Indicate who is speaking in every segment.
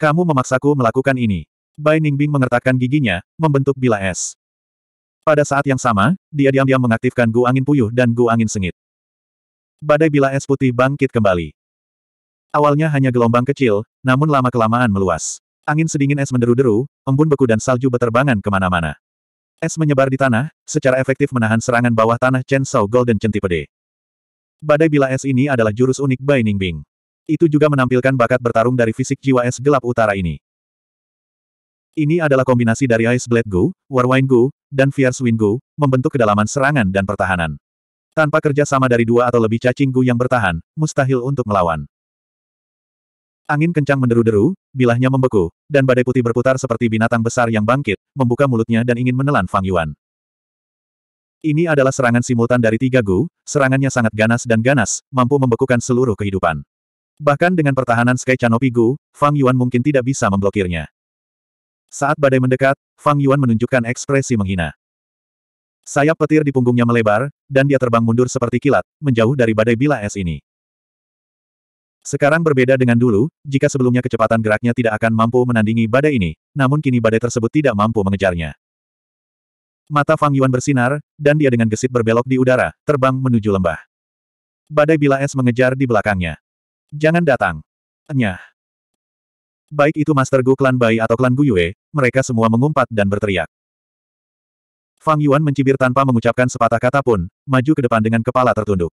Speaker 1: Kamu memaksaku melakukan ini. Bai Ningbing mengertakkan giginya, membentuk bila es. Pada saat yang sama, dia diam-diam mengaktifkan Gu Angin Puyuh dan Gu Angin Sengit. Badai bila es putih bangkit kembali. Awalnya hanya gelombang kecil, namun lama-kelamaan meluas. Angin sedingin es menderu-deru, embun beku dan salju beterbangan kemana-mana. Es menyebar di tanah, secara efektif menahan serangan bawah tanah Chen Shao Golden Centipede. Badai bila es ini adalah jurus unik Bai Ningbing. Itu juga menampilkan bakat bertarung dari fisik jiwa es gelap utara ini. Ini adalah kombinasi dari Ice Blade Gu, Warwine Gu, dan Fierce Wind Gu, membentuk kedalaman serangan dan pertahanan. Tanpa kerja sama dari dua atau lebih cacing Gu yang bertahan, mustahil untuk melawan. Angin kencang menderu-deru, bilahnya membeku, dan badai putih berputar seperti binatang besar yang bangkit, membuka mulutnya dan ingin menelan Fang Yuan. Ini adalah serangan simultan dari tiga Gu, serangannya sangat ganas dan ganas, mampu membekukan seluruh kehidupan. Bahkan dengan pertahanan Sky Canopy Gu, Fang Yuan mungkin tidak bisa memblokirnya. Saat badai mendekat, Fang Yuan menunjukkan ekspresi menghina. Sayap petir di punggungnya melebar, dan dia terbang mundur seperti kilat, menjauh dari badai bila es ini. Sekarang berbeda dengan dulu, jika sebelumnya kecepatan geraknya tidak akan mampu menandingi badai ini, namun kini badai tersebut tidak mampu mengejarnya. Mata Fang Yuan bersinar, dan dia dengan gesit berbelok di udara, terbang menuju lembah. Badai bila es mengejar di belakangnya. Jangan datang. Nyah. Baik itu Master Gu klan Bai atau klan Guyue, mereka semua mengumpat dan berteriak. Fang Yuan mencibir tanpa mengucapkan sepatah kata pun, maju ke depan dengan kepala tertunduk.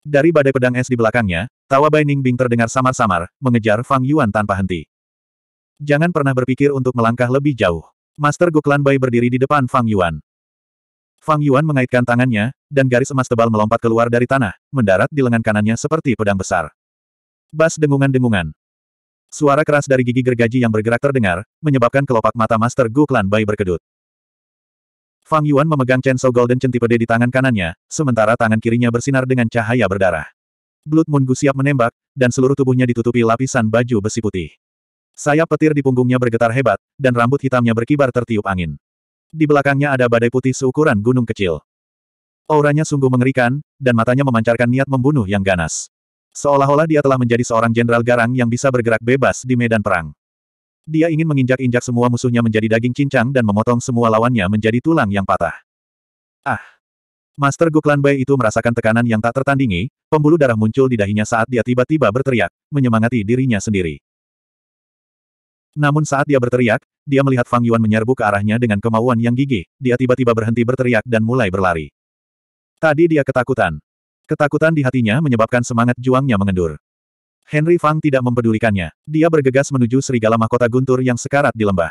Speaker 1: Dari badai pedang es di belakangnya, tawa Bai Ningbing terdengar samar-samar, mengejar Fang Yuan tanpa henti. Jangan pernah berpikir untuk melangkah lebih jauh. Master Gu klan Bai berdiri di depan Fang Yuan. Fang Yuan mengaitkan tangannya, dan garis emas tebal melompat keluar dari tanah, mendarat di lengan kanannya seperti pedang besar. Bas dengungan-dengungan. Suara keras dari gigi gergaji yang bergerak terdengar, menyebabkan kelopak mata Master Gu Klan Bai berkedut. Fang Yuan memegang Chen So Golden Centipede di tangan kanannya, sementara tangan kirinya bersinar dengan cahaya berdarah. Blood Moon Gu siap menembak, dan seluruh tubuhnya ditutupi lapisan baju besi putih. Sayap petir di punggungnya bergetar hebat, dan rambut hitamnya berkibar tertiup angin di belakangnya ada badai putih seukuran gunung kecil. Auranya sungguh mengerikan, dan matanya memancarkan niat membunuh yang ganas. Seolah-olah dia telah menjadi seorang jenderal garang yang bisa bergerak bebas di medan perang. Dia ingin menginjak-injak semua musuhnya menjadi daging cincang dan memotong semua lawannya menjadi tulang yang patah. Ah! Master Guklan Bai itu merasakan tekanan yang tak tertandingi, pembuluh darah muncul di dahinya saat dia tiba-tiba berteriak, menyemangati dirinya sendiri. Namun saat dia berteriak, dia melihat Fang Yuan menyerbu ke arahnya dengan kemauan yang gigih, dia tiba-tiba berhenti berteriak dan mulai berlari. Tadi dia ketakutan. Ketakutan di hatinya menyebabkan semangat juangnya mengendur. Henry Fang tidak mempedulikannya. Dia bergegas menuju serigala mahkota guntur yang sekarat di lembah.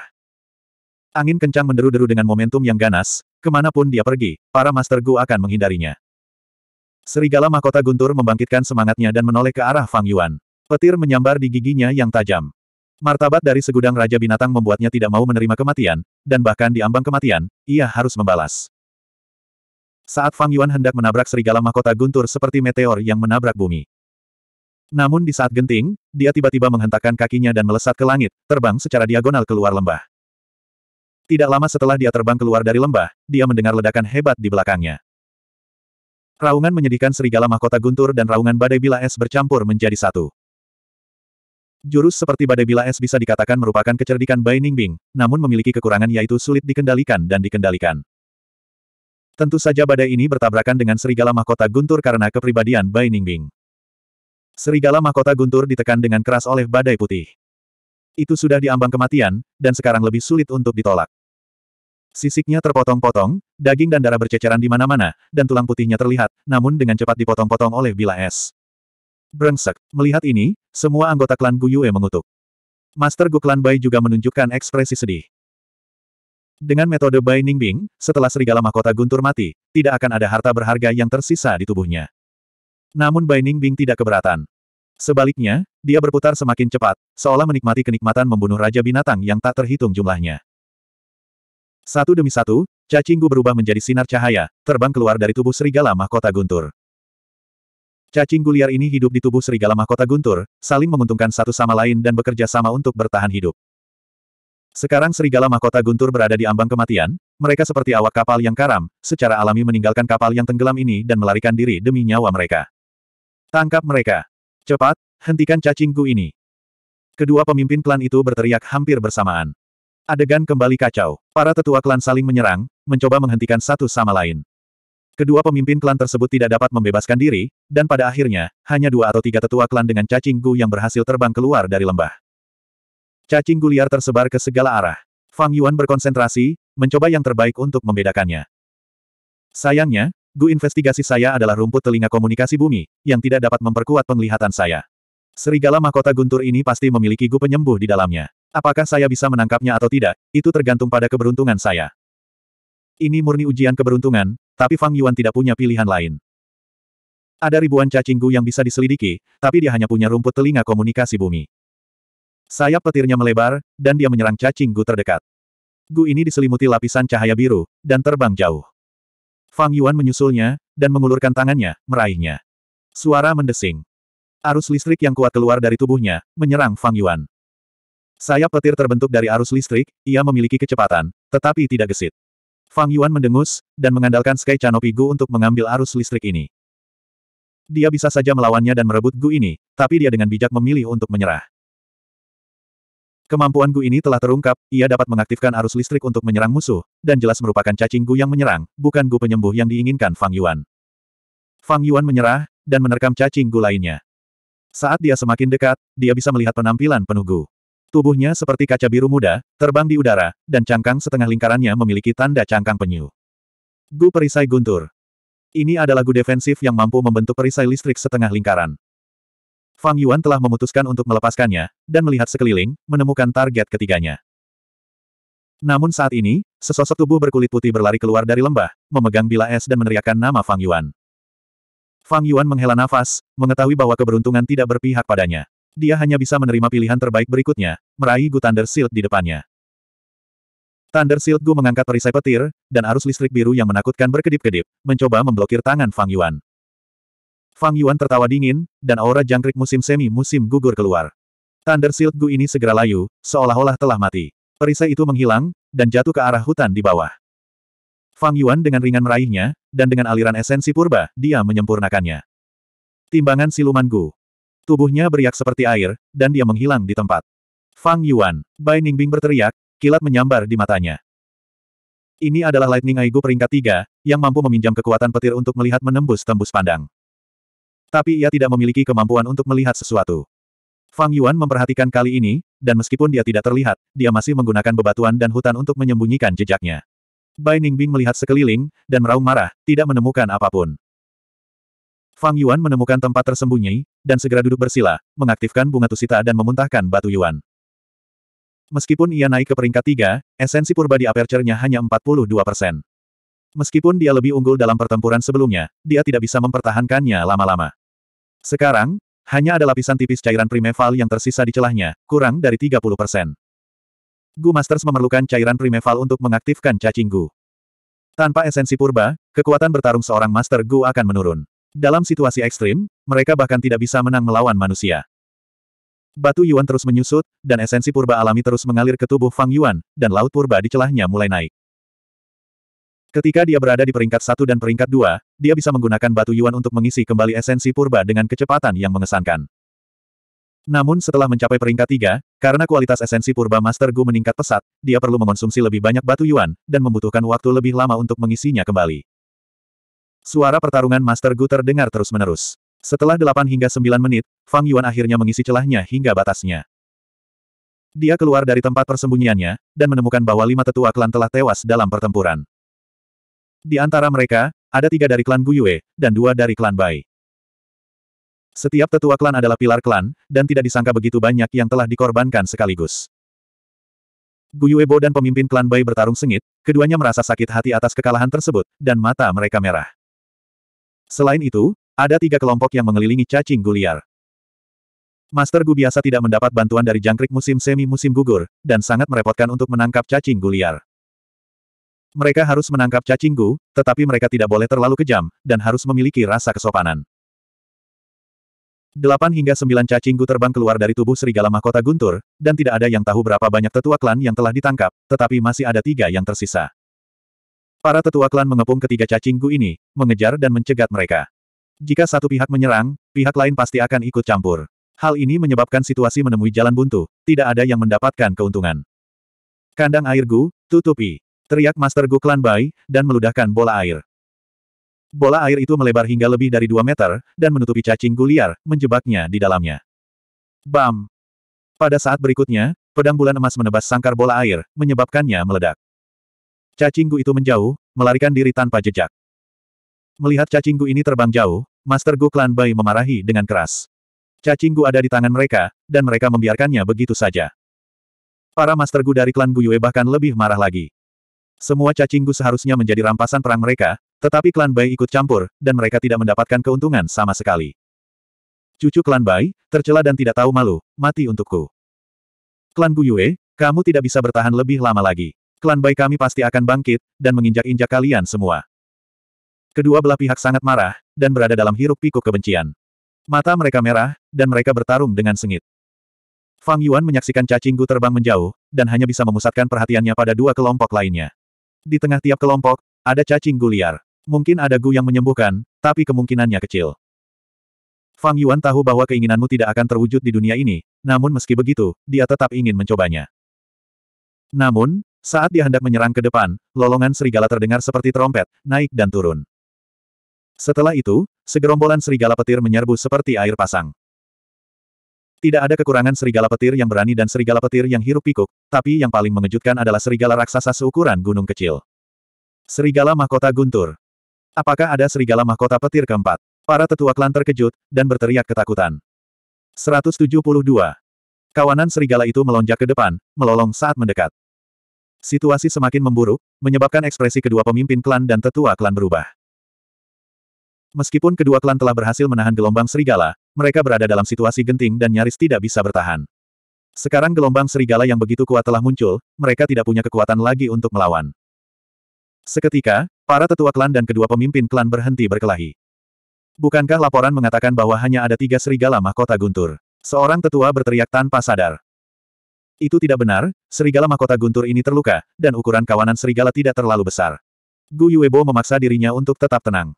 Speaker 1: Angin kencang menderu-deru dengan momentum yang ganas, kemanapun dia pergi, para Master Gu akan menghindarinya. Serigala mahkota guntur membangkitkan semangatnya dan menoleh ke arah Fang Yuan. Petir menyambar di giginya yang tajam. Martabat dari segudang Raja Binatang membuatnya tidak mau menerima kematian, dan bahkan di ambang kematian, ia harus membalas. Saat Fang Yuan hendak menabrak serigala mahkota guntur seperti meteor yang menabrak bumi. Namun di saat genting, dia tiba-tiba menghentakkan kakinya dan melesat ke langit, terbang secara diagonal keluar lembah. Tidak lama setelah dia terbang keluar dari lembah, dia mendengar ledakan hebat di belakangnya. Raungan menyedihkan serigala mahkota guntur dan raungan badai bila es bercampur menjadi satu. Jurus seperti badai bila es bisa dikatakan merupakan kecerdikan Bai Ningbing, namun memiliki kekurangan yaitu sulit dikendalikan dan dikendalikan. Tentu saja badai ini bertabrakan dengan serigala mahkota guntur karena kepribadian Bai Ningbing. Serigala mahkota guntur ditekan dengan keras oleh badai putih. Itu sudah diambang kematian, dan sekarang lebih sulit untuk ditolak. Sisiknya terpotong-potong, daging dan darah berceceran di mana-mana, dan tulang putihnya terlihat, namun dengan cepat dipotong-potong oleh bila es. Brengsek. Melihat ini, semua anggota klan Guyue mengutuk. Master Gu klan Bai juga menunjukkan ekspresi sedih. Dengan metode Bai Ningbing, setelah serigala mahkota guntur mati, tidak akan ada harta berharga yang tersisa di tubuhnya. Namun Bai Ningbing tidak keberatan. Sebaliknya, dia berputar semakin cepat, seolah menikmati kenikmatan membunuh raja binatang yang tak terhitung jumlahnya. Satu demi satu, cacinggu berubah menjadi sinar cahaya, terbang keluar dari tubuh serigala mahkota guntur. Cacing guliar ini hidup di tubuh serigala mahkota guntur, saling menguntungkan satu sama lain dan bekerja sama untuk bertahan hidup. Sekarang serigala mahkota guntur berada di ambang kematian, mereka seperti awak kapal yang karam, secara alami meninggalkan kapal yang tenggelam ini dan melarikan diri demi nyawa mereka. Tangkap mereka. Cepat, hentikan cacingku ini. Kedua pemimpin klan itu berteriak hampir bersamaan. Adegan kembali kacau. Para tetua klan saling menyerang, mencoba menghentikan satu sama lain. Kedua pemimpin klan tersebut tidak dapat membebaskan diri, dan pada akhirnya, hanya dua atau tiga tetua klan dengan cacing gu yang berhasil terbang keluar dari lembah. Cacing gu liar tersebar ke segala arah. Fang Yuan berkonsentrasi, mencoba yang terbaik untuk membedakannya. Sayangnya, gu investigasi saya adalah rumput telinga komunikasi bumi, yang tidak dapat memperkuat penglihatan saya. Serigala mahkota guntur ini pasti memiliki gu penyembuh di dalamnya. Apakah saya bisa menangkapnya atau tidak, itu tergantung pada keberuntungan saya. Ini murni ujian keberuntungan, tapi Fang Yuan tidak punya pilihan lain. Ada ribuan cacing Gu yang bisa diselidiki, tapi dia hanya punya rumput telinga komunikasi bumi. Sayap petirnya melebar, dan dia menyerang cacing Gu terdekat. Gu ini diselimuti lapisan cahaya biru, dan terbang jauh. Fang Yuan menyusulnya, dan mengulurkan tangannya, meraihnya. Suara mendesing. Arus listrik yang kuat keluar dari tubuhnya, menyerang Fang Yuan. Sayap petir terbentuk dari arus listrik, ia memiliki kecepatan, tetapi tidak gesit. Fang Yuan mendengus, dan mengandalkan Sky Canopy Gu untuk mengambil arus listrik ini. Dia bisa saja melawannya dan merebut Gu ini, tapi dia dengan bijak memilih untuk menyerah. Kemampuan Gu ini telah terungkap, ia dapat mengaktifkan arus listrik untuk menyerang musuh, dan jelas merupakan cacing Gu yang menyerang, bukan Gu penyembuh yang diinginkan Fang Yuan. Fang Yuan menyerah, dan menerkam cacing Gu lainnya. Saat dia semakin dekat, dia bisa melihat penampilan penuh Gu. Tubuhnya seperti kaca biru muda, terbang di udara, dan cangkang setengah lingkarannya memiliki tanda cangkang penyu. Gu perisai guntur. Ini adalah gu defensif yang mampu membentuk perisai listrik setengah lingkaran. Fang Yuan telah memutuskan untuk melepaskannya, dan melihat sekeliling, menemukan target ketiganya. Namun saat ini, sesosok tubuh berkulit putih berlari keluar dari lembah, memegang bila es dan meneriakkan nama Fang Yuan. Fang Yuan menghela nafas, mengetahui bahwa keberuntungan tidak berpihak padanya dia hanya bisa menerima pilihan terbaik berikutnya, meraih Gu Thunder Shield di depannya. Thunder Shield Gu mengangkat perisai petir, dan arus listrik biru yang menakutkan berkedip-kedip, mencoba memblokir tangan Fang Yuan. Fang Yuan tertawa dingin, dan aura jangkrik musim semi-musim gugur keluar. Thunder Shield Gu ini segera layu, seolah-olah telah mati. Perisai itu menghilang, dan jatuh ke arah hutan di bawah. Fang Yuan dengan ringan meraihnya, dan dengan aliran esensi purba, dia menyempurnakannya. Timbangan siluman Gu. Tubuhnya beriak seperti air, dan dia menghilang di tempat. Fang Yuan, Bai Ningbing berteriak, kilat menyambar di matanya. Ini adalah Lightning Aigu peringkat tiga, yang mampu meminjam kekuatan petir untuk melihat menembus tembus pandang. Tapi ia tidak memiliki kemampuan untuk melihat sesuatu. Fang Yuan memperhatikan kali ini, dan meskipun dia tidak terlihat, dia masih menggunakan bebatuan dan hutan untuk menyembunyikan jejaknya. Bai Ningbing melihat sekeliling, dan meraung marah, tidak menemukan apapun. Fang Yuan menemukan tempat tersembunyi, dan segera duduk bersila, mengaktifkan bunga tusita dan memuntahkan batu yuan. Meskipun ia naik ke peringkat tiga, esensi purba di aperture-nya hanya 42 persen. Meskipun dia lebih unggul dalam pertempuran sebelumnya, dia tidak bisa mempertahankannya lama-lama. Sekarang, hanya ada lapisan tipis cairan primeval yang tersisa di celahnya, kurang dari 30 persen. Gu Masters memerlukan cairan primeval untuk mengaktifkan cacing Gu. Tanpa esensi purba, kekuatan bertarung seorang Master Gu akan menurun. Dalam situasi ekstrim, mereka bahkan tidak bisa menang melawan manusia. Batu Yuan terus menyusut, dan esensi purba alami terus mengalir ke tubuh Fang Yuan, dan laut purba di celahnya mulai naik. Ketika dia berada di peringkat satu dan peringkat dua, dia bisa menggunakan batu yuan untuk mengisi kembali esensi purba dengan kecepatan yang mengesankan. Namun setelah mencapai peringkat tiga, karena kualitas esensi purba Master Gu meningkat pesat, dia perlu mengonsumsi lebih banyak batu yuan, dan membutuhkan waktu lebih lama untuk mengisinya kembali. Suara pertarungan Master Gu terdengar terus-menerus. Setelah 8 hingga 9 menit, Fang Yuan akhirnya mengisi celahnya hingga batasnya. Dia keluar dari tempat persembunyiannya, dan menemukan bahwa lima tetua klan telah tewas dalam pertempuran. Di antara mereka, ada tiga dari klan Guyue, dan dua dari klan Bai. Setiap tetua klan adalah pilar klan, dan tidak disangka begitu banyak yang telah dikorbankan sekaligus. Bo dan pemimpin klan Bai bertarung sengit, keduanya merasa sakit hati atas kekalahan tersebut, dan mata mereka merah. Selain itu, ada tiga kelompok yang mengelilingi cacing guliar. Master Gu biasa tidak mendapat bantuan dari jangkrik musim semi musim gugur, dan sangat merepotkan untuk menangkap cacing guliar. Mereka harus menangkap cacing gu, tetapi mereka tidak boleh terlalu kejam, dan harus memiliki rasa kesopanan. Delapan hingga sembilan cacing gu terbang keluar dari tubuh serigala mahkota guntur, dan tidak ada yang tahu berapa banyak tetua klan yang telah ditangkap, tetapi masih ada tiga yang tersisa. Para tetua klan mengepung ketiga cacing gu ini, mengejar dan mencegat mereka. Jika satu pihak menyerang, pihak lain pasti akan ikut campur. Hal ini menyebabkan situasi menemui jalan buntu, tidak ada yang mendapatkan keuntungan. Kandang air Gu, tutupi. Teriak Master Gu Klan Bai, dan meludahkan bola air. Bola air itu melebar hingga lebih dari 2 meter, dan menutupi cacing gu liar, menjebaknya di dalamnya. Bam! Pada saat berikutnya, pedang bulan emas menebas sangkar bola air, menyebabkannya meledak. Cacinggu itu menjauh, melarikan diri tanpa jejak. Melihat cacinggu ini terbang jauh, Master Gu Klan Bai memarahi dengan keras. Cacinggu ada di tangan mereka, dan mereka membiarkannya begitu saja. Para Master Gu dari klan Guyue bahkan lebih marah lagi. Semua cacinggu seharusnya menjadi rampasan perang mereka, tetapi klan Bai ikut campur, dan mereka tidak mendapatkan keuntungan sama sekali. Cucu klan Bai, tercela dan tidak tahu malu, mati untukku. Klan Guyue, kamu tidak bisa bertahan lebih lama lagi klan Bai kami pasti akan bangkit, dan menginjak-injak kalian semua. Kedua belah pihak sangat marah, dan berada dalam hiruk pikuk kebencian. Mata mereka merah, dan mereka bertarung dengan sengit. Fang Yuan menyaksikan cacing gu terbang menjauh, dan hanya bisa memusatkan perhatiannya pada dua kelompok lainnya. Di tengah tiap kelompok, ada cacing gu liar. Mungkin ada gu yang menyembuhkan, tapi kemungkinannya kecil. Fang Yuan tahu bahwa keinginanmu tidak akan terwujud di dunia ini, namun meski begitu, dia tetap ingin mencobanya. Namun, saat dia hendak menyerang ke depan, lolongan serigala terdengar seperti trompet, naik dan turun. Setelah itu, segerombolan serigala petir menyerbu seperti air pasang. Tidak ada kekurangan serigala petir yang berani dan serigala petir yang hirup pikuk, tapi yang paling mengejutkan adalah serigala raksasa seukuran gunung kecil. Serigala mahkota guntur. Apakah ada serigala mahkota petir keempat? Para tetua klan terkejut, dan berteriak ketakutan. 172. Kawanan serigala itu melonjak ke depan, melolong saat mendekat. Situasi semakin memburuk, menyebabkan ekspresi kedua pemimpin klan dan tetua klan berubah. Meskipun kedua klan telah berhasil menahan gelombang serigala, mereka berada dalam situasi genting dan nyaris tidak bisa bertahan. Sekarang gelombang serigala yang begitu kuat telah muncul, mereka tidak punya kekuatan lagi untuk melawan. Seketika, para tetua klan dan kedua pemimpin klan berhenti berkelahi. Bukankah laporan mengatakan bahwa hanya ada tiga serigala mahkota guntur? Seorang tetua berteriak tanpa sadar. Itu tidak benar, serigala mahkota guntur ini terluka, dan ukuran kawanan serigala tidak terlalu besar. Gu Yuebo memaksa dirinya untuk tetap tenang.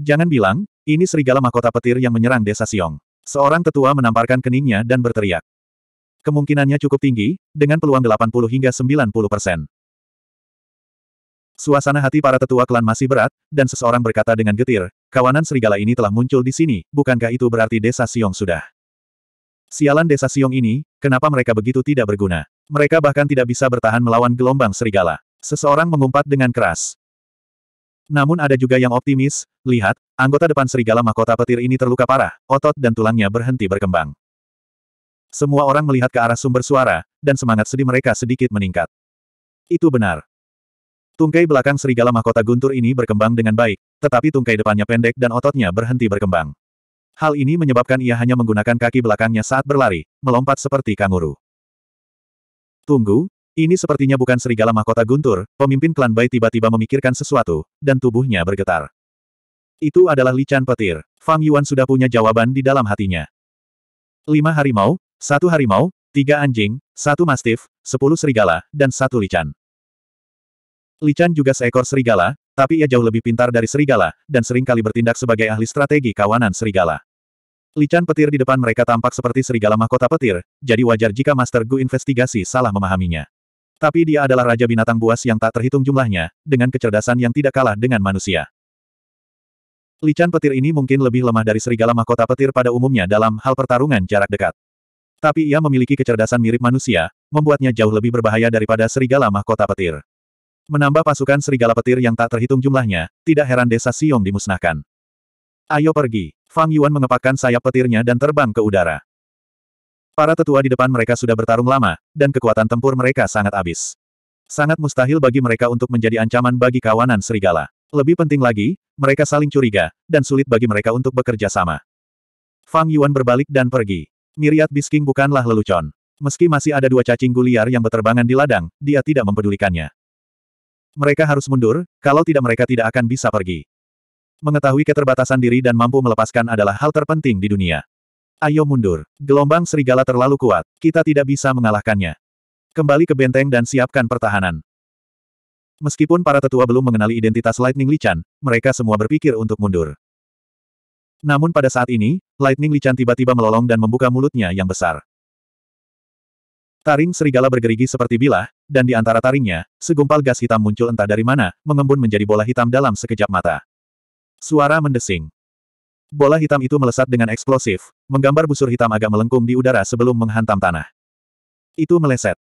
Speaker 1: Jangan bilang, ini serigala mahkota petir yang menyerang desa Siong. Seorang tetua menamparkan keningnya dan berteriak. Kemungkinannya cukup tinggi, dengan peluang 80 hingga 90 persen. Suasana hati para tetua klan masih berat, dan seseorang berkata dengan getir, kawanan serigala ini telah muncul di sini, bukankah itu berarti desa Siong sudah Sialan desa Siong ini, kenapa mereka begitu tidak berguna? Mereka bahkan tidak bisa bertahan melawan gelombang serigala. Seseorang mengumpat dengan keras. Namun ada juga yang optimis, lihat, anggota depan serigala mahkota petir ini terluka parah, otot dan tulangnya berhenti berkembang. Semua orang melihat ke arah sumber suara, dan semangat sedih mereka sedikit meningkat. Itu benar. Tungkai belakang serigala mahkota guntur ini berkembang dengan baik, tetapi tungkai depannya pendek dan ototnya berhenti berkembang. Hal ini menyebabkan ia hanya menggunakan kaki belakangnya saat berlari, melompat seperti kanguru. Tunggu, ini sepertinya bukan serigala mahkota guntur, pemimpin klan Bai tiba-tiba memikirkan sesuatu, dan tubuhnya bergetar. Itu adalah lican petir. Fang Yuan sudah punya jawaban di dalam hatinya. Lima harimau, satu harimau, tiga anjing, satu mastif, sepuluh serigala, dan satu lican. Lican juga seekor serigala, tapi ia jauh lebih pintar dari serigala, dan seringkali bertindak sebagai ahli strategi kawanan serigala. Lican petir di depan mereka tampak seperti serigala mahkota petir, jadi wajar jika Master Gu investigasi salah memahaminya. Tapi dia adalah raja binatang buas yang tak terhitung jumlahnya, dengan kecerdasan yang tidak kalah dengan manusia. Lican petir ini mungkin lebih lemah dari serigala mahkota petir pada umumnya dalam hal pertarungan jarak dekat. Tapi ia memiliki kecerdasan mirip manusia, membuatnya jauh lebih berbahaya daripada serigala mahkota petir. Menambah pasukan serigala petir yang tak terhitung jumlahnya, tidak heran desa Siong dimusnahkan. Ayo pergi. Fang Yuan mengepakkan sayap petirnya dan terbang ke udara. Para tetua di depan mereka sudah bertarung lama, dan kekuatan tempur mereka sangat abis. Sangat mustahil bagi mereka untuk menjadi ancaman bagi kawanan serigala. Lebih penting lagi, mereka saling curiga, dan sulit bagi mereka untuk bekerja sama. Fang Yuan berbalik dan pergi. Miriat Bisking bukanlah lelucon. Meski masih ada dua cacing guliar yang berterbangan di ladang, dia tidak mempedulikannya. Mereka harus mundur, kalau tidak mereka tidak akan bisa pergi. Mengetahui keterbatasan diri dan mampu melepaskan adalah hal terpenting di dunia. Ayo mundur. Gelombang serigala terlalu kuat. Kita tidak bisa mengalahkannya. Kembali ke benteng dan siapkan pertahanan. Meskipun para tetua belum mengenali identitas Lightning Lichan, mereka semua berpikir untuk mundur. Namun pada saat ini, Lightning Lichan tiba-tiba melolong dan membuka mulutnya yang besar. Taring serigala bergerigi seperti bilah, dan di antara taringnya, segumpal gas hitam muncul entah dari mana, mengembun menjadi bola hitam dalam sekejap mata. Suara mendesing. Bola hitam itu melesat dengan eksplosif, menggambar busur hitam agak melengkung di udara sebelum menghantam tanah. Itu meleset.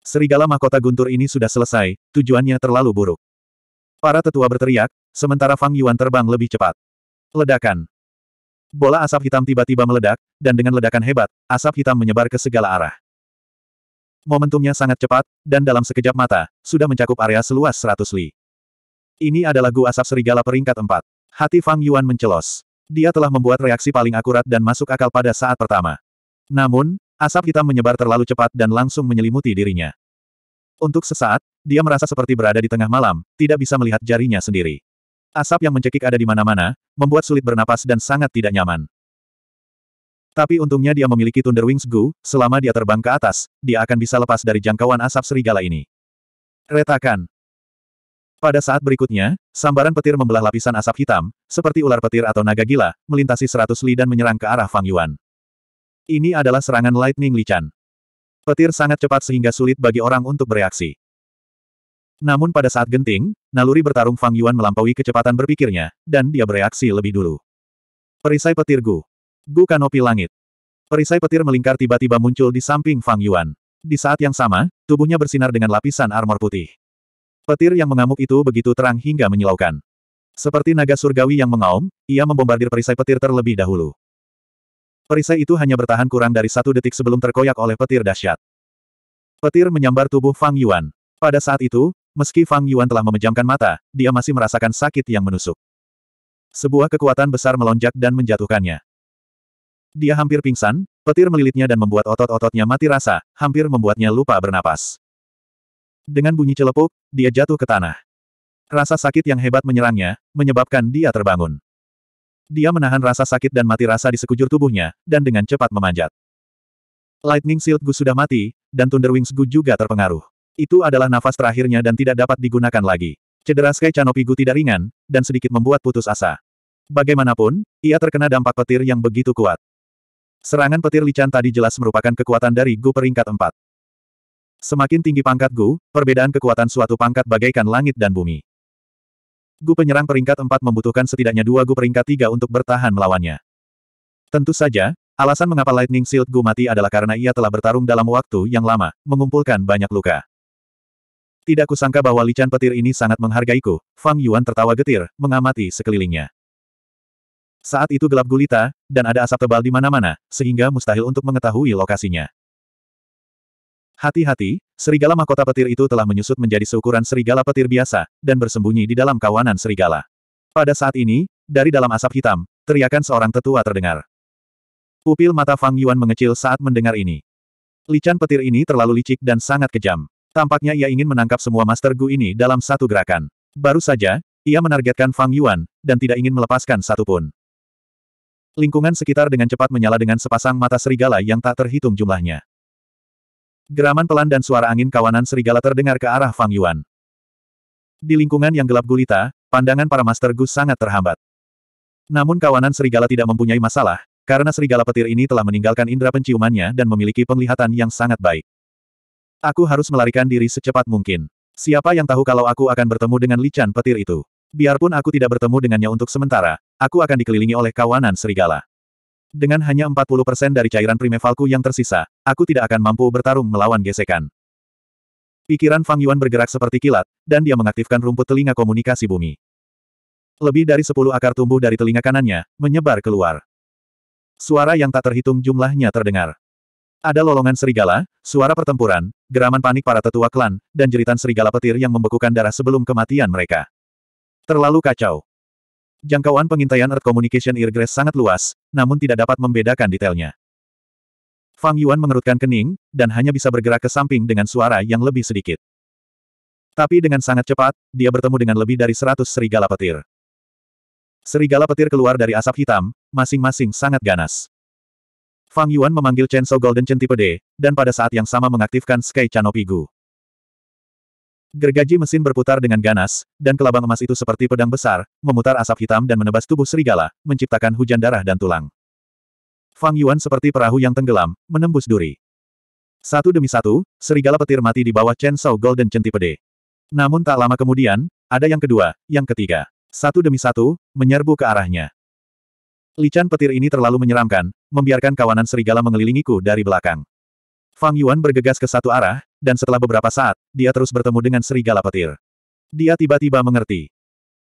Speaker 1: Serigala mahkota guntur ini sudah selesai, tujuannya terlalu buruk. Para tetua berteriak, sementara Fang Yuan terbang lebih cepat. Ledakan. Bola asap hitam tiba-tiba meledak, dan dengan ledakan hebat, asap hitam menyebar ke segala arah. Momentumnya sangat cepat, dan dalam sekejap mata, sudah mencakup area seluas 100 li. Ini adalah gua asap serigala peringkat 4. Hati Fang Yuan mencelos. Dia telah membuat reaksi paling akurat dan masuk akal pada saat pertama. Namun, asap hitam menyebar terlalu cepat dan langsung menyelimuti dirinya. Untuk sesaat, dia merasa seperti berada di tengah malam, tidak bisa melihat jarinya sendiri. Asap yang mencekik ada di mana-mana, membuat sulit bernapas dan sangat tidak nyaman. Tapi untungnya dia memiliki Thunder Wings Gu, selama dia terbang ke atas, dia akan bisa lepas dari jangkauan asap serigala ini. Retakan, pada saat berikutnya, sambaran petir membelah lapisan asap hitam, seperti ular petir atau naga gila, melintasi seratus li dan menyerang ke arah Fang Yuan. Ini adalah serangan Lightning Lichan. Petir sangat cepat sehingga sulit bagi orang untuk bereaksi. Namun pada saat genting, naluri bertarung Fang Yuan melampaui kecepatan berpikirnya, dan dia bereaksi lebih dulu. Perisai petir Gu. Gu kanopi langit. Perisai petir melingkar tiba-tiba muncul di samping Fang Yuan. Di saat yang sama, tubuhnya bersinar dengan lapisan armor putih. Petir yang mengamuk itu begitu terang hingga menyilaukan. Seperti naga surgawi yang mengaum, ia membombardir perisai petir terlebih dahulu. Perisai itu hanya bertahan kurang dari satu detik sebelum terkoyak oleh petir dahsyat. Petir menyambar tubuh Fang Yuan. Pada saat itu, meski Fang Yuan telah memejamkan mata, dia masih merasakan sakit yang menusuk. Sebuah kekuatan besar melonjak dan menjatuhkannya. Dia hampir pingsan, petir melilitnya dan membuat otot-ototnya mati rasa, hampir membuatnya lupa bernapas. Dengan bunyi celepuk, dia jatuh ke tanah. Rasa sakit yang hebat menyerangnya, menyebabkan dia terbangun. Dia menahan rasa sakit dan mati rasa di sekujur tubuhnya, dan dengan cepat memanjat. Lightning Shield Gu sudah mati, dan Thunder Wings Gu juga terpengaruh. Itu adalah nafas terakhirnya dan tidak dapat digunakan lagi. Cedera Sky Canopy Gu tidak ringan, dan sedikit membuat putus asa. Bagaimanapun, ia terkena dampak petir yang begitu kuat. Serangan petir lican tadi jelas merupakan kekuatan dari Gu peringkat 4. Semakin tinggi pangkat Gu, perbedaan kekuatan suatu pangkat bagaikan langit dan bumi. Gu penyerang peringkat 4 membutuhkan setidaknya dua Gu peringkat 3 untuk bertahan melawannya. Tentu saja, alasan mengapa Lightning Shield Gu mati adalah karena ia telah bertarung dalam waktu yang lama, mengumpulkan banyak luka. Tidak kusangka bahwa lican petir ini sangat menghargaiku. Fang Yuan tertawa getir, mengamati sekelilingnya. Saat itu gelap gulita, dan ada asap tebal di mana-mana, sehingga mustahil untuk mengetahui lokasinya. Hati-hati, serigala mahkota petir itu telah menyusut menjadi seukuran serigala petir biasa, dan bersembunyi di dalam kawanan serigala. Pada saat ini, dari dalam asap hitam, teriakan seorang tetua terdengar. Pupil mata Fang Yuan mengecil saat mendengar ini. Lican petir ini terlalu licik dan sangat kejam. Tampaknya ia ingin menangkap semua Master Gu ini dalam satu gerakan. Baru saja, ia menargetkan Fang Yuan, dan tidak ingin melepaskan satupun. Lingkungan sekitar dengan cepat menyala dengan sepasang mata serigala yang tak terhitung jumlahnya. Geraman pelan dan suara angin kawanan serigala terdengar ke arah Fang Yuan. Di lingkungan yang gelap gulita, pandangan para Master Gus sangat terhambat. Namun kawanan serigala tidak mempunyai masalah, karena serigala petir ini telah meninggalkan indera penciumannya dan memiliki penglihatan yang sangat baik. Aku harus melarikan diri secepat mungkin. Siapa yang tahu kalau aku akan bertemu dengan lican petir itu? Biarpun aku tidak bertemu dengannya untuk sementara, aku akan dikelilingi oleh kawanan serigala. Dengan hanya 40% dari cairan primevalku yang tersisa, aku tidak akan mampu bertarung melawan gesekan. Pikiran Fang Yuan bergerak seperti kilat, dan dia mengaktifkan rumput telinga komunikasi bumi. Lebih dari sepuluh akar tumbuh dari telinga kanannya, menyebar keluar. Suara yang tak terhitung jumlahnya terdengar. Ada lolongan serigala, suara pertempuran, geraman panik para tetua klan, dan jeritan serigala petir yang membekukan darah sebelum kematian mereka. Terlalu kacau. Jangkauan pengintaian Earth Communication Irgres sangat luas, namun tidak dapat membedakan detailnya. Fang Yuan mengerutkan kening, dan hanya bisa bergerak ke samping dengan suara yang lebih sedikit. Tapi dengan sangat cepat, dia bertemu dengan lebih dari seratus serigala petir. Serigala petir keluar dari asap hitam, masing-masing sangat ganas. Fang Yuan memanggil Chen So Golden Chen tipe D, dan pada saat yang sama mengaktifkan Sky Chanopigu. Gergaji mesin berputar dengan ganas, dan kelabang emas itu seperti pedang besar, memutar asap hitam dan menebas tubuh serigala, menciptakan hujan darah dan tulang. Fang Yuan seperti perahu yang tenggelam, menembus duri. Satu demi satu, serigala petir mati di bawah Chen Shao Golden Centipede. Namun tak lama kemudian, ada yang kedua, yang ketiga. Satu demi satu, menyerbu ke arahnya. Lican petir ini terlalu menyeramkan, membiarkan kawanan serigala mengelilingiku dari belakang. Fang Yuan bergegas ke satu arah, dan setelah beberapa saat, dia terus bertemu dengan serigala petir. Dia tiba-tiba mengerti.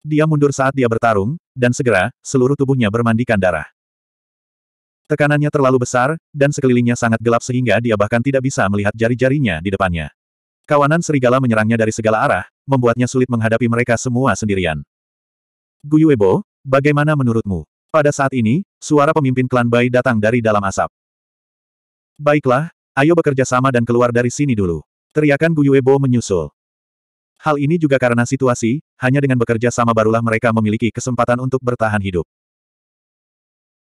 Speaker 1: Dia mundur saat dia bertarung, dan segera, seluruh tubuhnya bermandikan darah. Tekanannya terlalu besar, dan sekelilingnya sangat gelap sehingga dia bahkan tidak bisa melihat jari-jarinya di depannya. Kawanan serigala menyerangnya dari segala arah, membuatnya sulit menghadapi mereka semua sendirian. Guyuebo, bagaimana menurutmu? Pada saat ini, suara pemimpin klan Bai datang dari dalam asap. Baiklah, Ayo bekerja sama dan keluar dari sini dulu. Teriakan Guyuebo menyusul. Hal ini juga karena situasi, hanya dengan bekerja sama barulah mereka memiliki kesempatan untuk bertahan hidup.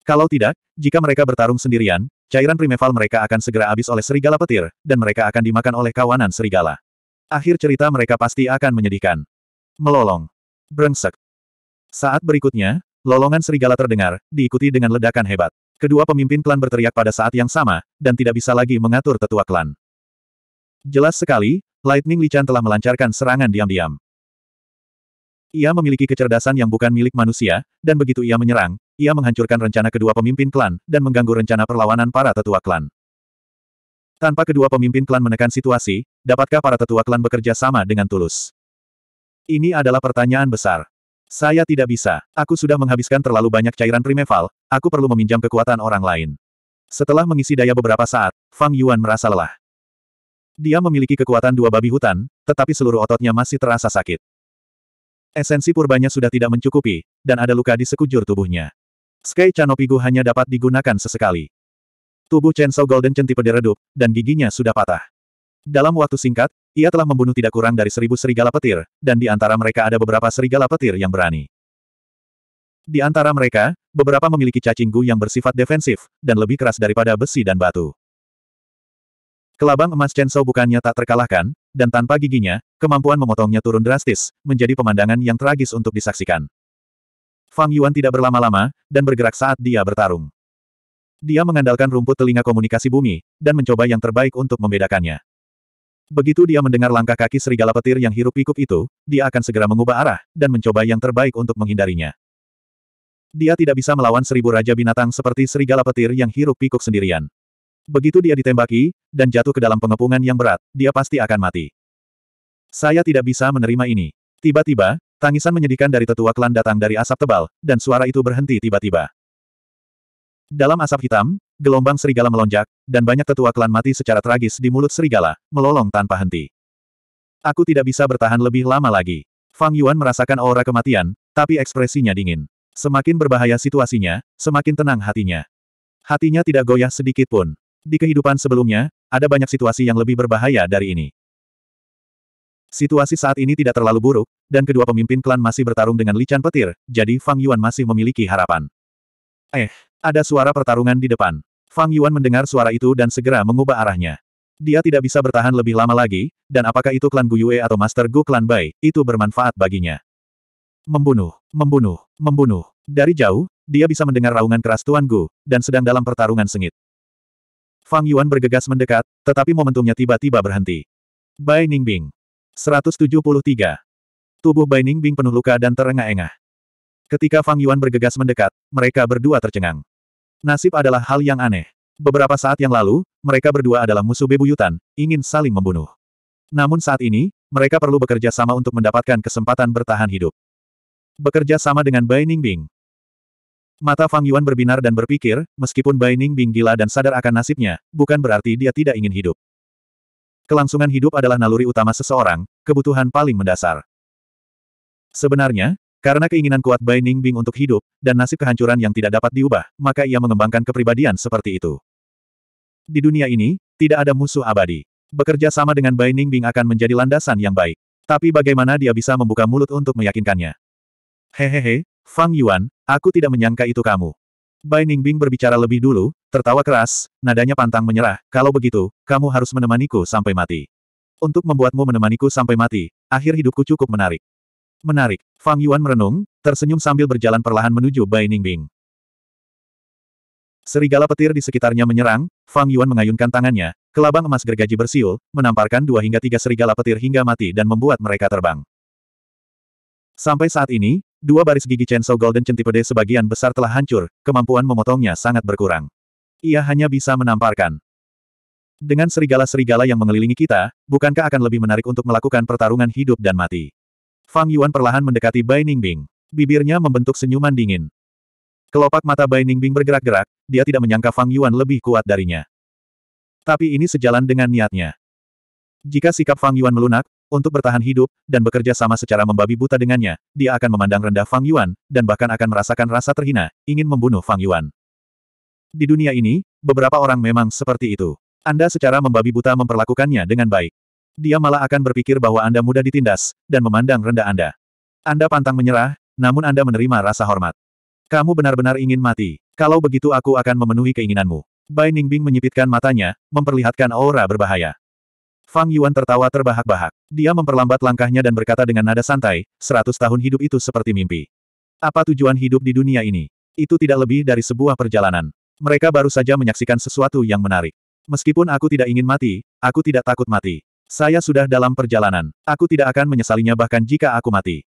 Speaker 1: Kalau tidak, jika mereka bertarung sendirian, cairan primeval mereka akan segera habis oleh serigala petir, dan mereka akan dimakan oleh kawanan serigala. Akhir cerita mereka pasti akan menyedihkan. Melolong. Brengsek. Saat berikutnya, lolongan serigala terdengar, diikuti dengan ledakan hebat. Kedua pemimpin klan berteriak pada saat yang sama, dan tidak bisa lagi mengatur tetua klan. Jelas sekali, Lightning Lichan telah melancarkan serangan diam-diam. Ia memiliki kecerdasan yang bukan milik manusia, dan begitu ia menyerang, ia menghancurkan rencana kedua pemimpin klan, dan mengganggu rencana perlawanan para tetua klan. Tanpa kedua pemimpin klan menekan situasi, dapatkah para tetua klan bekerja sama dengan tulus? Ini adalah pertanyaan besar. Saya tidak bisa. Aku sudah menghabiskan terlalu banyak cairan primeval, aku perlu meminjam kekuatan orang lain. Setelah mengisi daya beberapa saat, Fang Yuan merasa lelah. Dia memiliki kekuatan dua babi hutan, tetapi seluruh ototnya masih terasa sakit. Esensi purbanya sudah tidak mencukupi, dan ada luka di sekujur tubuhnya. Sky Canopigu hanya dapat digunakan sesekali. Tubuh Chen Shou Golden Centipede redup, dan giginya sudah patah. Dalam waktu singkat, ia telah membunuh tidak kurang dari seribu serigala petir, dan di antara mereka ada beberapa serigala petir yang berani. Di antara mereka, beberapa memiliki cacing yang bersifat defensif, dan lebih keras daripada besi dan batu. Kelabang emas Chenso bukannya tak terkalahkan, dan tanpa giginya, kemampuan memotongnya turun drastis, menjadi pemandangan yang tragis untuk disaksikan. Fang Yuan tidak berlama-lama, dan bergerak saat dia bertarung. Dia mengandalkan rumput telinga komunikasi bumi, dan mencoba yang terbaik untuk membedakannya. Begitu dia mendengar langkah kaki serigala petir yang hirup pikuk itu, dia akan segera mengubah arah, dan mencoba yang terbaik untuk menghindarinya. Dia tidak bisa melawan seribu raja binatang seperti serigala petir yang hirup pikuk sendirian. Begitu dia ditembaki, dan jatuh ke dalam pengepungan yang berat, dia pasti akan mati. Saya tidak bisa menerima ini. Tiba-tiba, tangisan menyedihkan dari tetua klan datang dari asap tebal, dan suara itu berhenti tiba-tiba. Dalam asap hitam, gelombang serigala melonjak, dan banyak tetua klan mati secara tragis di mulut serigala, melolong tanpa henti. Aku tidak bisa bertahan lebih lama lagi. Fang Yuan merasakan aura kematian, tapi ekspresinya dingin. Semakin berbahaya situasinya, semakin tenang hatinya. Hatinya tidak goyah sedikit pun. Di kehidupan sebelumnya, ada banyak situasi yang lebih berbahaya dari ini. Situasi saat ini tidak terlalu buruk, dan kedua pemimpin klan masih bertarung dengan lican petir, jadi Fang Yuan masih memiliki harapan. Eh, ada suara pertarungan di depan. Fang Yuan mendengar suara itu dan segera mengubah arahnya. Dia tidak bisa bertahan lebih lama lagi, dan apakah itu klan Guyue atau Master Gu klan Bai, itu bermanfaat baginya. Membunuh, membunuh, membunuh. Dari jauh, dia bisa mendengar raungan keras Tuan Gu, dan sedang dalam pertarungan sengit. Fang Yuan bergegas mendekat, tetapi momentumnya tiba-tiba berhenti. Bai Ningbing. 173. Tubuh Bai Ningbing penuh luka dan terengah-engah. Ketika Fang Yuan bergegas mendekat, mereka berdua tercengang. Nasib adalah hal yang aneh. Beberapa saat yang lalu, mereka berdua adalah musuh bebuyutan, ingin saling membunuh. Namun saat ini, mereka perlu bekerja sama untuk mendapatkan kesempatan bertahan hidup. Bekerja sama dengan Bai Ningbing. Mata Fang Yuan berbinar dan berpikir, meskipun Bai Ningbing gila dan sadar akan nasibnya, bukan berarti dia tidak ingin hidup. Kelangsungan hidup adalah naluri utama seseorang, kebutuhan paling mendasar. Sebenarnya, karena keinginan kuat Bai Ningbing untuk hidup, dan nasib kehancuran yang tidak dapat diubah, maka ia mengembangkan kepribadian seperti itu. Di dunia ini, tidak ada musuh abadi. Bekerja sama dengan Bai Ningbing akan menjadi landasan yang baik. Tapi bagaimana dia bisa membuka mulut untuk meyakinkannya? Hehehe, Fang Yuan, aku tidak menyangka itu kamu. Bai Ningbing berbicara lebih dulu, tertawa keras, nadanya pantang menyerah, kalau begitu, kamu harus menemaniku sampai mati. Untuk membuatmu menemaniku sampai mati, akhir hidupku cukup menarik. Menarik. Fang Yuan merenung, tersenyum sambil berjalan perlahan menuju Bai Ningbing. Serigala petir di sekitarnya menyerang, Fang Yuan mengayunkan tangannya, kelabang emas gergaji bersiul, menamparkan dua hingga tiga serigala petir hingga mati dan membuat mereka terbang. Sampai saat ini, dua baris gigi Chainsaw Golden Centipede sebagian besar telah hancur, kemampuan memotongnya sangat berkurang. Ia hanya bisa menamparkan. Dengan serigala-serigala yang mengelilingi kita, bukankah akan lebih menarik untuk melakukan pertarungan hidup dan mati? Fang Yuan perlahan mendekati Bai Ningbing. Bibirnya membentuk senyuman dingin. Kelopak mata Bai Ningbing bergerak-gerak, dia tidak menyangka Fang Yuan lebih kuat darinya. Tapi ini sejalan dengan niatnya. Jika sikap Fang Yuan melunak, untuk bertahan hidup, dan bekerja sama secara membabi buta dengannya, dia akan memandang rendah Fang Yuan, dan bahkan akan merasakan rasa terhina, ingin membunuh Fang Yuan. Di dunia ini, beberapa orang memang seperti itu. Anda secara membabi buta memperlakukannya dengan baik dia malah akan berpikir bahwa Anda mudah ditindas, dan memandang rendah Anda. Anda pantang menyerah, namun Anda menerima rasa hormat. Kamu benar-benar ingin mati. Kalau begitu aku akan memenuhi keinginanmu. Bai Ningbing menyipitkan matanya, memperlihatkan aura berbahaya. Fang Yuan tertawa terbahak-bahak. Dia memperlambat langkahnya dan berkata dengan nada santai, seratus tahun hidup itu seperti mimpi. Apa tujuan hidup di dunia ini? Itu tidak lebih dari sebuah perjalanan. Mereka baru saja menyaksikan sesuatu yang menarik. Meskipun aku tidak ingin mati, aku tidak takut mati. Saya sudah dalam perjalanan. Aku tidak akan menyesalinya bahkan jika aku mati.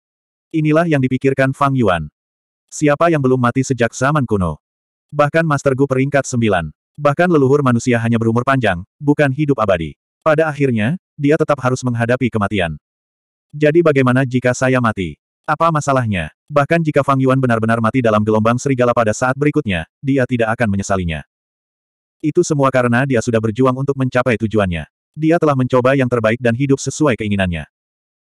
Speaker 1: Inilah yang dipikirkan Fang Yuan. Siapa yang belum mati sejak zaman kuno? Bahkan Master Gu peringkat sembilan. Bahkan leluhur manusia hanya berumur panjang, bukan hidup abadi. Pada akhirnya, dia tetap harus menghadapi kematian. Jadi bagaimana jika saya mati? Apa masalahnya? Bahkan jika Fang Yuan benar-benar mati dalam gelombang serigala pada saat berikutnya, dia tidak akan menyesalinya. Itu semua karena dia sudah berjuang untuk mencapai tujuannya. Dia telah mencoba yang terbaik dan hidup sesuai keinginannya.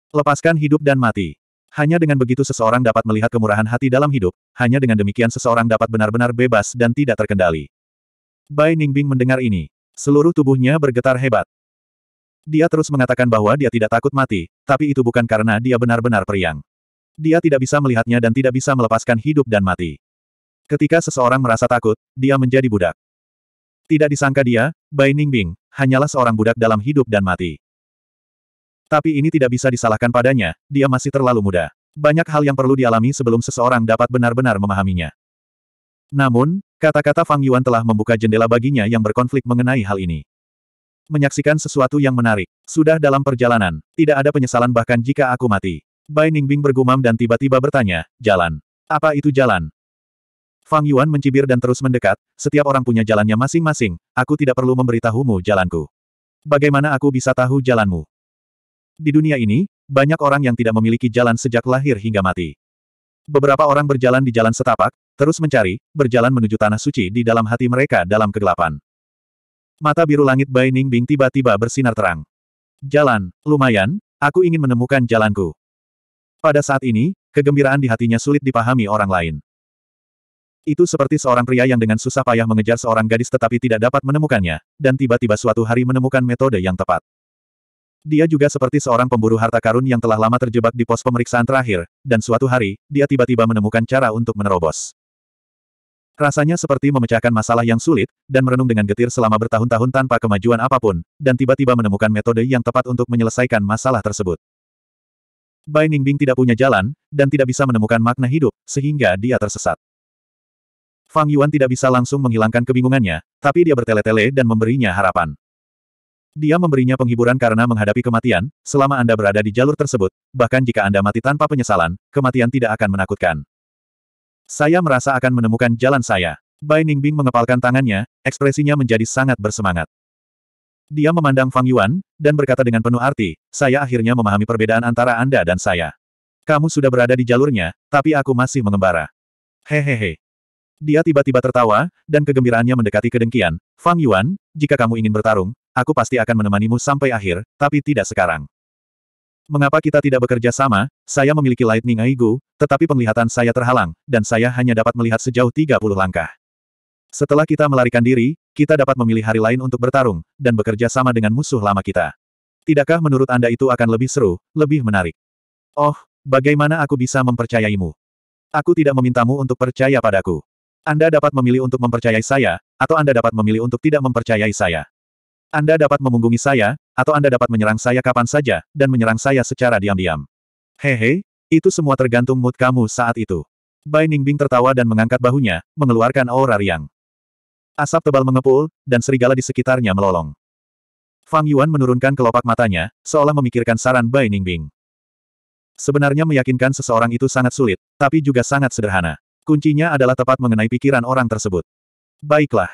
Speaker 1: Lepaskan hidup dan mati. Hanya dengan begitu seseorang dapat melihat kemurahan hati dalam hidup, hanya dengan demikian seseorang dapat benar-benar bebas dan tidak terkendali. Bai Ningbing mendengar ini. Seluruh tubuhnya bergetar hebat. Dia terus mengatakan bahwa dia tidak takut mati, tapi itu bukan karena dia benar-benar periang. Dia tidak bisa melihatnya dan tidak bisa melepaskan hidup dan mati. Ketika seseorang merasa takut, dia menjadi budak. Tidak disangka dia, Bai Ningbing, hanyalah seorang budak dalam hidup dan mati. Tapi ini tidak bisa disalahkan padanya, dia masih terlalu muda. Banyak hal yang perlu dialami sebelum seseorang dapat benar-benar memahaminya. Namun, kata-kata Fang Yuan telah membuka jendela baginya yang berkonflik mengenai hal ini. Menyaksikan sesuatu yang menarik. Sudah dalam perjalanan, tidak ada penyesalan bahkan jika aku mati. Bai Ningbing bergumam dan tiba-tiba bertanya, jalan. Apa itu jalan? Fang Yuan mencibir dan terus mendekat, setiap orang punya jalannya masing-masing, aku tidak perlu memberitahumu jalanku. Bagaimana aku bisa tahu jalanmu? Di dunia ini, banyak orang yang tidak memiliki jalan sejak lahir hingga mati. Beberapa orang berjalan di jalan setapak, terus mencari, berjalan menuju tanah suci di dalam hati mereka dalam kegelapan. Mata biru langit Bai Ning Bing tiba-tiba bersinar terang. Jalan, lumayan, aku ingin menemukan jalanku. Pada saat ini, kegembiraan di hatinya sulit dipahami orang lain. Itu seperti seorang pria yang dengan susah payah mengejar seorang gadis tetapi tidak dapat menemukannya, dan tiba-tiba suatu hari menemukan metode yang tepat. Dia juga seperti seorang pemburu harta karun yang telah lama terjebak di pos pemeriksaan terakhir, dan suatu hari, dia tiba-tiba menemukan cara untuk menerobos. Rasanya seperti memecahkan masalah yang sulit, dan merenung dengan getir selama bertahun-tahun tanpa kemajuan apapun, dan tiba-tiba menemukan metode yang tepat untuk menyelesaikan masalah tersebut. Bai Ningbing tidak punya jalan, dan tidak bisa menemukan makna hidup, sehingga dia tersesat. Fang Yuan tidak bisa langsung menghilangkan kebingungannya, tapi dia bertele-tele dan memberinya harapan. Dia memberinya penghiburan karena menghadapi kematian, selama Anda berada di jalur tersebut, bahkan jika Anda mati tanpa penyesalan, kematian tidak akan menakutkan. Saya merasa akan menemukan jalan saya. Bai Ningbing mengepalkan tangannya, ekspresinya menjadi sangat bersemangat. Dia memandang Fang Yuan, dan berkata dengan penuh arti, saya akhirnya memahami perbedaan antara Anda dan saya. Kamu sudah berada di jalurnya, tapi aku masih mengembara. Hehehe. Dia tiba-tiba tertawa, dan kegembiraannya mendekati kedengkian. Fang Yuan, jika kamu ingin bertarung, aku pasti akan menemanimu sampai akhir, tapi tidak sekarang. Mengapa kita tidak bekerja sama? Saya memiliki Lightning Aigu, tetapi penglihatan saya terhalang, dan saya hanya dapat melihat sejauh 30 langkah. Setelah kita melarikan diri, kita dapat memilih hari lain untuk bertarung, dan bekerja sama dengan musuh lama kita. Tidakkah menurut Anda itu akan lebih seru, lebih menarik? Oh, bagaimana aku bisa mempercayaimu? Aku tidak memintamu untuk percaya padaku. Anda dapat memilih untuk mempercayai saya, atau Anda dapat memilih untuk tidak mempercayai saya. Anda dapat memunggungi saya, atau Anda dapat menyerang saya kapan saja, dan menyerang saya secara diam-diam. Hehe, itu semua tergantung mood kamu saat itu. Bai Ningbing tertawa dan mengangkat bahunya, mengeluarkan aura riang. Asap tebal mengepul, dan serigala di sekitarnya melolong. Fang Yuan menurunkan kelopak matanya, seolah memikirkan saran Bai Ningbing. Sebenarnya meyakinkan seseorang itu sangat sulit, tapi juga sangat sederhana. Kuncinya adalah tepat mengenai pikiran orang tersebut. Baiklah.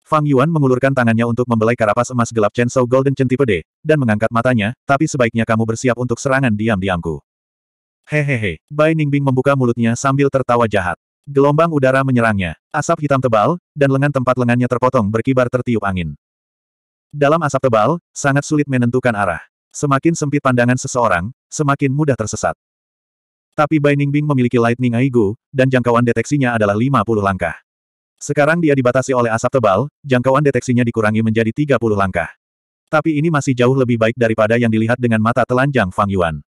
Speaker 1: Fang Yuan mengulurkan tangannya untuk membelai karapas emas gelap Chen Shou Golden Chen Centipede, dan mengangkat matanya, tapi sebaiknya kamu bersiap untuk serangan diam-diamku. Hehehe, Bai Ningbing membuka mulutnya sambil tertawa jahat. Gelombang udara menyerangnya, asap hitam tebal, dan lengan tempat lengannya terpotong berkibar tertiup angin. Dalam asap tebal, sangat sulit menentukan arah. Semakin sempit pandangan seseorang, semakin mudah tersesat. Tapi Bai Ningbing memiliki Lightning Aigu, dan jangkauan deteksinya adalah 50 langkah. Sekarang dia dibatasi oleh asap tebal, jangkauan deteksinya dikurangi menjadi 30 langkah. Tapi ini masih jauh lebih baik daripada yang dilihat dengan mata telanjang Fang Yuan.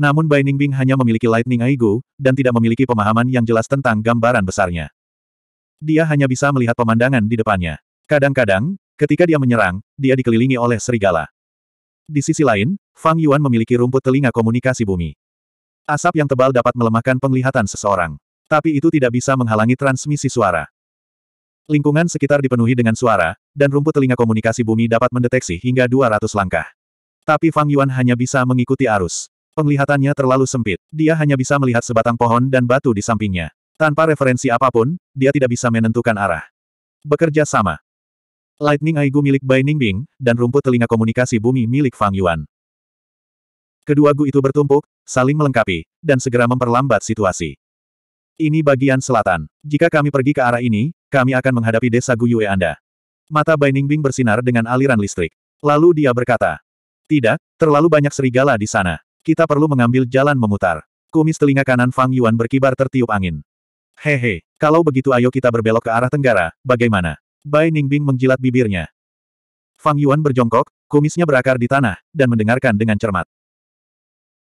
Speaker 1: Namun Bai Ningbing hanya memiliki Lightning Aigu, dan tidak memiliki pemahaman yang jelas tentang gambaran besarnya. Dia hanya bisa melihat pemandangan di depannya. Kadang-kadang, ketika dia menyerang, dia dikelilingi oleh serigala. Di sisi lain, Fang Yuan memiliki rumput telinga komunikasi bumi. Asap yang tebal dapat melemahkan penglihatan seseorang. Tapi itu tidak bisa menghalangi transmisi suara. Lingkungan sekitar dipenuhi dengan suara, dan rumput telinga komunikasi bumi dapat mendeteksi hingga 200 langkah. Tapi Fang Yuan hanya bisa mengikuti arus. Penglihatannya terlalu sempit. Dia hanya bisa melihat sebatang pohon dan batu di sampingnya. Tanpa referensi apapun, dia tidak bisa menentukan arah. Bekerja sama. Lightning Aigu milik Bai Ningbing, dan rumput telinga komunikasi bumi milik Fang Yuan. Kedua Gu itu bertumpuk, saling melengkapi, dan segera memperlambat situasi. Ini bagian selatan. Jika kami pergi ke arah ini, kami akan menghadapi desa Guyue Anda. Mata Ningbing bersinar dengan aliran listrik. Lalu dia berkata, Tidak, terlalu banyak serigala di sana. Kita perlu mengambil jalan memutar. Kumis telinga kanan Fang Yuan berkibar tertiup angin. Hehe, kalau begitu ayo kita berbelok ke arah tenggara, bagaimana? Bai Ningbing menjilat bibirnya. Fang Yuan berjongkok, kumisnya berakar di tanah, dan mendengarkan dengan cermat.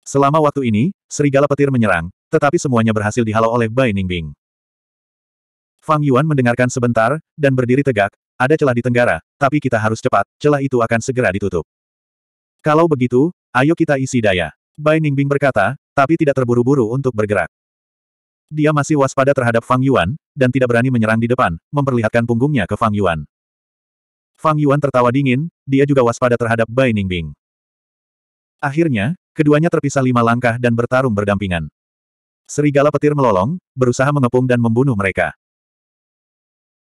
Speaker 1: Selama waktu ini, serigala petir menyerang, tetapi semuanya berhasil dihalau oleh Bai Ningbing. Fang Yuan mendengarkan sebentar, dan berdiri tegak, ada celah di tenggara, tapi kita harus cepat, celah itu akan segera ditutup. Kalau begitu, ayo kita isi daya. Bai Ningbing berkata, tapi tidak terburu-buru untuk bergerak. Dia masih waspada terhadap Fang Yuan, dan tidak berani menyerang di depan, memperlihatkan punggungnya ke Fang Yuan. Fang Yuan tertawa dingin, dia juga waspada terhadap Bai Ningbing. Akhirnya, Keduanya terpisah lima langkah dan bertarung berdampingan. Serigala petir melolong, berusaha mengepung dan membunuh mereka.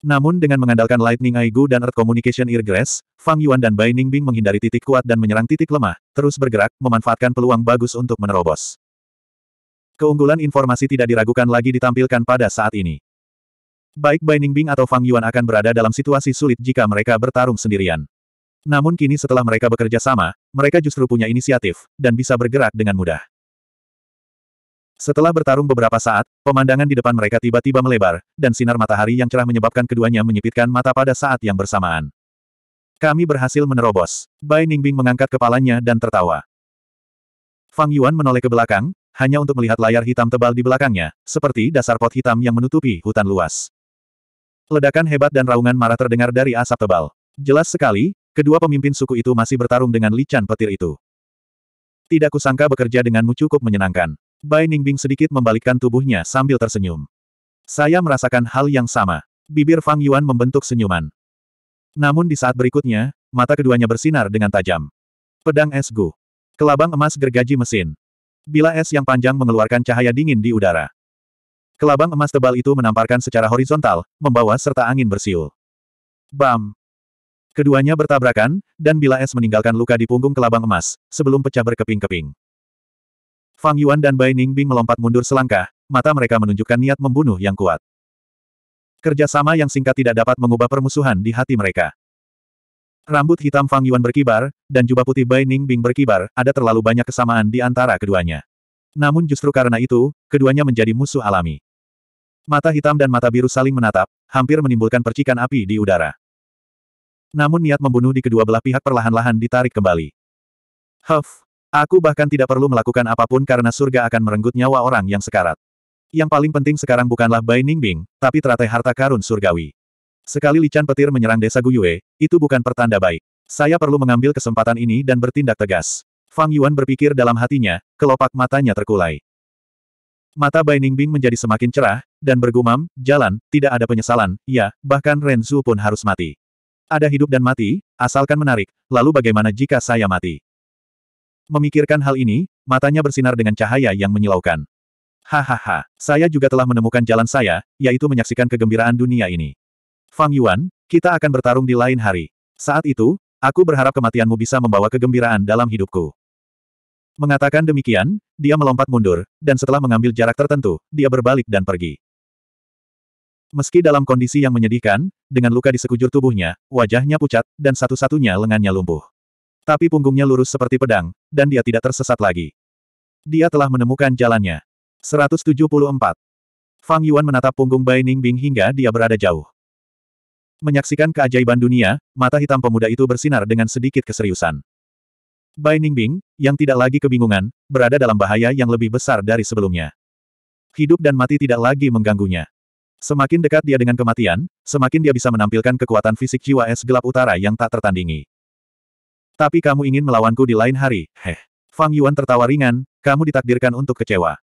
Speaker 1: Namun dengan mengandalkan Lightning Aigu dan Earth Communication Eargrass, Fang Yuan dan Bai Ningbing menghindari titik kuat dan menyerang titik lemah, terus bergerak, memanfaatkan peluang bagus untuk menerobos. Keunggulan informasi tidak diragukan lagi ditampilkan pada saat ini. Baik Bai Ningbing atau Fang Yuan akan berada dalam situasi sulit jika mereka bertarung sendirian. Namun kini setelah mereka bekerja sama, mereka justru punya inisiatif, dan bisa bergerak dengan mudah. Setelah bertarung beberapa saat, pemandangan di depan mereka tiba-tiba melebar, dan sinar matahari yang cerah menyebabkan keduanya menyipitkan mata pada saat yang bersamaan. Kami berhasil menerobos. Bai Ningbing mengangkat kepalanya dan tertawa. Fang Yuan menoleh ke belakang, hanya untuk melihat layar hitam tebal di belakangnya, seperti dasar pot hitam yang menutupi hutan luas. Ledakan hebat dan raungan marah terdengar dari asap tebal. Jelas sekali, Kedua pemimpin suku itu masih bertarung dengan lican petir itu. Tidak kusangka bekerja denganmu cukup menyenangkan. Bai Ningbing sedikit membalikkan tubuhnya sambil tersenyum. Saya merasakan hal yang sama. Bibir Fang Yuan membentuk senyuman. Namun di saat berikutnya, mata keduanya bersinar dengan tajam. Pedang es Gu. Kelabang emas gergaji mesin. Bila es yang panjang mengeluarkan cahaya dingin di udara. Kelabang emas tebal itu menamparkan secara horizontal, membawa serta angin bersiul. Bam! Keduanya bertabrakan, dan bila es meninggalkan luka di punggung kelabang emas, sebelum pecah berkeping-keping. Fang Yuan dan Bai Ningbing melompat mundur selangkah, mata mereka menunjukkan niat membunuh yang kuat. Kerjasama yang singkat tidak dapat mengubah permusuhan di hati mereka. Rambut hitam Fang Yuan berkibar, dan jubah putih Bai Ningbing berkibar, ada terlalu banyak kesamaan di antara keduanya. Namun justru karena itu, keduanya menjadi musuh alami. Mata hitam dan mata biru saling menatap, hampir menimbulkan percikan api di udara. Namun niat membunuh di kedua belah pihak perlahan-lahan ditarik kembali. Huff, aku bahkan tidak perlu melakukan apapun karena surga akan merenggut nyawa orang yang sekarat. Yang paling penting sekarang bukanlah Bai Ningbing, tapi teratai harta karun surgawi. Sekali lican petir menyerang desa Guyue, itu bukan pertanda baik. Saya perlu mengambil kesempatan ini dan bertindak tegas. Fang Yuan berpikir dalam hatinya, kelopak matanya terkulai. Mata Bai Ningbing menjadi semakin cerah, dan bergumam, jalan, tidak ada penyesalan, ya, bahkan Ren Zhu pun harus mati. Ada hidup dan mati, asalkan menarik, lalu bagaimana jika saya mati? Memikirkan hal ini, matanya bersinar dengan cahaya yang menyilaukan. Hahaha, saya juga telah menemukan jalan saya, yaitu menyaksikan kegembiraan dunia ini. Fang Yuan, kita akan bertarung di lain hari. Saat itu, aku berharap kematianmu bisa membawa kegembiraan dalam hidupku. Mengatakan demikian, dia melompat mundur, dan setelah mengambil jarak tertentu, dia berbalik dan pergi. Meski dalam kondisi yang menyedihkan, dengan luka di sekujur tubuhnya, wajahnya pucat, dan satu-satunya lengannya lumpuh. Tapi punggungnya lurus seperti pedang, dan dia tidak tersesat lagi. Dia telah menemukan jalannya. 174. Fang Yuan menatap punggung Bai Ningbing hingga dia berada jauh. Menyaksikan keajaiban dunia, mata hitam pemuda itu bersinar dengan sedikit keseriusan. Bai Ningbing, yang tidak lagi kebingungan, berada dalam bahaya yang lebih besar dari sebelumnya. Hidup dan mati tidak lagi mengganggunya. Semakin dekat dia dengan kematian, semakin dia bisa menampilkan kekuatan fisik jiwa es gelap utara yang tak tertandingi. Tapi kamu ingin melawanku di lain hari, heh. Fang Yuan tertawa ringan, kamu ditakdirkan untuk kecewa.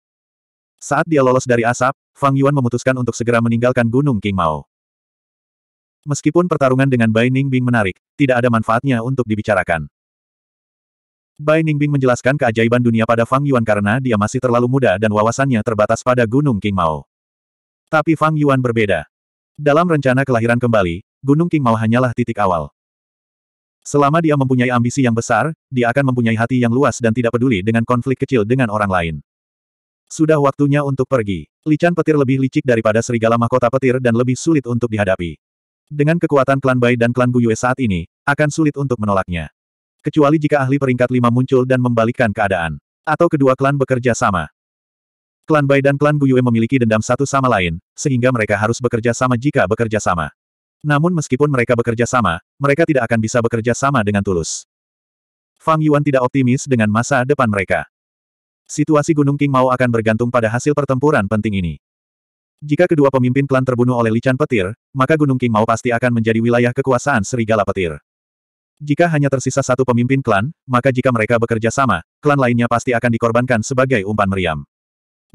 Speaker 1: Saat dia lolos dari asap, Fang Yuan memutuskan untuk segera meninggalkan Gunung King Mao. Meskipun pertarungan dengan Bai Ningbing menarik, tidak ada manfaatnya untuk dibicarakan. Bai Ningbing menjelaskan keajaiban dunia pada Fang Yuan karena dia masih terlalu muda dan wawasannya terbatas pada Gunung King Mao. Tapi Fang Yuan berbeda. Dalam rencana kelahiran kembali, Gunung King Mao hanyalah titik awal. Selama dia mempunyai ambisi yang besar, dia akan mempunyai hati yang luas dan tidak peduli dengan konflik kecil dengan orang lain. Sudah waktunya untuk pergi. Lican petir lebih licik daripada serigala mahkota petir dan lebih sulit untuk dihadapi. Dengan kekuatan klan Bai dan klan Guyue saat ini, akan sulit untuk menolaknya. Kecuali jika ahli peringkat lima muncul dan membalikkan keadaan. Atau kedua klan bekerja sama. Klan Bai dan klan Buyue memiliki dendam satu sama lain, sehingga mereka harus bekerja sama jika bekerja sama. Namun meskipun mereka bekerja sama, mereka tidak akan bisa bekerja sama dengan tulus. Fang Yuan tidak optimis dengan masa depan mereka. Situasi Gunung King Mao akan bergantung pada hasil pertempuran penting ini. Jika kedua pemimpin klan terbunuh oleh Lican Petir, maka Gunung King Mao pasti akan menjadi wilayah kekuasaan Serigala Petir. Jika hanya tersisa satu pemimpin klan, maka jika mereka bekerja sama, klan lainnya pasti akan dikorbankan sebagai umpan meriam.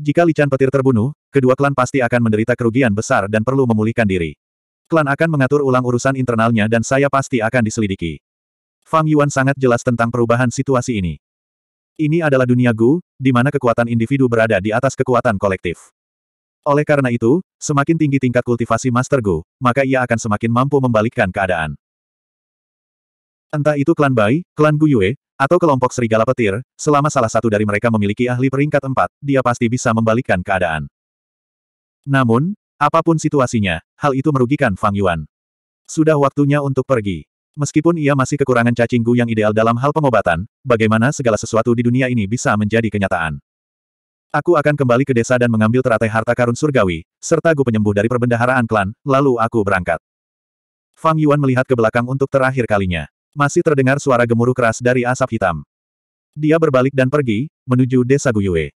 Speaker 1: Jika Lican Petir terbunuh, kedua klan pasti akan menderita kerugian besar dan perlu memulihkan diri. Klan akan mengatur ulang urusan internalnya dan saya pasti akan diselidiki. Fang Yuan sangat jelas tentang perubahan situasi ini. Ini adalah dunia Gu, di mana kekuatan individu berada di atas kekuatan kolektif. Oleh karena itu, semakin tinggi tingkat kultivasi Master Gu, maka ia akan semakin mampu membalikkan keadaan. Entah itu klan Bai, klan Gu Yue, atau kelompok serigala petir, selama salah satu dari mereka memiliki ahli peringkat empat, dia pasti bisa membalikkan keadaan. Namun, apapun situasinya, hal itu merugikan Fang Yuan. Sudah waktunya untuk pergi. Meskipun ia masih kekurangan cacing gu yang ideal dalam hal pengobatan, bagaimana segala sesuatu di dunia ini bisa menjadi kenyataan. Aku akan kembali ke desa dan mengambil teratai harta karun surgawi, serta gu penyembuh dari perbendaharaan klan, lalu aku berangkat. Fang Yuan melihat ke belakang untuk terakhir kalinya. Masih terdengar suara gemuruh keras dari asap hitam. Dia berbalik dan pergi, menuju desa Guyue.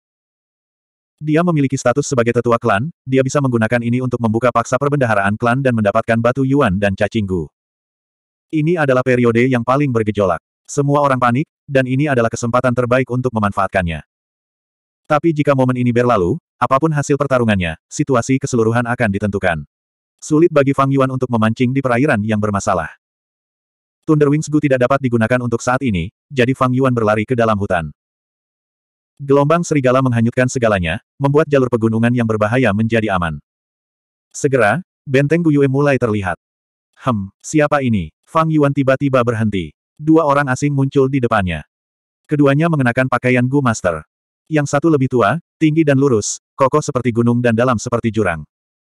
Speaker 1: Dia memiliki status sebagai tetua klan, dia bisa menggunakan ini untuk membuka paksa perbendaharaan klan dan mendapatkan batu yuan dan cacinggu. Ini adalah periode yang paling bergejolak. Semua orang panik, dan ini adalah kesempatan terbaik untuk memanfaatkannya. Tapi jika momen ini berlalu, apapun hasil pertarungannya, situasi keseluruhan akan ditentukan. Sulit bagi Fang Yuan untuk memancing di perairan yang bermasalah. Thunder Wings Gu tidak dapat digunakan untuk saat ini, jadi Fang Yuan berlari ke dalam hutan. Gelombang serigala menghanyutkan segalanya, membuat jalur pegunungan yang berbahaya menjadi aman. Segera, benteng Guyue mulai terlihat. Hem, siapa ini? Fang Yuan tiba-tiba berhenti. Dua orang asing muncul di depannya. Keduanya mengenakan pakaian Gu Master. Yang satu lebih tua, tinggi dan lurus, kokoh seperti gunung dan dalam seperti jurang.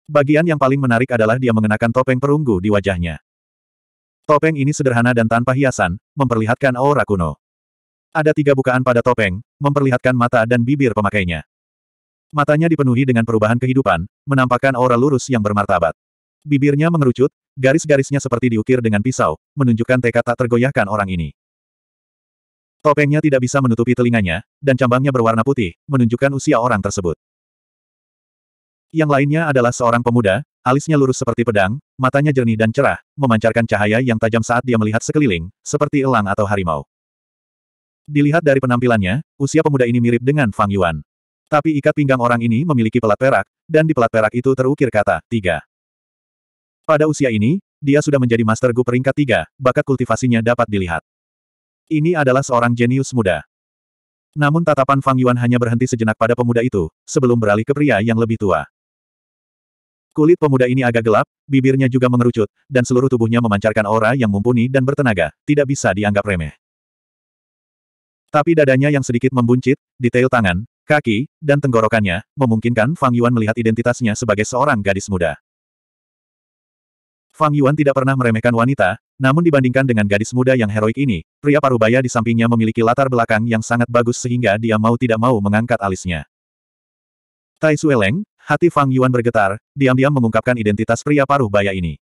Speaker 1: Bagian yang paling menarik adalah dia mengenakan topeng perunggu di wajahnya. Topeng ini sederhana dan tanpa hiasan, memperlihatkan aura kuno. Ada tiga bukaan pada topeng, memperlihatkan mata dan bibir pemakainya. Matanya dipenuhi dengan perubahan kehidupan, menampakkan aura lurus yang bermartabat. Bibirnya mengerucut, garis-garisnya seperti diukir dengan pisau, menunjukkan tekad tak tergoyahkan orang ini. Topengnya tidak bisa menutupi telinganya, dan cambangnya berwarna putih, menunjukkan usia orang tersebut. Yang lainnya adalah seorang pemuda, alisnya lurus seperti pedang, matanya jernih dan cerah, memancarkan cahaya yang tajam saat dia melihat sekeliling, seperti elang atau harimau. Dilihat dari penampilannya, usia pemuda ini mirip dengan Fang Yuan. Tapi ikat pinggang orang ini memiliki pelat perak, dan di pelat perak itu terukir kata, tiga. Pada usia ini, dia sudah menjadi master gu peringkat tiga, bakat kultivasinya dapat dilihat. Ini adalah seorang jenius muda. Namun tatapan Fang Yuan hanya berhenti sejenak pada pemuda itu, sebelum beralih ke pria yang lebih tua. Kulit pemuda ini agak gelap, bibirnya juga mengerucut, dan seluruh tubuhnya memancarkan aura yang mumpuni dan bertenaga, tidak bisa dianggap remeh. Tapi dadanya yang sedikit membuncit, detail tangan, kaki, dan tenggorokannya, memungkinkan Fang Yuan melihat identitasnya sebagai seorang gadis muda. Fang Yuan tidak pernah meremehkan wanita, namun dibandingkan dengan gadis muda yang heroik ini, pria parubaya di sampingnya memiliki latar belakang yang sangat bagus sehingga dia mau tidak mau mengangkat alisnya. Tai Sueleng, Hati Fang Yuan bergetar, diam-diam mengungkapkan identitas pria paruh baya ini.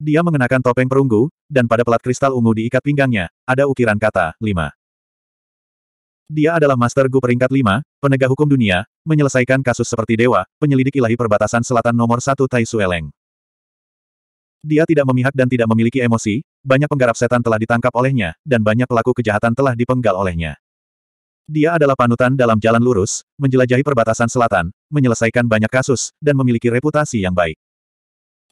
Speaker 1: Dia mengenakan topeng perunggu, dan pada pelat kristal ungu diikat pinggangnya, ada ukiran kata, 5. Dia adalah Master Gu peringkat 5, penegak hukum dunia, menyelesaikan kasus seperti dewa, penyelidik ilahi perbatasan selatan nomor 1 Tai Sueleng. Dia tidak memihak dan tidak memiliki emosi, banyak penggarap setan telah ditangkap olehnya, dan banyak pelaku kejahatan telah dipenggal olehnya. Dia adalah panutan dalam jalan lurus, menjelajahi perbatasan selatan, menyelesaikan banyak kasus, dan memiliki reputasi yang baik.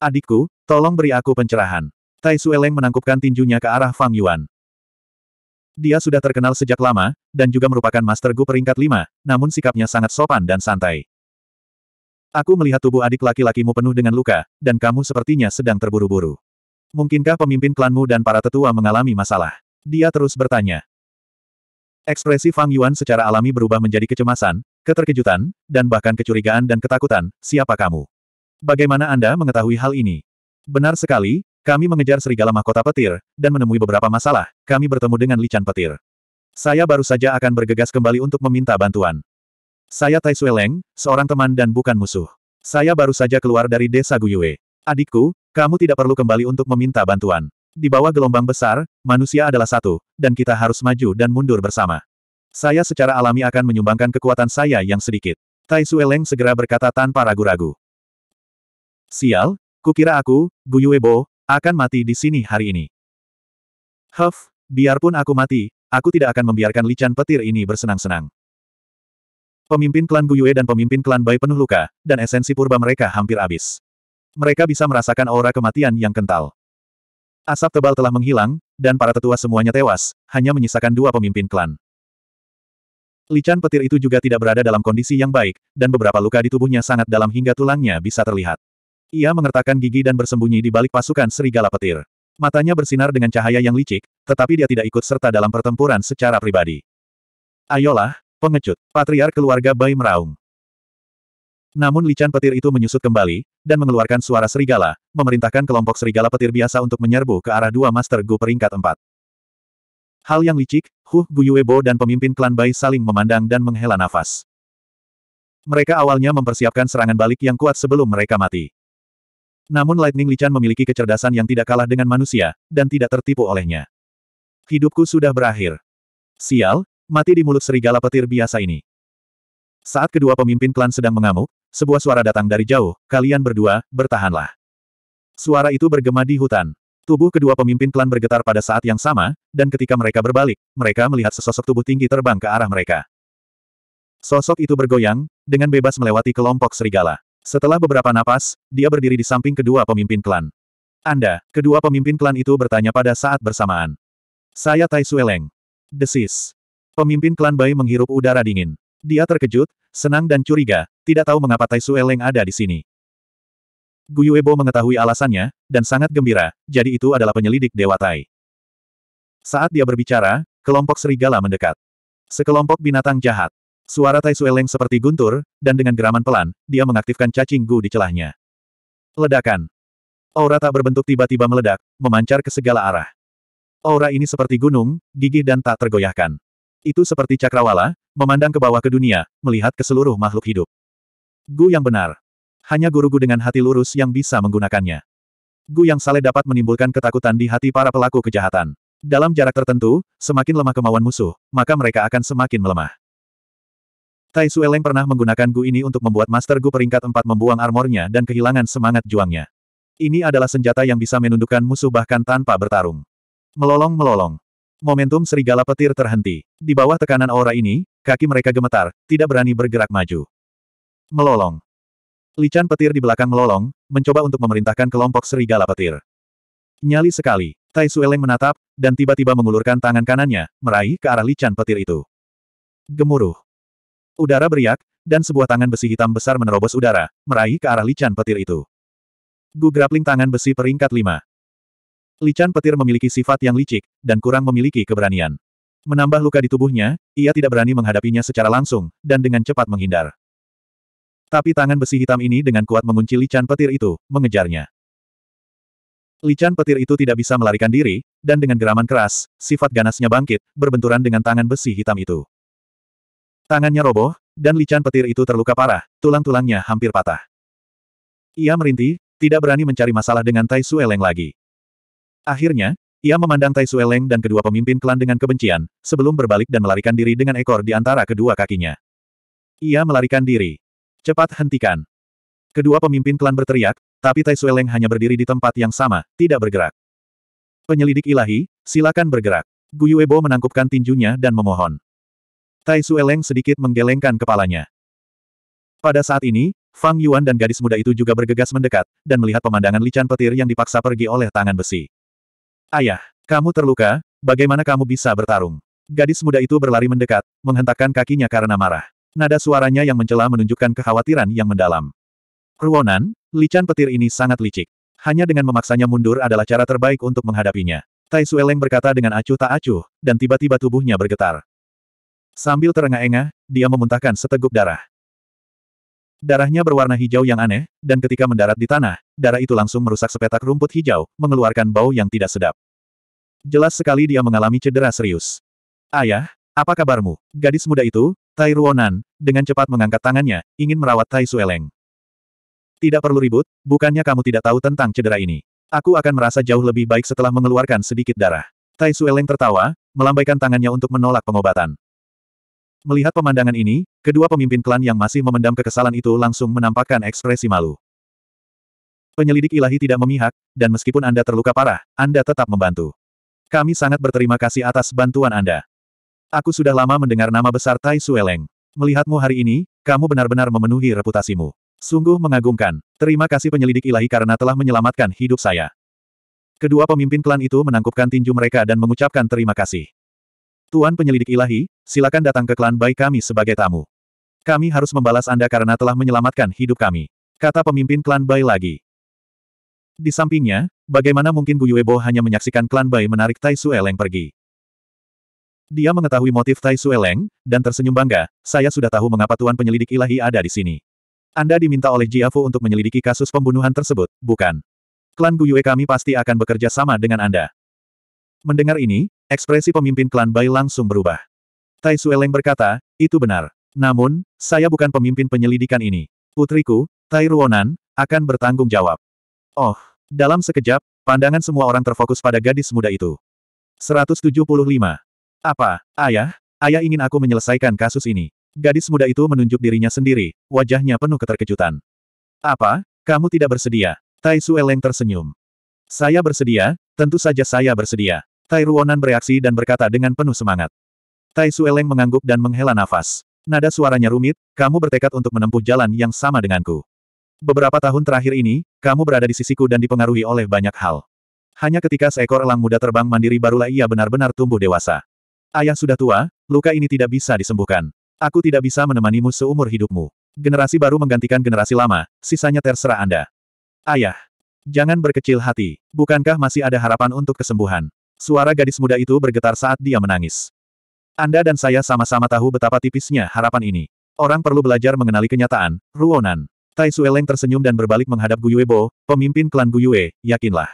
Speaker 1: Adikku, tolong beri aku pencerahan. Tai Sueleng menangkupkan tinjunya ke arah Fang Yuan. Dia sudah terkenal sejak lama, dan juga merupakan Master Gu peringkat lima. namun sikapnya sangat sopan dan santai. Aku melihat tubuh adik laki-lakimu penuh dengan luka, dan kamu sepertinya sedang terburu-buru. Mungkinkah pemimpin klanmu dan para tetua mengalami masalah? Dia terus bertanya. Ekspresi Fang Yuan secara alami berubah menjadi kecemasan, keterkejutan, dan bahkan kecurigaan dan ketakutan, siapa kamu? Bagaimana Anda mengetahui hal ini? Benar sekali, kami mengejar serigala mahkota petir, dan menemui beberapa masalah, kami bertemu dengan Lican petir. Saya baru saja akan bergegas kembali untuk meminta bantuan. Saya Tai Sui Leng, seorang teman dan bukan musuh. Saya baru saja keluar dari desa Guyue. Adikku, kamu tidak perlu kembali untuk meminta bantuan. Di bawah gelombang besar, manusia adalah satu, dan kita harus maju dan mundur bersama. Saya secara alami akan menyumbangkan kekuatan saya yang sedikit. Tai Sueleng segera berkata tanpa ragu-ragu. Sial, kukira aku, Guyuebo, akan mati di sini hari ini. Huff, biarpun aku mati, aku tidak akan membiarkan lican petir ini bersenang-senang. Pemimpin klan Guyue dan pemimpin klan Bai penuh luka, dan esensi purba mereka hampir habis. Mereka bisa merasakan aura kematian yang kental. Asap tebal telah menghilang, dan para tetua semuanya tewas, hanya menyisakan dua pemimpin klan. Lican petir itu juga tidak berada dalam kondisi yang baik, dan beberapa luka di tubuhnya sangat dalam hingga tulangnya bisa terlihat. Ia mengertakkan gigi dan bersembunyi di balik pasukan serigala petir. Matanya bersinar dengan cahaya yang licik, tetapi dia tidak ikut serta dalam pertempuran secara pribadi. Ayolah, pengecut, patriar keluarga Bai meraung. Namun lican petir itu menyusut kembali, dan mengeluarkan suara serigala, memerintahkan kelompok serigala petir biasa untuk menyerbu ke arah dua Master Gu peringkat empat. Hal yang licik, Huh Guyuebo dan pemimpin klan Bai saling memandang dan menghela nafas. Mereka awalnya mempersiapkan serangan balik yang kuat sebelum mereka mati. Namun Lightning Lichan memiliki kecerdasan yang tidak kalah dengan manusia, dan tidak tertipu olehnya. Hidupku sudah berakhir. Sial, mati di mulut serigala petir biasa ini. Saat kedua pemimpin klan sedang mengamuk, sebuah suara datang dari jauh, kalian berdua, bertahanlah. Suara itu bergema di hutan. Tubuh kedua pemimpin klan bergetar pada saat yang sama, dan ketika mereka berbalik, mereka melihat sesosok tubuh tinggi terbang ke arah mereka. Sosok itu bergoyang, dengan bebas melewati kelompok serigala. Setelah beberapa napas, dia berdiri di samping kedua pemimpin klan. Anda, kedua pemimpin klan itu bertanya pada saat bersamaan. Saya Tai Sueleng. Desis. Pemimpin klan Bai menghirup udara dingin. Dia terkejut, senang dan curiga, tidak tahu mengapa Tai Su Eleng ada di sini. Guyuebo mengetahui alasannya, dan sangat gembira, jadi itu adalah penyelidik Dewa Tai. Saat dia berbicara, kelompok serigala mendekat. Sekelompok binatang jahat. Suara Tai Sueleng seperti guntur, dan dengan geraman pelan, dia mengaktifkan cacing gu di celahnya. Ledakan. Aura tak berbentuk tiba-tiba meledak, memancar ke segala arah. Aura ini seperti gunung, gigih dan tak tergoyahkan. Itu seperti cakrawala, memandang ke bawah ke dunia, melihat ke seluruh makhluk hidup. Gu yang benar. Hanya guru dengan hati lurus yang bisa menggunakannya. Gu yang saleh dapat menimbulkan ketakutan di hati para pelaku kejahatan. Dalam jarak tertentu, semakin lemah kemauan musuh, maka mereka akan semakin melemah. Tai Sueleng pernah menggunakan Gu ini untuk membuat Master Gu peringkat 4 membuang armornya dan kehilangan semangat juangnya. Ini adalah senjata yang bisa menundukkan musuh bahkan tanpa bertarung. Melolong-melolong. Momentum serigala petir terhenti. Di bawah tekanan aura ini, kaki mereka gemetar, tidak berani bergerak maju. Melolong. Lican petir di belakang melolong, mencoba untuk memerintahkan kelompok serigala petir. Nyali sekali, Tai Sueleng menatap, dan tiba-tiba mengulurkan tangan kanannya, meraih ke arah lican petir itu. Gemuruh. Udara beriak, dan sebuah tangan besi hitam besar menerobos udara, meraih ke arah lican petir itu. Gu grappling tangan besi peringkat 5. Lican petir memiliki sifat yang licik, dan kurang memiliki keberanian. Menambah luka di tubuhnya, ia tidak berani menghadapinya secara langsung, dan dengan cepat menghindar. Tapi tangan besi hitam ini dengan kuat mengunci lican petir itu, mengejarnya. Lican petir itu tidak bisa melarikan diri, dan dengan geraman keras, sifat ganasnya bangkit, berbenturan dengan tangan besi hitam itu. Tangannya roboh, dan lican petir itu terluka parah, tulang-tulangnya hampir patah. Ia merintih, tidak berani mencari masalah dengan Tai Sueleng lagi. Akhirnya, ia memandang Tai Sueleng dan kedua pemimpin klan dengan kebencian, sebelum berbalik dan melarikan diri dengan ekor di antara kedua kakinya. Ia melarikan diri. Cepat hentikan. Kedua pemimpin klan berteriak, tapi Tai Sueleng hanya berdiri di tempat yang sama, tidak bergerak. Penyelidik ilahi, silakan bergerak. Gu Yuebo menangkupkan tinjunya dan memohon. Tai Sueleng sedikit menggelengkan kepalanya. Pada saat ini, Fang Yuan dan gadis muda itu juga bergegas mendekat, dan melihat pemandangan lican petir yang dipaksa pergi oleh tangan besi. Ayah, kamu terluka, bagaimana kamu bisa bertarung? Gadis muda itu berlari mendekat, menghentakkan kakinya karena marah nada suaranya yang mencela menunjukkan kekhawatiran yang mendalam. Ruonan, lican petir ini sangat licik. Hanya dengan memaksanya mundur adalah cara terbaik untuk menghadapinya. Tai Sueleng berkata dengan acuh tak acuh, dan tiba-tiba tubuhnya bergetar. Sambil terengah-engah, dia memuntahkan seteguk darah. Darahnya berwarna hijau yang aneh, dan ketika mendarat di tanah, darah itu langsung merusak sepetak rumput hijau, mengeluarkan bau yang tidak sedap. Jelas sekali dia mengalami cedera serius. Ayah, apa kabarmu? Gadis muda itu, Tai Ruonan, dengan cepat mengangkat tangannya, ingin merawat Tai Sueleng. Tidak perlu ribut, bukannya kamu tidak tahu tentang cedera ini. Aku akan merasa jauh lebih baik setelah mengeluarkan sedikit darah. Tai Sueleng tertawa, melambaikan tangannya untuk menolak pengobatan. Melihat pemandangan ini, kedua pemimpin klan yang masih memendam kekesalan itu langsung menampakkan ekspresi malu. Penyelidik ilahi tidak memihak, dan meskipun Anda terluka parah, Anda tetap membantu. Kami sangat berterima kasih atas bantuan Anda. Aku sudah lama mendengar nama besar Tai Sueleng. Melihatmu hari ini, kamu benar-benar memenuhi reputasimu. Sungguh mengagumkan. Terima kasih penyelidik ilahi karena telah menyelamatkan hidup saya. Kedua pemimpin klan itu menangkupkan tinju mereka dan mengucapkan terima kasih. Tuan penyelidik ilahi, silakan datang ke klan Bai kami sebagai tamu. Kami harus membalas Anda karena telah menyelamatkan hidup kami. Kata pemimpin klan Bai lagi. Di sampingnya, bagaimana mungkin Guyuebo hanya menyaksikan klan Bai menarik Tai Sueleng pergi. Dia mengetahui motif Tai Sueleng dan tersenyum bangga, saya sudah tahu mengapa Tuan Penyelidik Ilahi ada di sini. Anda diminta oleh Jiafu untuk menyelidiki kasus pembunuhan tersebut, bukan? Klan Guyue kami pasti akan bekerja sama dengan Anda. Mendengar ini, ekspresi pemimpin klan Bai langsung berubah. Tai Sueleng berkata, itu benar. Namun, saya bukan pemimpin penyelidikan ini. Putriku, Tai Ruonan, akan bertanggung jawab. Oh, dalam sekejap, pandangan semua orang terfokus pada gadis muda itu. 175. Apa, ayah? Ayah ingin aku menyelesaikan kasus ini. Gadis muda itu menunjuk dirinya sendiri, wajahnya penuh keterkejutan. Apa, kamu tidak bersedia? Tai Su Eleng tersenyum. Saya bersedia, tentu saja saya bersedia. Tai Ruonan bereaksi dan berkata dengan penuh semangat. Tai Su Eleng mengangguk dan menghela nafas. Nada suaranya rumit, kamu bertekad untuk menempuh jalan yang sama denganku. Beberapa tahun terakhir ini, kamu berada di sisiku dan dipengaruhi oleh banyak hal. Hanya ketika seekor elang muda terbang mandiri barulah ia benar-benar tumbuh dewasa. Ayah sudah tua, luka ini tidak bisa disembuhkan. Aku tidak bisa menemanimu seumur hidupmu. Generasi baru menggantikan generasi lama, sisanya terserah Anda. Ayah, jangan berkecil hati. Bukankah masih ada harapan untuk kesembuhan? Suara gadis muda itu bergetar saat dia menangis. Anda dan saya sama-sama tahu betapa tipisnya harapan ini. Orang perlu belajar mengenali kenyataan, Ruonan. Tai Sueleng tersenyum dan berbalik menghadap Guyuebo, pemimpin klan Guyue, yakinlah.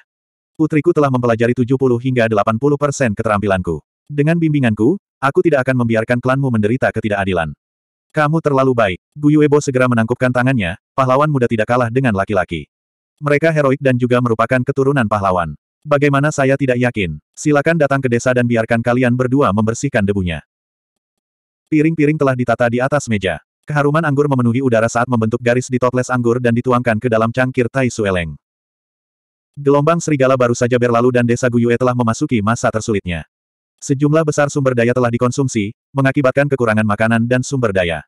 Speaker 1: Putriku telah mempelajari 70 hingga 80 persen keterampilanku. Dengan bimbinganku, aku tidak akan membiarkan klanmu menderita ketidakadilan. Kamu terlalu baik. Guyuebo segera menangkupkan tangannya, pahlawan muda tidak kalah dengan laki-laki. Mereka heroik dan juga merupakan keturunan pahlawan. Bagaimana saya tidak yakin? Silakan datang ke desa dan biarkan kalian berdua membersihkan debunya. Piring-piring telah ditata di atas meja. Keharuman anggur memenuhi udara saat membentuk garis di toples anggur dan dituangkan ke dalam cangkir tai sueleng. Gelombang serigala baru saja berlalu dan desa Guyue telah memasuki masa tersulitnya. Sejumlah besar sumber daya telah dikonsumsi, mengakibatkan kekurangan makanan dan sumber daya.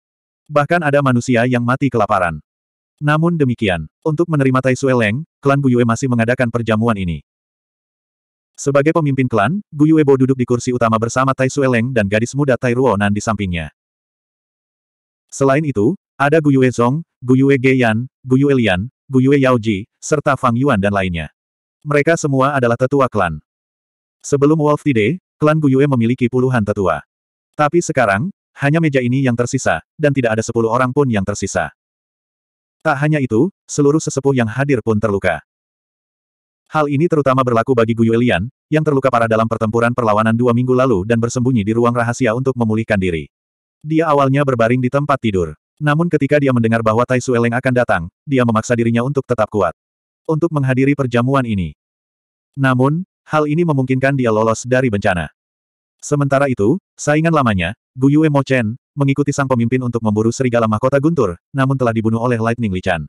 Speaker 1: Bahkan ada manusia yang mati kelaparan. Namun demikian, untuk menerima Tai Sueleng, Leng, klan Guyue masih mengadakan perjamuan ini. Sebagai pemimpin klan, Guyue Bo duduk di kursi utama bersama Tai Sueleng dan gadis muda Tai Ruonan di sampingnya. Selain itu, ada Guyue Zong, Guyue Geyan, Guyue Lian, Guyue Yaoji, serta Fang Yuan dan lainnya. Mereka semua adalah tetua klan. Sebelum Wolf Tide, klan Guyue memiliki puluhan tetua. Tapi sekarang, hanya meja ini yang tersisa, dan tidak ada sepuluh orang pun yang tersisa. Tak hanya itu, seluruh sesepuh yang hadir pun terluka. Hal ini terutama berlaku bagi Guyue Lian, yang terluka parah dalam pertempuran perlawanan dua minggu lalu dan bersembunyi di ruang rahasia untuk memulihkan diri. Dia awalnya berbaring di tempat tidur. Namun ketika dia mendengar bahwa Tai Sueleng akan datang, dia memaksa dirinya untuk tetap kuat. Untuk menghadiri perjamuan ini. Namun, Hal ini memungkinkan dia lolos dari bencana. Sementara itu, saingan lamanya, Guyue Mo Chen, mengikuti sang pemimpin untuk memburu serigala mahkota Guntur, namun telah dibunuh oleh Lightning Li Chan.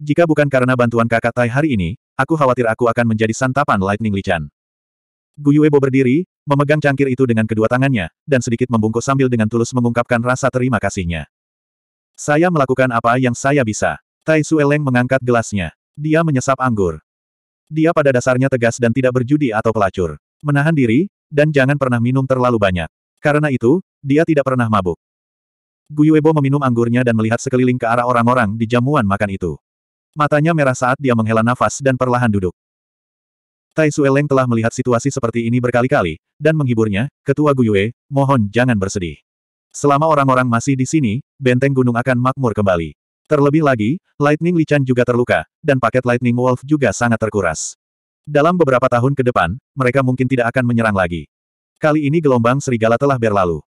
Speaker 1: Jika bukan karena bantuan kakak Tai hari ini, aku khawatir aku akan menjadi santapan Lightning Li Chan. Yue Bo berdiri, memegang cangkir itu dengan kedua tangannya, dan sedikit membungkuk sambil dengan tulus mengungkapkan rasa terima kasihnya. Saya melakukan apa yang saya bisa. Tai Sueleng mengangkat gelasnya. Dia menyesap anggur. Dia pada dasarnya tegas dan tidak berjudi atau pelacur. Menahan diri, dan jangan pernah minum terlalu banyak. Karena itu, dia tidak pernah mabuk. Guyuebo meminum anggurnya dan melihat sekeliling ke arah orang-orang di jamuan makan itu. Matanya merah saat dia menghela nafas dan perlahan duduk. Tai Sueleng telah melihat situasi seperti ini berkali-kali, dan menghiburnya, Ketua Guyue, mohon jangan bersedih. Selama orang-orang masih di sini, benteng gunung akan makmur kembali. Terlebih lagi, Lightning Lichan juga terluka, dan paket Lightning Wolf juga sangat terkuras. Dalam beberapa tahun ke depan, mereka mungkin tidak akan menyerang lagi. Kali ini gelombang serigala telah berlalu.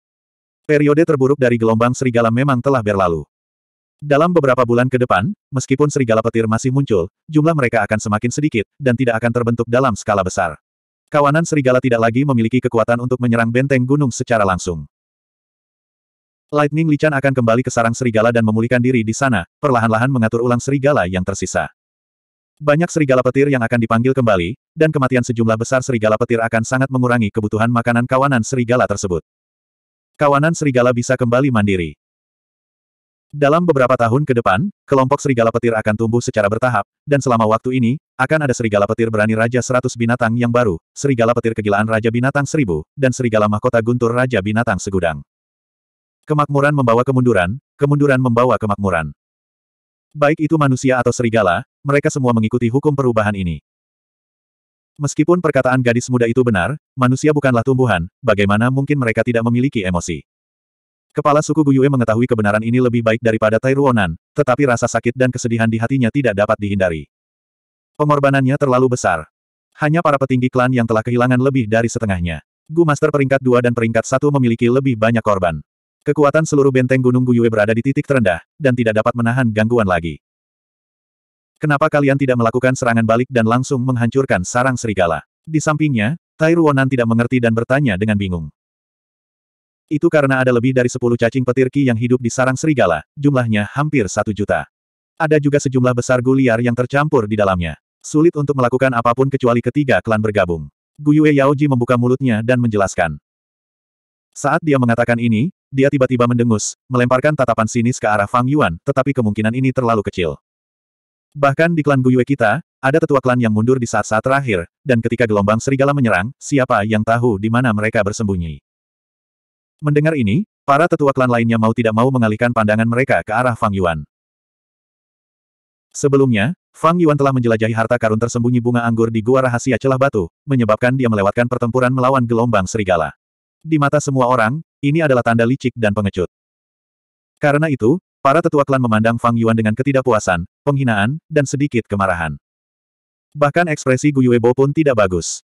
Speaker 1: Periode terburuk dari gelombang serigala memang telah berlalu. Dalam beberapa bulan ke depan, meskipun serigala petir masih muncul, jumlah mereka akan semakin sedikit, dan tidak akan terbentuk dalam skala besar. Kawanan serigala tidak lagi memiliki kekuatan untuk menyerang benteng gunung secara langsung. Lightning Lican akan kembali ke sarang serigala dan memulihkan diri di sana, perlahan-lahan mengatur ulang serigala yang tersisa. Banyak serigala petir yang akan dipanggil kembali, dan kematian sejumlah besar serigala petir akan sangat mengurangi kebutuhan makanan kawanan serigala tersebut. Kawanan serigala bisa kembali mandiri. Dalam beberapa tahun ke depan, kelompok serigala petir akan tumbuh secara bertahap, dan selama waktu ini, akan ada serigala petir berani Raja seratus binatang yang baru, serigala petir kegilaan Raja Binatang seribu, dan serigala mahkota guntur Raja Binatang Segudang. Kemakmuran membawa kemunduran, kemunduran membawa kemakmuran. Baik itu manusia atau serigala, mereka semua mengikuti hukum perubahan ini. Meskipun perkataan gadis muda itu benar, manusia bukanlah tumbuhan, bagaimana mungkin mereka tidak memiliki emosi? Kepala suku Guyue mengetahui kebenaran ini lebih baik daripada Tairuonan, tetapi rasa sakit dan kesedihan di hatinya tidak dapat dihindari. Pengorbanannya terlalu besar. Hanya para petinggi klan yang telah kehilangan lebih dari setengahnya. Gu Master peringkat 2 dan peringkat 1 memiliki lebih banyak korban. Kekuatan seluruh benteng Gunung Guyue berada di titik terendah, dan tidak dapat menahan gangguan lagi. Kenapa kalian tidak melakukan serangan balik dan langsung menghancurkan sarang serigala? Di sampingnya, Tai Ruonan tidak mengerti dan bertanya dengan bingung. Itu karena ada lebih dari sepuluh cacing petir Ki yang hidup di sarang serigala, jumlahnya hampir satu juta. Ada juga sejumlah besar guliar yang tercampur di dalamnya. Sulit untuk melakukan apapun kecuali ketiga klan bergabung. Guyue Yaoji membuka mulutnya dan menjelaskan. Saat dia mengatakan ini, dia tiba-tiba mendengus, melemparkan tatapan sinis ke arah Fang Yuan, tetapi kemungkinan ini terlalu kecil. Bahkan di klan Guyue kita, ada tetua klan yang mundur di saat-saat terakhir, dan ketika gelombang serigala menyerang, siapa yang tahu di mana mereka bersembunyi. Mendengar ini, para tetua klan lainnya mau tidak mau mengalihkan pandangan mereka ke arah Fang Yuan. Sebelumnya, Fang Yuan telah menjelajahi harta karun tersembunyi bunga anggur di gua rahasia celah batu, menyebabkan dia melewatkan pertempuran melawan gelombang serigala. Di mata semua orang, ini adalah tanda licik dan pengecut. Karena itu, para tetua klan memandang Fang Yuan dengan ketidakpuasan, penghinaan, dan sedikit kemarahan. Bahkan ekspresi Gu Yuebo pun tidak bagus.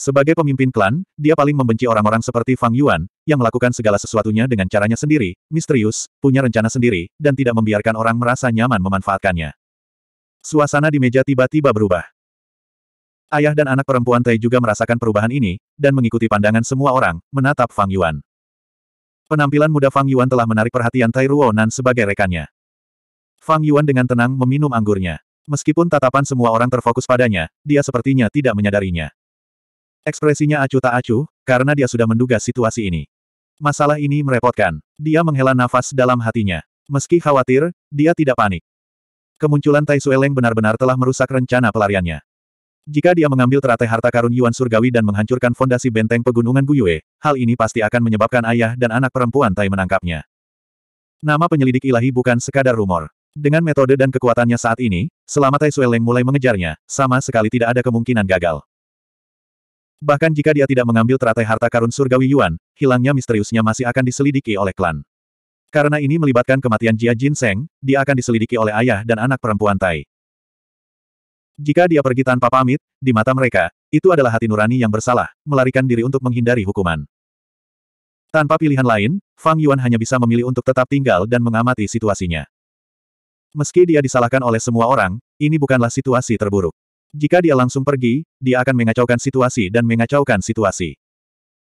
Speaker 1: Sebagai pemimpin klan, dia paling membenci orang-orang seperti Fang Yuan, yang melakukan segala sesuatunya dengan caranya sendiri, misterius, punya rencana sendiri, dan tidak membiarkan orang merasa nyaman memanfaatkannya. Suasana di meja tiba-tiba berubah. Ayah dan anak perempuan Tai juga merasakan perubahan ini, dan mengikuti pandangan semua orang, menatap Fang Yuan. Penampilan muda Fang Yuan telah menarik perhatian Tai Ruonan sebagai rekannya. Fang Yuan dengan tenang meminum anggurnya. Meskipun tatapan semua orang terfokus padanya, dia sepertinya tidak menyadarinya. Ekspresinya acuh tak acuh, karena dia sudah menduga situasi ini. Masalah ini merepotkan. Dia menghela nafas dalam hatinya. Meski khawatir, dia tidak panik. Kemunculan Tai Sueleng benar-benar telah merusak rencana pelariannya. Jika dia mengambil teratai harta karun Yuan Surgawi dan menghancurkan fondasi benteng pegunungan Buyue, hal ini pasti akan menyebabkan ayah dan anak perempuan Tai menangkapnya. Nama penyelidik ilahi bukan sekadar rumor. Dengan metode dan kekuatannya saat ini, selama Tai Sueleng mulai mengejarnya, sama sekali tidak ada kemungkinan gagal. Bahkan jika dia tidak mengambil teratai harta karun Surgawi Yuan, hilangnya misteriusnya masih akan diselidiki oleh klan. Karena ini melibatkan kematian Jia Jinseng, dia akan diselidiki oleh ayah dan anak perempuan Tai. Jika dia pergi tanpa pamit, di mata mereka, itu adalah hati nurani yang bersalah, melarikan diri untuk menghindari hukuman. Tanpa pilihan lain, Fang Yuan hanya bisa memilih untuk tetap tinggal dan mengamati situasinya. Meski dia disalahkan oleh semua orang, ini bukanlah situasi terburuk. Jika dia langsung pergi, dia akan mengacaukan situasi dan mengacaukan situasi.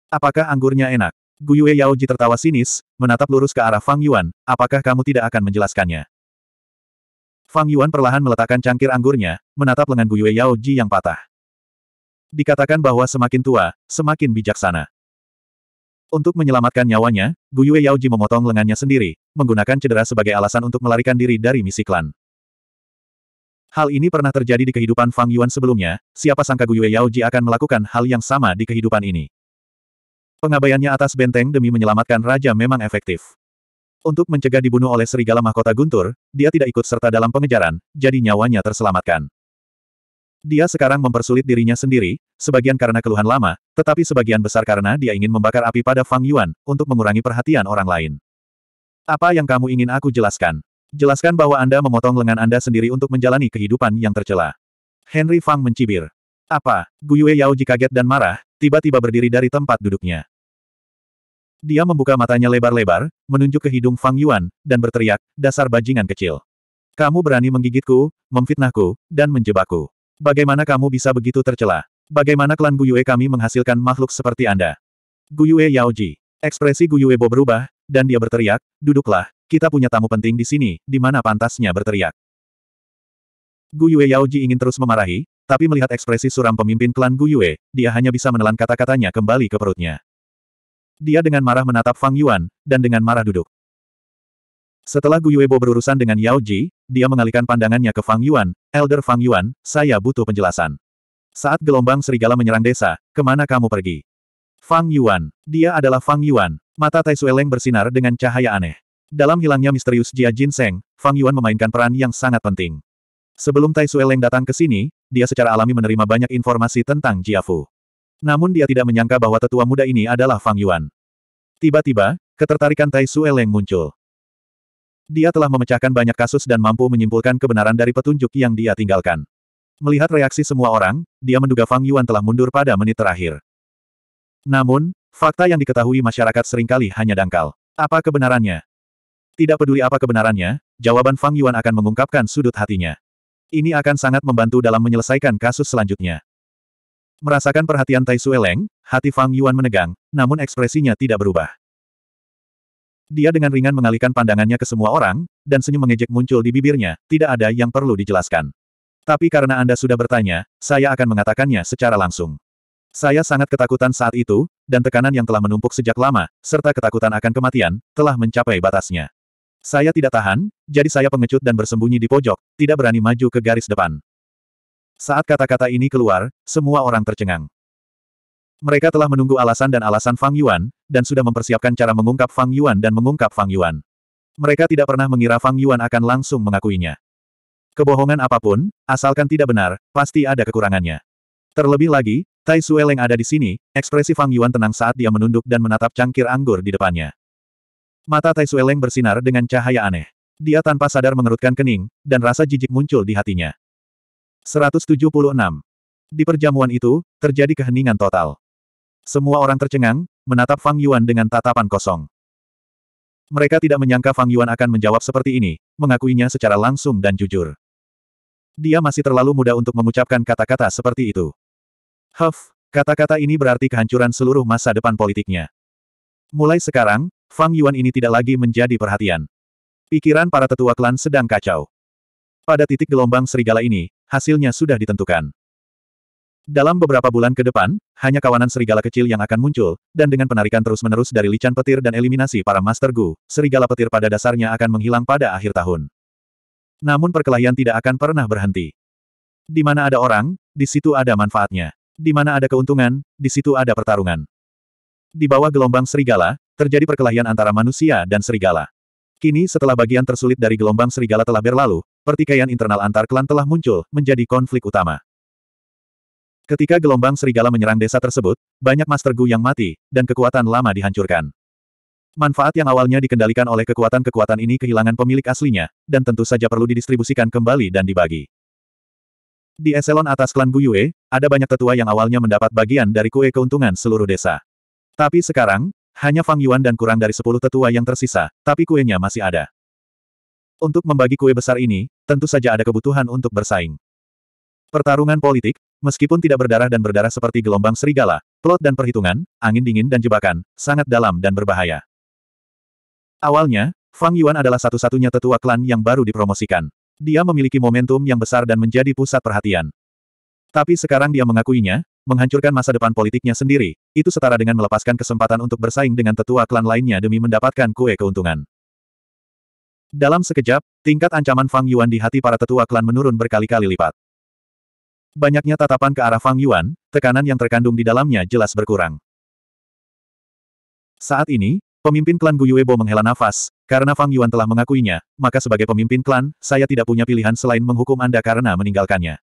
Speaker 1: Apakah anggurnya enak? Guyue Yaoji tertawa sinis, menatap lurus ke arah Fang Yuan, apakah kamu tidak akan menjelaskannya? Fang Yuan perlahan meletakkan cangkir anggurnya, menatap lengan Guyue Yao Ji yang patah. Dikatakan bahwa semakin tua, semakin bijaksana. Untuk menyelamatkan nyawanya, Guyue Yao Ji memotong lengannya sendiri, menggunakan cedera sebagai alasan untuk melarikan diri dari misi klan. Hal ini pernah terjadi di kehidupan Fang Yuan sebelumnya, siapa sangka Guyue Yao Ji akan melakukan hal yang sama di kehidupan ini. Pengabaiannya atas benteng demi menyelamatkan raja memang efektif. Untuk mencegah dibunuh oleh serigala mahkota guntur, dia tidak ikut serta dalam pengejaran, jadi nyawanya terselamatkan. Dia sekarang mempersulit dirinya sendiri, sebagian karena keluhan lama, tetapi sebagian besar karena dia ingin membakar api pada Fang Yuan, untuk mengurangi perhatian orang lain. Apa yang kamu ingin aku jelaskan? Jelaskan bahwa Anda memotong lengan Anda sendiri untuk menjalani kehidupan yang tercela. Henry Fang mencibir. Apa? Guyue Yao kaget dan marah, tiba-tiba berdiri dari tempat duduknya. Dia membuka matanya lebar-lebar, menunjuk ke hidung Fang Yuan, dan berteriak, dasar bajingan kecil. Kamu berani menggigitku, memfitnahku, dan menjebakku. Bagaimana kamu bisa begitu tercela? Bagaimana klan Guyue kami menghasilkan makhluk seperti Anda? Guyue Yaoji. Ekspresi Guyue Bo berubah, dan dia berteriak, duduklah, kita punya tamu penting di sini, di mana pantasnya berteriak. Guyue Yaoji ingin terus memarahi, tapi melihat ekspresi suram pemimpin klan Guyue, dia hanya bisa menelan kata-katanya kembali ke perutnya. Dia dengan marah menatap Fang Yuan, dan dengan marah duduk. Setelah Gu Yuebo berurusan dengan Yao Ji, dia mengalihkan pandangannya ke Fang Yuan, Elder Fang Yuan, saya butuh penjelasan. Saat gelombang serigala menyerang desa, kemana kamu pergi? Fang Yuan. Dia adalah Fang Yuan. Mata Tai Sueleng bersinar dengan cahaya aneh. Dalam hilangnya misterius Jia Jin Seng, Fang Yuan memainkan peran yang sangat penting. Sebelum Tai Sueleng datang ke sini, dia secara alami menerima banyak informasi tentang Jia Fu. Namun dia tidak menyangka bahwa tetua muda ini adalah Fang Yuan. Tiba-tiba, ketertarikan Tai Su Eleng muncul. Dia telah memecahkan banyak kasus dan mampu menyimpulkan kebenaran dari petunjuk yang dia tinggalkan. Melihat reaksi semua orang, dia menduga Fang Yuan telah mundur pada menit terakhir. Namun, fakta yang diketahui masyarakat seringkali hanya dangkal. Apa kebenarannya? Tidak peduli apa kebenarannya, jawaban Fang Yuan akan mengungkapkan sudut hatinya. Ini akan sangat membantu dalam menyelesaikan kasus selanjutnya. Merasakan perhatian Tai Sueleng, hati Fang Yuan menegang, namun ekspresinya tidak berubah. Dia dengan ringan mengalihkan pandangannya ke semua orang, dan senyum mengejek muncul di bibirnya, tidak ada yang perlu dijelaskan. Tapi karena Anda sudah bertanya, saya akan mengatakannya secara langsung. Saya sangat ketakutan saat itu, dan tekanan yang telah menumpuk sejak lama, serta ketakutan akan kematian, telah mencapai batasnya. Saya tidak tahan, jadi saya pengecut dan bersembunyi di pojok, tidak berani maju ke garis depan. Saat kata-kata ini keluar, semua orang tercengang. Mereka telah menunggu alasan dan alasan Fang Yuan, dan sudah mempersiapkan cara mengungkap Fang Yuan dan mengungkap Fang Yuan. Mereka tidak pernah mengira Fang Yuan akan langsung mengakuinya. Kebohongan apapun, asalkan tidak benar, pasti ada kekurangannya. Terlebih lagi, Tai Sueleng ada di sini, ekspresi Fang Yuan tenang saat dia menunduk dan menatap cangkir anggur di depannya. Mata Tai Sueleng bersinar dengan cahaya aneh. Dia tanpa sadar mengerutkan kening, dan rasa jijik muncul di hatinya. 176. Di perjamuan itu, terjadi keheningan total. Semua orang tercengang, menatap Fang Yuan dengan tatapan kosong. Mereka tidak menyangka Fang Yuan akan menjawab seperti ini, mengakuinya secara langsung dan jujur. Dia masih terlalu muda untuk mengucapkan kata-kata seperti itu. Huff, kata-kata ini berarti kehancuran seluruh masa depan politiknya. Mulai sekarang, Fang Yuan ini tidak lagi menjadi perhatian. Pikiran para tetua klan sedang kacau. Pada titik gelombang serigala ini, hasilnya sudah ditentukan. Dalam beberapa bulan ke depan, hanya kawanan serigala kecil yang akan muncul, dan dengan penarikan terus-menerus dari lican petir dan eliminasi para Master Gu, serigala petir pada dasarnya akan menghilang pada akhir tahun. Namun perkelahian tidak akan pernah berhenti. Di mana ada orang, di situ ada manfaatnya. Di mana ada keuntungan, di situ ada pertarungan. Di bawah gelombang serigala, terjadi perkelahian antara manusia dan serigala. Kini setelah bagian tersulit dari gelombang serigala telah berlalu, pertikaian internal antar klan telah muncul, menjadi konflik utama. Ketika gelombang serigala menyerang desa tersebut, banyak Master Gu yang mati, dan kekuatan lama dihancurkan. Manfaat yang awalnya dikendalikan oleh kekuatan-kekuatan ini kehilangan pemilik aslinya, dan tentu saja perlu didistribusikan kembali dan dibagi. Di eselon atas klan Guyue, ada banyak tetua yang awalnya mendapat bagian dari kue keuntungan seluruh desa. Tapi sekarang, hanya Fang Yuan dan kurang dari sepuluh tetua yang tersisa, tapi kuenya masih ada. Untuk membagi kue besar ini, tentu saja ada kebutuhan untuk bersaing. Pertarungan politik, meskipun tidak berdarah dan berdarah seperti gelombang serigala, plot dan perhitungan, angin dingin dan jebakan, sangat dalam dan berbahaya. Awalnya, Fang Yuan adalah satu-satunya tetua klan yang baru dipromosikan. Dia memiliki momentum yang besar dan menjadi pusat perhatian. Tapi sekarang dia mengakuinya, menghancurkan masa depan politiknya sendiri, itu setara dengan melepaskan kesempatan untuk bersaing dengan tetua klan lainnya demi mendapatkan kue keuntungan. Dalam sekejap, tingkat ancaman Fang Yuan di hati para tetua klan menurun berkali-kali lipat. Banyaknya tatapan ke arah Fang Yuan, tekanan yang terkandung di dalamnya jelas berkurang. Saat ini, pemimpin klan Guyuebo menghela nafas, karena Fang Yuan telah mengakuinya, maka sebagai pemimpin klan, saya tidak punya pilihan selain menghukum Anda karena meninggalkannya.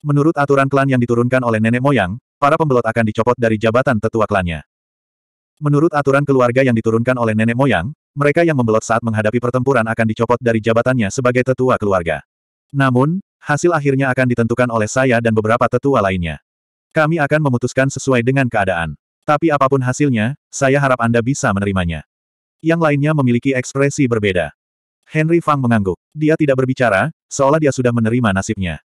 Speaker 1: Menurut aturan klan yang diturunkan oleh nenek moyang, para pembelot akan dicopot dari jabatan tetua klannya. Menurut aturan keluarga yang diturunkan oleh nenek moyang, mereka yang membelot saat menghadapi pertempuran akan dicopot dari jabatannya sebagai tetua keluarga. Namun, hasil akhirnya akan ditentukan oleh saya dan beberapa tetua lainnya. Kami akan memutuskan sesuai dengan keadaan. Tapi apapun hasilnya, saya harap Anda bisa menerimanya. Yang lainnya memiliki ekspresi berbeda. Henry Fang mengangguk. Dia tidak berbicara, seolah dia sudah menerima nasibnya.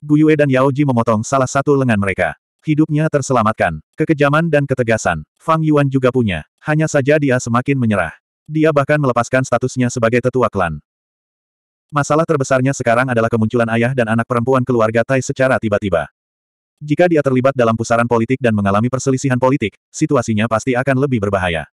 Speaker 1: Guyue dan Yaoji memotong salah satu lengan mereka. Hidupnya terselamatkan. Kekejaman dan ketegasan. Fang Yuan juga punya. Hanya saja dia semakin menyerah. Dia bahkan melepaskan statusnya sebagai tetua klan. Masalah terbesarnya sekarang adalah kemunculan ayah dan anak perempuan keluarga Tai secara tiba-tiba. Jika dia terlibat dalam pusaran politik dan mengalami perselisihan politik, situasinya pasti akan lebih berbahaya.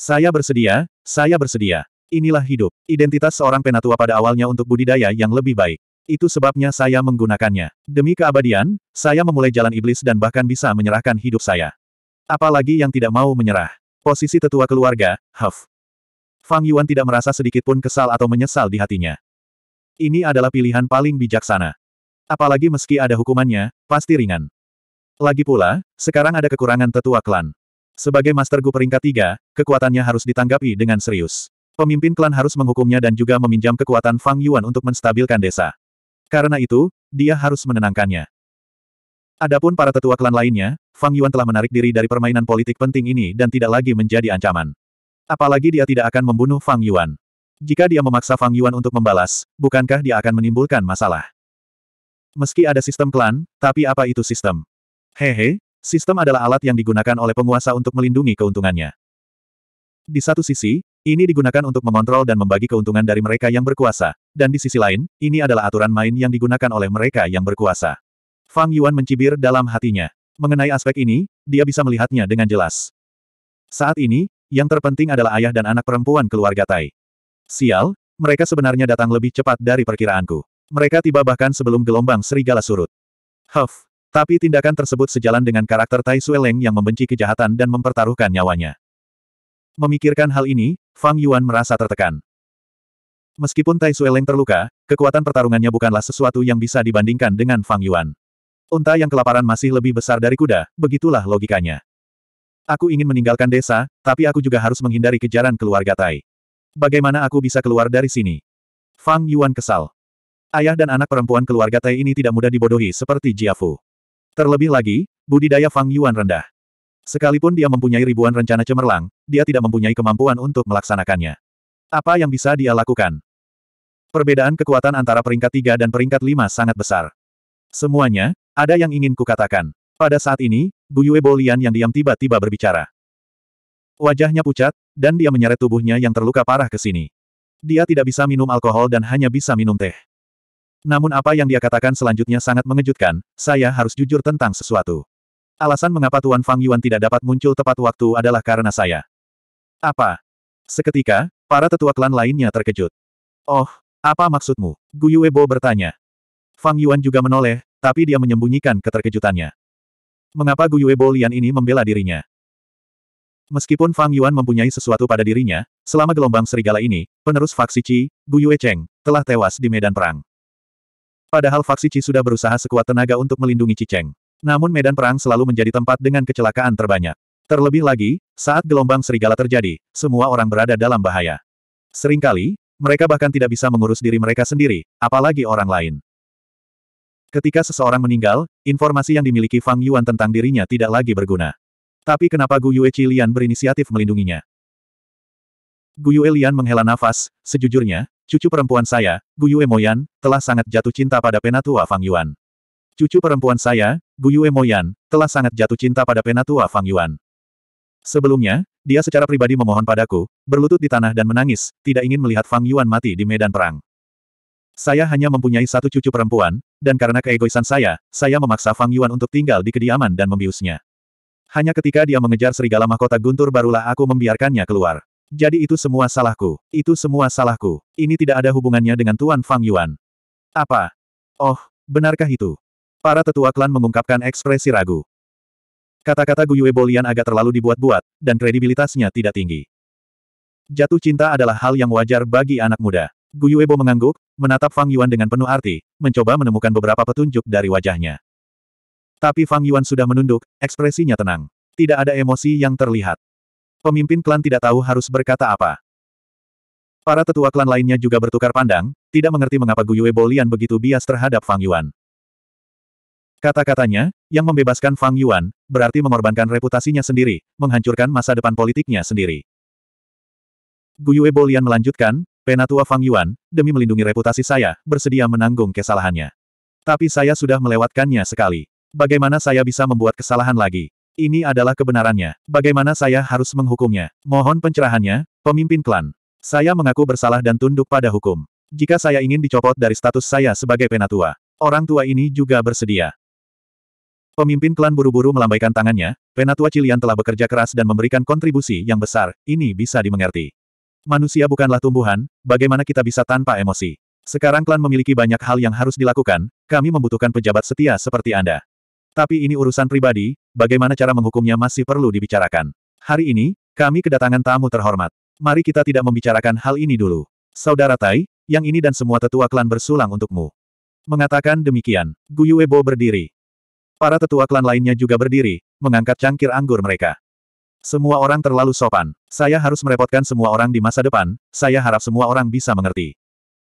Speaker 1: Saya bersedia, saya bersedia. Inilah hidup. Identitas seorang penatua pada awalnya untuk budidaya yang lebih baik. Itu sebabnya saya menggunakannya. Demi keabadian, saya memulai jalan iblis dan bahkan bisa menyerahkan hidup saya. Apalagi yang tidak mau menyerah. Posisi tetua keluarga, Huff. Fang Yuan tidak merasa sedikit pun kesal atau menyesal di hatinya. Ini adalah pilihan paling bijaksana. Apalagi meski ada hukumannya, pasti ringan. Lagi pula, sekarang ada kekurangan tetua klan. Sebagai Master Gu peringkat tiga, kekuatannya harus ditanggapi dengan serius. Pemimpin klan harus menghukumnya dan juga meminjam kekuatan Fang Yuan untuk menstabilkan desa. Karena itu, dia harus menenangkannya. Adapun para tetua klan lainnya, Fang Yuan telah menarik diri dari permainan politik penting ini dan tidak lagi menjadi ancaman. Apalagi dia tidak akan membunuh Fang Yuan. Jika dia memaksa Fang Yuan untuk membalas, bukankah dia akan menimbulkan masalah? Meski ada sistem klan, tapi apa itu sistem? Hehe, sistem adalah alat yang digunakan oleh penguasa untuk melindungi keuntungannya. Di satu sisi, ini digunakan untuk mengontrol dan membagi keuntungan dari mereka yang berkuasa, dan di sisi lain, ini adalah aturan main yang digunakan oleh mereka yang berkuasa. Fang Yuan mencibir dalam hatinya. Mengenai aspek ini, dia bisa melihatnya dengan jelas. Saat ini, yang terpenting adalah ayah dan anak perempuan keluarga Tai. Sial, mereka sebenarnya datang lebih cepat dari perkiraanku. Mereka tiba bahkan sebelum gelombang serigala surut. Huff, tapi tindakan tersebut sejalan dengan karakter Tai Sueleng yang membenci kejahatan dan mempertaruhkan nyawanya. Memikirkan hal ini, Fang Yuan merasa tertekan. Meskipun Tai Sueleng terluka, kekuatan pertarungannya bukanlah sesuatu yang bisa dibandingkan dengan Fang Yuan. Unta yang kelaparan masih lebih besar dari kuda, begitulah logikanya. Aku ingin meninggalkan desa, tapi aku juga harus menghindari kejaran keluarga Tai. Bagaimana aku bisa keluar dari sini? Fang Yuan kesal. Ayah dan anak perempuan keluarga Tai ini tidak mudah dibodohi seperti Jiafu. Terlebih lagi, budidaya Fang Yuan rendah. Sekalipun dia mempunyai ribuan rencana cemerlang, dia tidak mempunyai kemampuan untuk melaksanakannya. Apa yang bisa dia lakukan? Perbedaan kekuatan antara peringkat 3 dan peringkat 5 sangat besar. Semuanya, ada yang ingin kukatakan. Pada saat ini, Yue Bolian yang diam tiba-tiba berbicara. Wajahnya pucat, dan dia menyeret tubuhnya yang terluka parah ke sini. Dia tidak bisa minum alkohol dan hanya bisa minum teh. Namun apa yang dia katakan selanjutnya sangat mengejutkan, saya harus jujur tentang sesuatu. Alasan mengapa Tuan Fang Yuan tidak dapat muncul tepat waktu adalah karena saya. Apa? Seketika, para tetua klan lainnya terkejut. Oh, apa maksudmu? Guyu Weibo bertanya. Fang Yuan juga menoleh, tapi dia menyembunyikan keterkejutannya. Mengapa Guyu Weibo Lian ini membela dirinya? Meskipun Fang Yuan mempunyai sesuatu pada dirinya, selama gelombang serigala ini, penerus Faksi Qi, Guyu Yue Cheng, telah tewas di medan perang. Padahal Faksi Qi sudah berusaha sekuat tenaga untuk melindungi Qi Cheng. Namun medan perang selalu menjadi tempat dengan kecelakaan terbanyak. Terlebih lagi, saat gelombang serigala terjadi, semua orang berada dalam bahaya. Seringkali, mereka bahkan tidak bisa mengurus diri mereka sendiri, apalagi orang lain. Ketika seseorang meninggal, informasi yang dimiliki Fang Yuan tentang dirinya tidak lagi berguna. Tapi kenapa Gu Yue Lian berinisiatif melindunginya? Gu Yue Lian menghela nafas, sejujurnya, cucu perempuan saya, Gu Yue Moyan, telah sangat jatuh cinta pada penatua Fang Yuan. Cucu perempuan saya, Guyue Moyan, telah sangat jatuh cinta pada penatua Fang Yuan. Sebelumnya, dia secara pribadi memohon padaku, berlutut di tanah dan menangis, tidak ingin melihat Fang Yuan mati di medan perang. Saya hanya mempunyai satu cucu perempuan, dan karena keegoisan saya, saya memaksa Fang Yuan untuk tinggal di kediaman dan membiusnya. Hanya ketika dia mengejar serigala mahkota guntur barulah aku membiarkannya keluar. Jadi itu semua salahku. Itu semua salahku. Ini tidak ada hubungannya dengan Tuan Fang Yuan. Apa? Oh, benarkah itu? Para tetua klan mengungkapkan ekspresi ragu. Kata-kata Guyue Bolian agak terlalu dibuat-buat, dan kredibilitasnya tidak tinggi. Jatuh cinta adalah hal yang wajar bagi anak muda. Guyuebo mengangguk, menatap Fang Yuan dengan penuh arti, mencoba menemukan beberapa petunjuk dari wajahnya. Tapi Fang Yuan sudah menunduk, ekspresinya tenang. Tidak ada emosi yang terlihat. Pemimpin klan tidak tahu harus berkata apa. Para tetua klan lainnya juga bertukar pandang, tidak mengerti mengapa Guyue Bolian begitu bias terhadap Fang Yuan. Kata-katanya, yang membebaskan Fang Yuan, berarti mengorbankan reputasinya sendiri, menghancurkan masa depan politiknya sendiri. Guyue Bolian melanjutkan, Penatua Fang Yuan, demi melindungi reputasi saya, bersedia menanggung kesalahannya. Tapi saya sudah melewatkannya sekali. Bagaimana saya bisa membuat kesalahan lagi? Ini adalah kebenarannya. Bagaimana saya harus menghukumnya? Mohon pencerahannya, pemimpin klan. Saya mengaku bersalah dan tunduk pada hukum. Jika saya ingin dicopot dari status saya sebagai penatua, orang tua ini juga bersedia. Pemimpin klan buru-buru melambaikan tangannya, Penatua Cilian telah bekerja keras dan memberikan kontribusi yang besar, ini bisa dimengerti. Manusia bukanlah tumbuhan, bagaimana kita bisa tanpa emosi? Sekarang klan memiliki banyak hal yang harus dilakukan, kami membutuhkan pejabat setia seperti Anda. Tapi ini urusan pribadi, bagaimana cara menghukumnya masih perlu dibicarakan. Hari ini, kami kedatangan tamu terhormat. Mari kita tidak membicarakan hal ini dulu. Saudara Tai, yang ini dan semua tetua klan bersulang untukmu. Mengatakan demikian, Guyuebo berdiri. Para tetua klan lainnya juga berdiri, mengangkat cangkir anggur mereka. Semua orang terlalu sopan. Saya harus merepotkan semua orang di masa depan, saya harap semua orang bisa mengerti.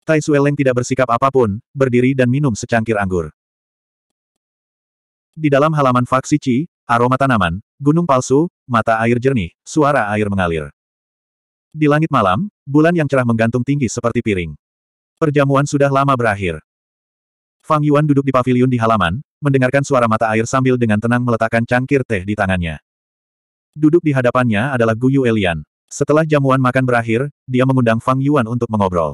Speaker 1: Tai Sueleng tidak bersikap apapun, berdiri dan minum secangkir anggur. Di dalam halaman Faksi Chi, aroma tanaman, gunung palsu, mata air jernih, suara air mengalir. Di langit malam, bulan yang cerah menggantung tinggi seperti piring. Perjamuan sudah lama berakhir. Fang Yuan duduk di pavilion di halaman, mendengarkan suara mata air sambil dengan tenang meletakkan cangkir teh di tangannya. Duduk di hadapannya adalah Guyu Elian. Setelah jamuan makan berakhir, dia mengundang Fang Yuan untuk mengobrol.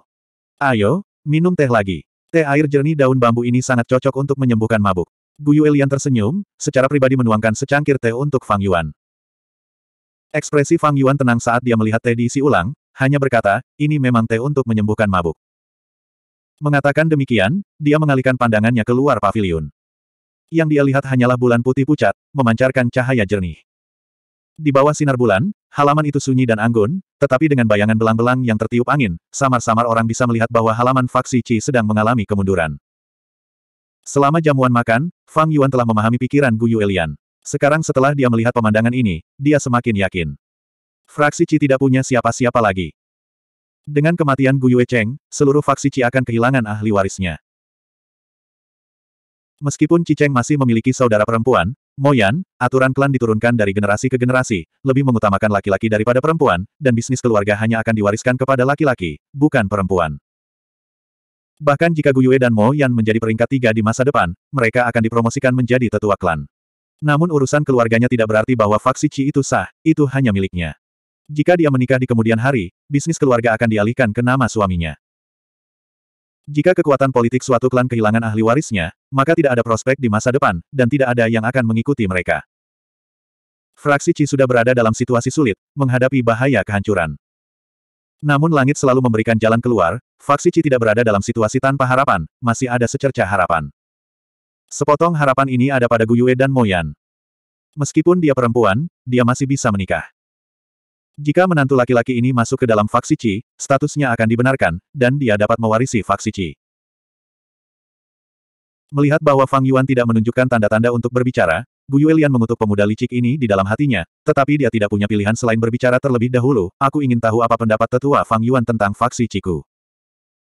Speaker 1: Ayo, minum teh lagi. Teh air jernih daun bambu ini sangat cocok untuk menyembuhkan mabuk. Guyu Elian tersenyum, secara pribadi menuangkan secangkir teh untuk Fang Yuan. Ekspresi Fang Yuan tenang saat dia melihat teh diisi ulang, hanya berkata, ini memang teh untuk menyembuhkan mabuk. Mengatakan demikian, dia mengalihkan pandangannya keluar pavilion. Yang dia lihat hanyalah bulan putih pucat, memancarkan cahaya jernih. Di bawah sinar bulan, halaman itu sunyi dan anggun, tetapi dengan bayangan belang-belang yang tertiup angin, samar-samar orang bisa melihat bahwa halaman Faksi Qi sedang mengalami kemunduran. Selama jamuan makan, Fang Yuan telah memahami pikiran Guyu Elian. Sekarang setelah dia melihat pemandangan ini, dia semakin yakin. Fraksi Qi tidak punya siapa-siapa lagi. Dengan kematian Gu Yue Cheng, seluruh faksi Ci akan kehilangan ahli warisnya. Meskipun Ci Cheng masih memiliki saudara perempuan, Mo Yan, aturan klan diturunkan dari generasi ke generasi, lebih mengutamakan laki-laki daripada perempuan, dan bisnis keluarga hanya akan diwariskan kepada laki-laki, bukan perempuan. Bahkan jika Gu Yue dan Mo Yan menjadi peringkat tiga di masa depan, mereka akan dipromosikan menjadi tetua klan. Namun urusan keluarganya tidak berarti bahwa faksi Ci itu sah, itu hanya miliknya. Jika dia menikah di kemudian hari, bisnis keluarga akan dialihkan ke nama suaminya. Jika kekuatan politik suatu klan kehilangan ahli warisnya, maka tidak ada prospek di masa depan, dan tidak ada yang akan mengikuti mereka. Fraksi Qi sudah berada dalam situasi sulit, menghadapi bahaya kehancuran. Namun langit selalu memberikan jalan keluar, Fraksi Qi tidak berada dalam situasi tanpa harapan, masih ada secerca harapan. Sepotong harapan ini ada pada Guyue dan Moyan. Meskipun dia perempuan, dia masih bisa menikah. Jika menantu laki-laki ini masuk ke dalam faksi Qi, statusnya akan dibenarkan, dan dia dapat mewarisi faksi Qi. Melihat bahwa Fang Yuan tidak menunjukkan tanda-tanda untuk berbicara, Bu Yuelian mengutuk pemuda licik ini di dalam hatinya, tetapi dia tidak punya pilihan selain berbicara terlebih dahulu, aku ingin tahu apa pendapat tetua Fang Yuan tentang faksi Ciku.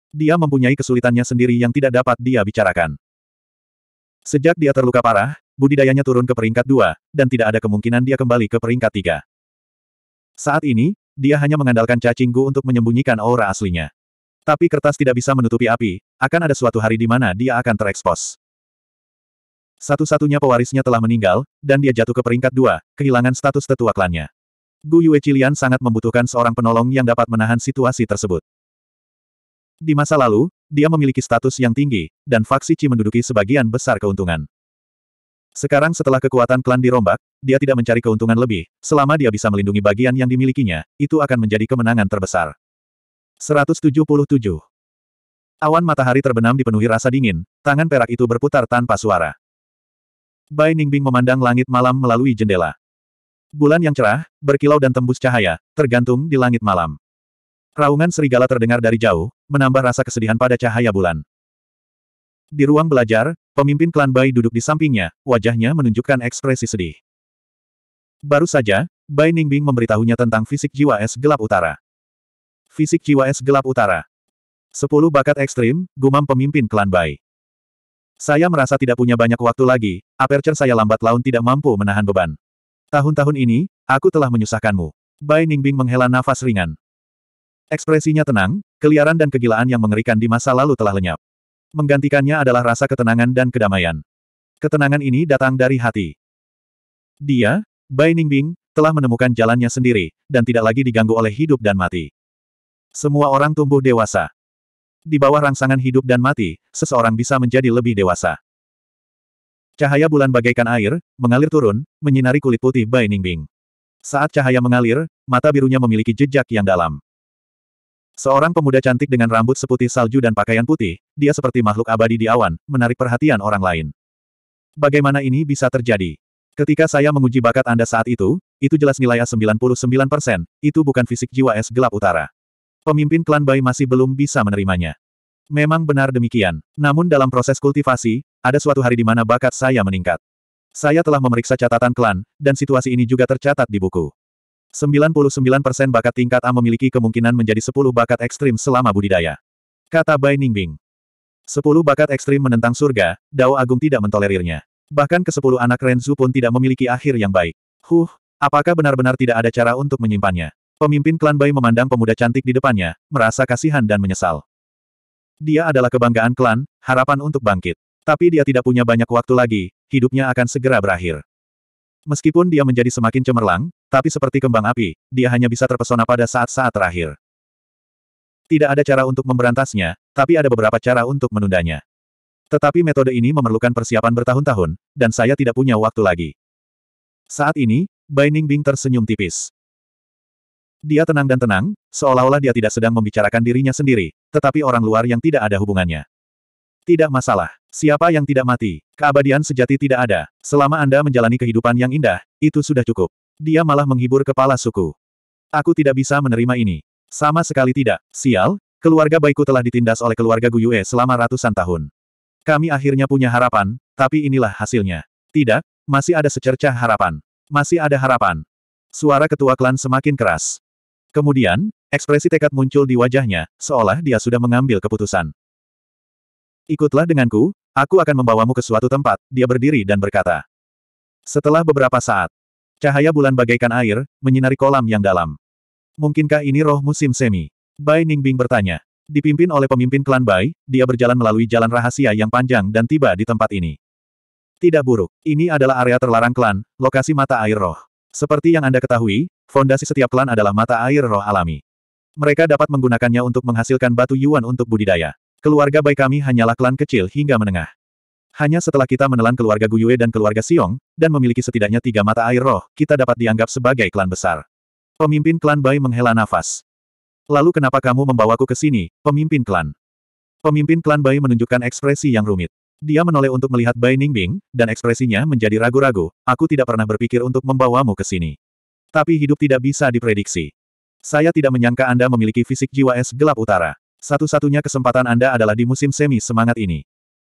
Speaker 1: Dia mempunyai kesulitannya sendiri yang tidak dapat dia bicarakan. Sejak dia terluka parah, budidayanya turun ke peringkat dua, dan tidak ada kemungkinan dia kembali ke peringkat tiga. Saat ini, dia hanya mengandalkan cacing gu untuk menyembunyikan aura aslinya. Tapi kertas tidak bisa menutupi api, akan ada suatu hari di mana dia akan terekspos. Satu-satunya pewarisnya telah meninggal, dan dia jatuh ke peringkat dua, kehilangan status tetua klannya. Gu Yue Cilian sangat membutuhkan seorang penolong yang dapat menahan situasi tersebut. Di masa lalu, dia memiliki status yang tinggi, dan faksi Ci menduduki sebagian besar keuntungan. Sekarang setelah kekuatan klan dirombak, dia tidak mencari keuntungan lebih, selama dia bisa melindungi bagian yang dimilikinya, itu akan menjadi kemenangan terbesar. 177. Awan matahari terbenam dipenuhi rasa dingin, tangan perak itu berputar tanpa suara. Bai Ningbing memandang langit malam melalui jendela. Bulan yang cerah, berkilau dan tembus cahaya, tergantung di langit malam. Raungan serigala terdengar dari jauh, menambah rasa kesedihan pada cahaya bulan. Di ruang belajar, pemimpin klan Bai duduk di sampingnya, wajahnya menunjukkan ekspresi sedih. Baru saja, Bai Ningbing memberitahunya tentang fisik jiwa es gelap utara. Fisik jiwa es gelap utara. Sepuluh bakat ekstrim, gumam pemimpin klan Bai. Saya merasa tidak punya banyak waktu lagi, aperture saya lambat laun tidak mampu menahan beban. Tahun-tahun ini, aku telah menyusahkanmu. Bai Ningbing menghela nafas ringan. Ekspresinya tenang, keliaran dan kegilaan yang mengerikan di masa lalu telah lenyap. Menggantikannya adalah rasa ketenangan dan kedamaian. Ketenangan ini datang dari hati. Dia, Bai Ningbing, telah menemukan jalannya sendiri, dan tidak lagi diganggu oleh hidup dan mati. Semua orang tumbuh dewasa. Di bawah rangsangan hidup dan mati, seseorang bisa menjadi lebih dewasa. Cahaya bulan bagaikan air, mengalir turun, menyinari kulit putih Bai Ningbing. Saat cahaya mengalir, mata birunya memiliki jejak yang dalam. Seorang pemuda cantik dengan rambut seputih salju dan pakaian putih, dia seperti makhluk abadi di awan, menarik perhatian orang lain. Bagaimana ini bisa terjadi? Ketika saya menguji bakat Anda saat itu, itu jelas nilai A99%, itu bukan fisik jiwa es gelap utara. Pemimpin klan Bai masih belum bisa menerimanya. Memang benar demikian. Namun dalam proses kultivasi, ada suatu hari di mana bakat saya meningkat. Saya telah memeriksa catatan klan, dan situasi ini juga tercatat di buku. 99% bakat tingkat A memiliki kemungkinan menjadi 10 bakat ekstrim selama budidaya. Kata Bai Ningbing. 10 bakat ekstrim menentang surga, Dao Agung tidak mentolerirnya. Bahkan ke-10 anak Renzu pun tidak memiliki akhir yang baik. Huh, apakah benar-benar tidak ada cara untuk menyimpannya? Pemimpin klan Bai memandang pemuda cantik di depannya, merasa kasihan dan menyesal. Dia adalah kebanggaan klan, harapan untuk bangkit. Tapi dia tidak punya banyak waktu lagi, hidupnya akan segera berakhir. Meskipun dia menjadi semakin cemerlang, tapi seperti kembang api, dia hanya bisa terpesona pada saat-saat terakhir. Tidak ada cara untuk memberantasnya, tapi ada beberapa cara untuk menundanya. Tetapi metode ini memerlukan persiapan bertahun-tahun, dan saya tidak punya waktu lagi. Saat ini, Bai Ningbing tersenyum tipis. Dia tenang dan tenang, seolah-olah dia tidak sedang membicarakan dirinya sendiri, tetapi orang luar yang tidak ada hubungannya. Tidak masalah. Siapa yang tidak mati, keabadian sejati tidak ada. Selama Anda menjalani kehidupan yang indah, itu sudah cukup. Dia malah menghibur kepala suku. Aku tidak bisa menerima ini. Sama sekali tidak. Sial, keluarga baikku telah ditindas oleh keluarga Guyue selama ratusan tahun. Kami akhirnya punya harapan, tapi inilah hasilnya. Tidak, masih ada secercah harapan. Masih ada harapan. Suara ketua klan semakin keras. Kemudian, ekspresi tekad muncul di wajahnya, seolah dia sudah mengambil keputusan. Ikutlah denganku, aku akan membawamu ke suatu tempat, dia berdiri dan berkata. Setelah beberapa saat, Cahaya bulan bagaikan air, menyinari kolam yang dalam. Mungkinkah ini roh musim semi? Bai Ningbing bertanya. Dipimpin oleh pemimpin klan Bai, dia berjalan melalui jalan rahasia yang panjang dan tiba di tempat ini. Tidak buruk, ini adalah area terlarang klan, lokasi mata air roh. Seperti yang Anda ketahui, fondasi setiap klan adalah mata air roh alami. Mereka dapat menggunakannya untuk menghasilkan batu yuan untuk budidaya. Keluarga Bai kami hanyalah klan kecil hingga menengah. Hanya setelah kita menelan keluarga Guyue dan keluarga Siong, dan memiliki setidaknya tiga mata air roh, kita dapat dianggap sebagai klan besar. Pemimpin klan Bai menghela nafas. Lalu kenapa kamu membawaku ke sini, pemimpin klan? Pemimpin klan Bai menunjukkan ekspresi yang rumit. Dia menoleh untuk melihat Bai Ningbing, dan ekspresinya menjadi ragu-ragu, aku tidak pernah berpikir untuk membawamu ke sini. Tapi hidup tidak bisa diprediksi. Saya tidak menyangka Anda memiliki fisik jiwa es gelap utara. Satu-satunya kesempatan Anda adalah di musim semi semangat ini.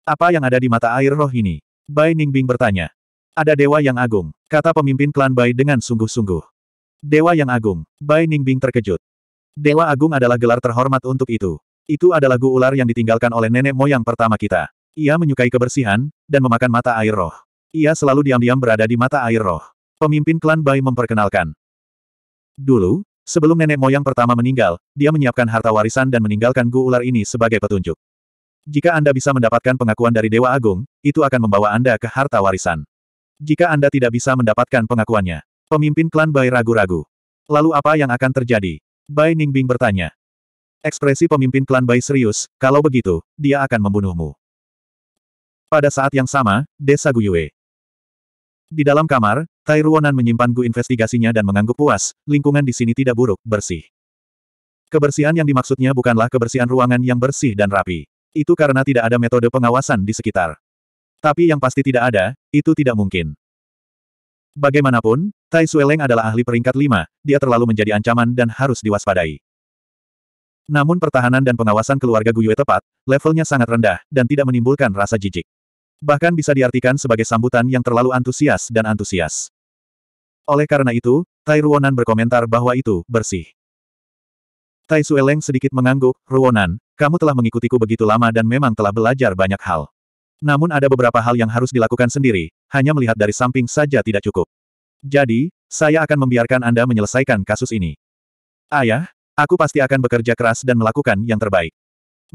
Speaker 1: Apa yang ada di mata air roh ini? Bai Ningbing bertanya. Ada dewa yang agung, kata pemimpin klan Bai dengan sungguh-sungguh. Dewa yang agung, Bai Ningbing terkejut. Dewa agung adalah gelar terhormat untuk itu. Itu adalah gu ular yang ditinggalkan oleh nenek moyang pertama kita. Ia menyukai kebersihan, dan memakan mata air roh. Ia selalu diam-diam berada di mata air roh. Pemimpin klan Bai memperkenalkan. Dulu, sebelum nenek moyang pertama meninggal, dia menyiapkan harta warisan dan meninggalkan gu ular ini sebagai petunjuk. Jika Anda bisa mendapatkan pengakuan dari Dewa Agung, itu akan membawa Anda ke harta warisan. Jika Anda tidak bisa mendapatkan pengakuannya, pemimpin klan Bai ragu-ragu. Lalu apa yang akan terjadi? Bai Ningbing bertanya. Ekspresi pemimpin klan Bai serius, kalau begitu, dia akan membunuhmu. Pada saat yang sama, desa Guyue. Di dalam kamar, Tai Ruonan menyimpan gu investigasinya dan mengangguk puas, lingkungan di sini tidak buruk, bersih. Kebersihan yang dimaksudnya bukanlah kebersihan ruangan yang bersih dan rapi. Itu karena tidak ada metode pengawasan di sekitar. Tapi yang pasti tidak ada, itu tidak mungkin. Bagaimanapun, Tai Sueleng adalah ahli peringkat lima, dia terlalu menjadi ancaman dan harus diwaspadai. Namun pertahanan dan pengawasan keluarga Guyue tepat, levelnya sangat rendah, dan tidak menimbulkan rasa jijik. Bahkan bisa diartikan sebagai sambutan yang terlalu antusias dan antusias. Oleh karena itu, Tai Ruonan berkomentar bahwa itu bersih. Tai Sueleng sedikit mengangguk, Ruonan, kamu telah mengikutiku begitu lama dan memang telah belajar banyak hal. Namun ada beberapa hal yang harus dilakukan sendiri, hanya melihat dari samping saja tidak cukup. Jadi, saya akan membiarkan Anda menyelesaikan kasus ini. Ayah, aku pasti akan bekerja keras dan melakukan yang terbaik.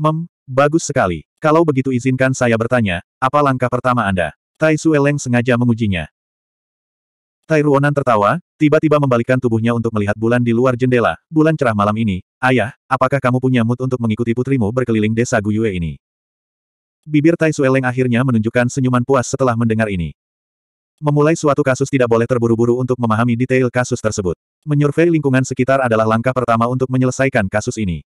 Speaker 1: Mem, bagus sekali. Kalau begitu izinkan saya bertanya, apa langkah pertama Anda? Tai Sueleng sengaja mengujinya. Tai Ruonan tertawa, Tiba-tiba membalikkan tubuhnya untuk melihat bulan di luar jendela. Bulan cerah malam ini, ayah, apakah kamu punya mood untuk mengikuti putrimu berkeliling desa Guyue ini? Bibir Tai Sueleng akhirnya menunjukkan senyuman puas setelah mendengar ini. Memulai suatu kasus tidak boleh terburu-buru untuk memahami detail kasus tersebut. Menyurvei lingkungan sekitar adalah langkah pertama untuk menyelesaikan kasus ini.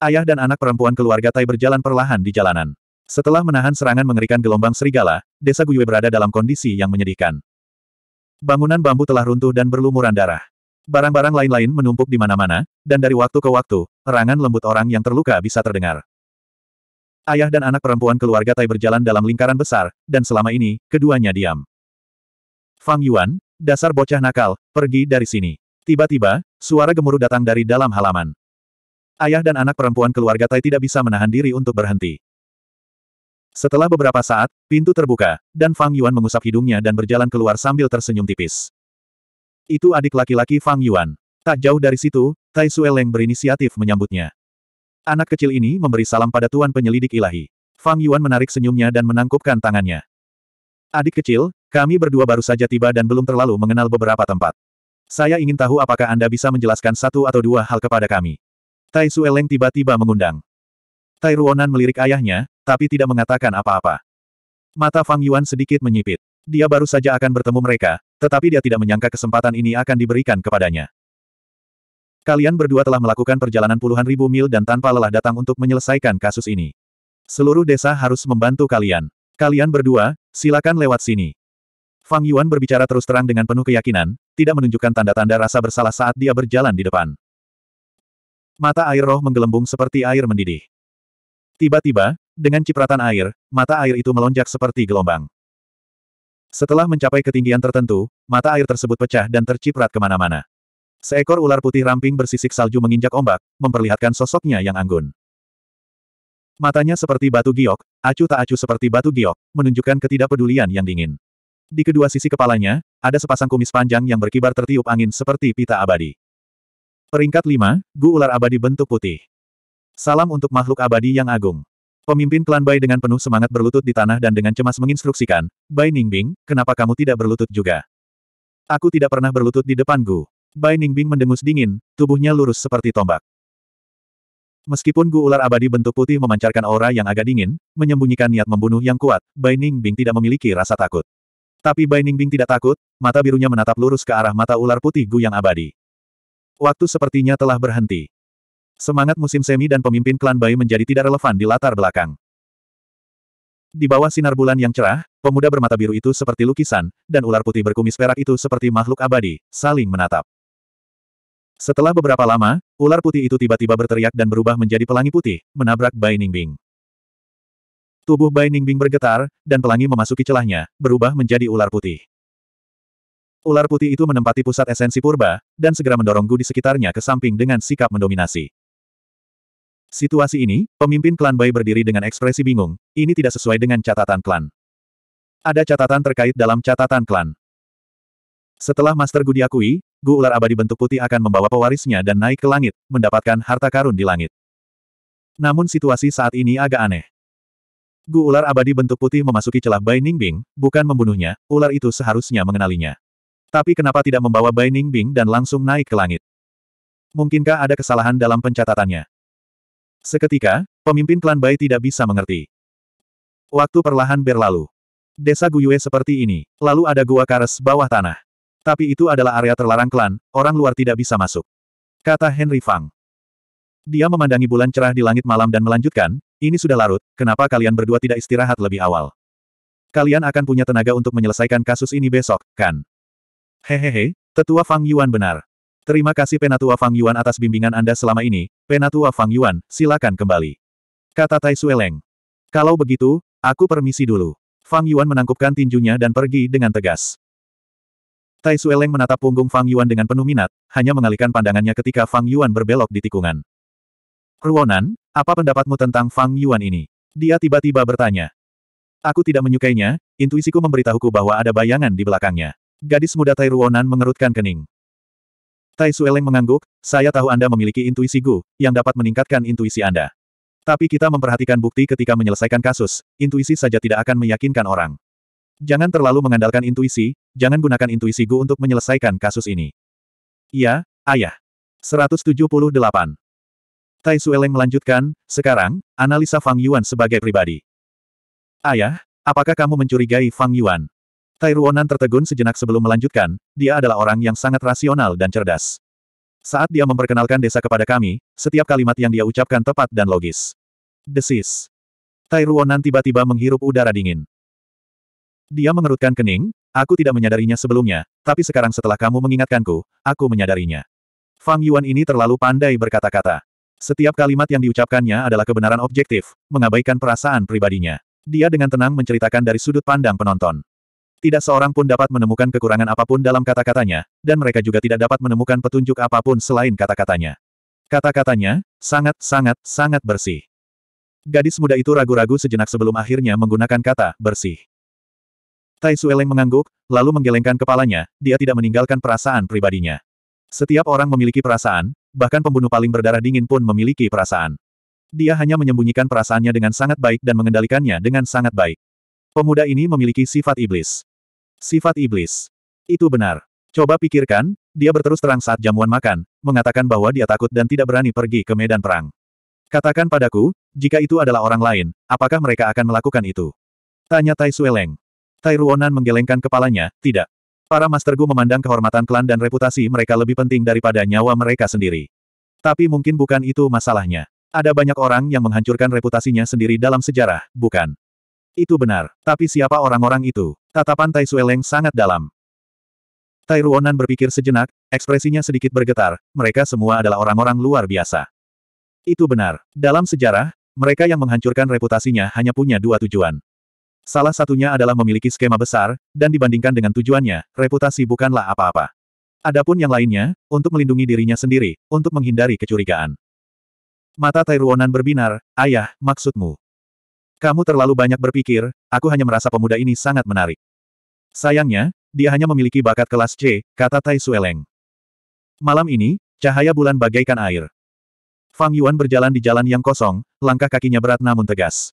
Speaker 1: Ayah dan anak perempuan keluarga Tai berjalan perlahan di jalanan. Setelah menahan serangan mengerikan gelombang serigala, desa Guyue berada dalam kondisi yang menyedihkan. Bangunan bambu telah runtuh dan berlumuran darah. Barang-barang lain-lain menumpuk di mana-mana, dan dari waktu ke waktu, erangan lembut orang yang terluka bisa terdengar. Ayah dan anak perempuan keluarga Tai berjalan dalam lingkaran besar, dan selama ini, keduanya diam. Fang Yuan, dasar bocah nakal, pergi dari sini. Tiba-tiba, suara gemuruh datang dari dalam halaman. Ayah dan anak perempuan keluarga Tai tidak bisa menahan diri untuk berhenti. Setelah beberapa saat, pintu terbuka, dan Fang Yuan mengusap hidungnya dan berjalan keluar sambil tersenyum tipis. Itu adik laki-laki Fang Yuan. Tak jauh dari situ, Tai Sueleng berinisiatif menyambutnya. Anak kecil ini memberi salam pada Tuan Penyelidik Ilahi. Fang Yuan menarik senyumnya dan menangkupkan tangannya. Adik kecil, kami berdua baru saja tiba dan belum terlalu mengenal beberapa tempat. Saya ingin tahu apakah Anda bisa menjelaskan satu atau dua hal kepada kami. Tai Sueleng tiba-tiba mengundang. Tai Ruonan melirik ayahnya, tapi tidak mengatakan apa-apa. Mata Fang Yuan sedikit menyipit. Dia baru saja akan bertemu mereka, tetapi dia tidak menyangka kesempatan ini akan diberikan kepadanya. Kalian berdua telah melakukan perjalanan puluhan ribu mil dan tanpa lelah datang untuk menyelesaikan kasus ini. Seluruh desa harus membantu kalian. Kalian berdua, silakan lewat sini. Fang Yuan berbicara terus terang dengan penuh keyakinan, tidak menunjukkan tanda-tanda rasa bersalah saat dia berjalan di depan. Mata air roh menggelembung seperti air mendidih. Tiba-tiba, dengan cipratan air, mata air itu melonjak seperti gelombang. Setelah mencapai ketinggian tertentu, mata air tersebut pecah dan terciprat kemana-mana. Seekor ular putih ramping bersisik salju menginjak ombak, memperlihatkan sosoknya yang anggun. Matanya seperti batu giok, acu tak acu seperti batu giok, menunjukkan ketidakpedulian yang dingin. Di kedua sisi kepalanya, ada sepasang kumis panjang yang berkibar tertiup angin seperti pita abadi. Peringkat 5, Gu Ular Abadi Bentuk Putih. Salam untuk makhluk abadi yang agung. Pemimpin klan Bai dengan penuh semangat berlutut di tanah dan dengan cemas menginstruksikan, Bai Ningbing, kenapa kamu tidak berlutut juga? Aku tidak pernah berlutut di depan Gu. Bai Ningbing mendengus dingin, tubuhnya lurus seperti tombak. Meskipun Gu ular abadi bentuk putih memancarkan aura yang agak dingin, menyembunyikan niat membunuh yang kuat, Bai Ningbing tidak memiliki rasa takut. Tapi Bai Ningbing tidak takut, mata birunya menatap lurus ke arah mata ular putih Gu yang abadi. Waktu sepertinya telah berhenti. Semangat musim semi dan pemimpin klan Bai menjadi tidak relevan di latar belakang. Di bawah sinar bulan yang cerah, pemuda bermata biru itu seperti lukisan, dan ular putih berkumis perak itu seperti makhluk abadi, saling menatap. Setelah beberapa lama, ular putih itu tiba-tiba berteriak dan berubah menjadi pelangi putih, menabrak Bai Ningbing. Tubuh Bai Ningbing bergetar, dan pelangi memasuki celahnya, berubah menjadi ular putih. Ular putih itu menempati pusat esensi purba, dan segera mendorong Gu di sekitarnya ke samping dengan sikap mendominasi. Situasi ini, pemimpin klan Bai berdiri dengan ekspresi bingung, ini tidak sesuai dengan catatan klan. Ada catatan terkait dalam catatan klan. Setelah Master Gu diakui, Gu ular abadi bentuk putih akan membawa pewarisnya dan naik ke langit, mendapatkan harta karun di langit. Namun situasi saat ini agak aneh. Gu ular abadi bentuk putih memasuki celah Bai Ningbing, bukan membunuhnya, ular itu seharusnya mengenalinya. Tapi kenapa tidak membawa Bai Ningbing dan langsung naik ke langit? Mungkinkah ada kesalahan dalam pencatatannya? Seketika, pemimpin klan Bai tidak bisa mengerti. Waktu perlahan berlalu. Desa Guyue seperti ini, lalu ada gua kares bawah tanah. Tapi itu adalah area terlarang klan, orang luar tidak bisa masuk. Kata Henry Fang. Dia memandangi bulan cerah di langit malam dan melanjutkan, ini sudah larut, kenapa kalian berdua tidak istirahat lebih awal? Kalian akan punya tenaga untuk menyelesaikan kasus ini besok, kan? Hehehe, tetua Fang Yuan benar. Terima kasih Penatua Fang Yuan atas bimbingan Anda selama ini, Penatua Fang Yuan, silakan kembali. Kata Tai Sueleng. Kalau begitu, aku permisi dulu. Fang Yuan menangkupkan tinjunya dan pergi dengan tegas. Tai Sueleng menatap punggung Fang Yuan dengan penuh minat, hanya mengalihkan pandangannya ketika Fang Yuan berbelok di tikungan. Ruonan, apa pendapatmu tentang Fang Yuan ini? Dia tiba-tiba bertanya. Aku tidak menyukainya, intuisiku memberitahuku bahwa ada bayangan di belakangnya. Gadis muda Tai Ruonan mengerutkan kening. Tai Sueleng mengangguk, saya tahu Anda memiliki intuisi Gu, yang dapat meningkatkan intuisi Anda. Tapi kita memperhatikan bukti ketika menyelesaikan kasus, intuisi saja tidak akan meyakinkan orang. Jangan terlalu mengandalkan intuisi, jangan gunakan intuisi Gu untuk menyelesaikan kasus ini. Iya, ayah. 178. Tai Sueleng melanjutkan, sekarang, analisa Fang Yuan sebagai pribadi. Ayah, apakah kamu mencurigai Fang Yuan? Tai Ruonan tertegun sejenak sebelum melanjutkan, dia adalah orang yang sangat rasional dan cerdas. Saat dia memperkenalkan desa kepada kami, setiap kalimat yang dia ucapkan tepat dan logis. Desis. Tai Ruonan tiba-tiba menghirup udara dingin. Dia mengerutkan kening, aku tidak menyadarinya sebelumnya, tapi sekarang setelah kamu mengingatkanku, aku menyadarinya. Fang Yuan ini terlalu pandai berkata-kata. Setiap kalimat yang diucapkannya adalah kebenaran objektif, mengabaikan perasaan pribadinya. Dia dengan tenang menceritakan dari sudut pandang penonton. Tidak seorang pun dapat menemukan kekurangan apapun dalam kata-katanya, dan mereka juga tidak dapat menemukan petunjuk apapun selain kata-katanya. Kata-katanya, sangat, sangat, sangat bersih. Gadis muda itu ragu-ragu sejenak sebelum akhirnya menggunakan kata, bersih. Tai Sueleng mengangguk, lalu menggelengkan kepalanya, dia tidak meninggalkan perasaan pribadinya. Setiap orang memiliki perasaan, bahkan pembunuh paling berdarah dingin pun memiliki perasaan. Dia hanya menyembunyikan perasaannya dengan sangat baik dan mengendalikannya dengan sangat baik. Pemuda ini memiliki sifat iblis. Sifat iblis. Itu benar. Coba pikirkan, dia berterus terang saat jamuan makan, mengatakan bahwa dia takut dan tidak berani pergi ke medan perang. Katakan padaku, jika itu adalah orang lain, apakah mereka akan melakukan itu? Tanya Tai Sueleng. Tai Ruonan menggelengkan kepalanya, tidak. Para Master Gu memandang kehormatan klan dan reputasi mereka lebih penting daripada nyawa mereka sendiri. Tapi mungkin bukan itu masalahnya. Ada banyak orang yang menghancurkan reputasinya sendiri dalam sejarah, bukan? Itu benar, tapi siapa orang-orang itu? Tatapan Tai Sueleng sangat dalam. Tai Ruonan berpikir sejenak, ekspresinya sedikit bergetar, mereka semua adalah orang-orang luar biasa. Itu benar. Dalam sejarah, mereka yang menghancurkan reputasinya hanya punya dua tujuan. Salah satunya adalah memiliki skema besar, dan dibandingkan dengan tujuannya, reputasi bukanlah apa-apa. Adapun yang lainnya, untuk melindungi dirinya sendiri, untuk menghindari kecurigaan. Mata Tai Ruonan berbinar, ayah, maksudmu. Kamu terlalu banyak berpikir, aku hanya merasa pemuda ini sangat menarik. Sayangnya, dia hanya memiliki bakat kelas C, kata Tai Sueleng. Malam ini, cahaya bulan bagaikan air. Fang Yuan berjalan di jalan yang kosong, langkah kakinya berat namun tegas.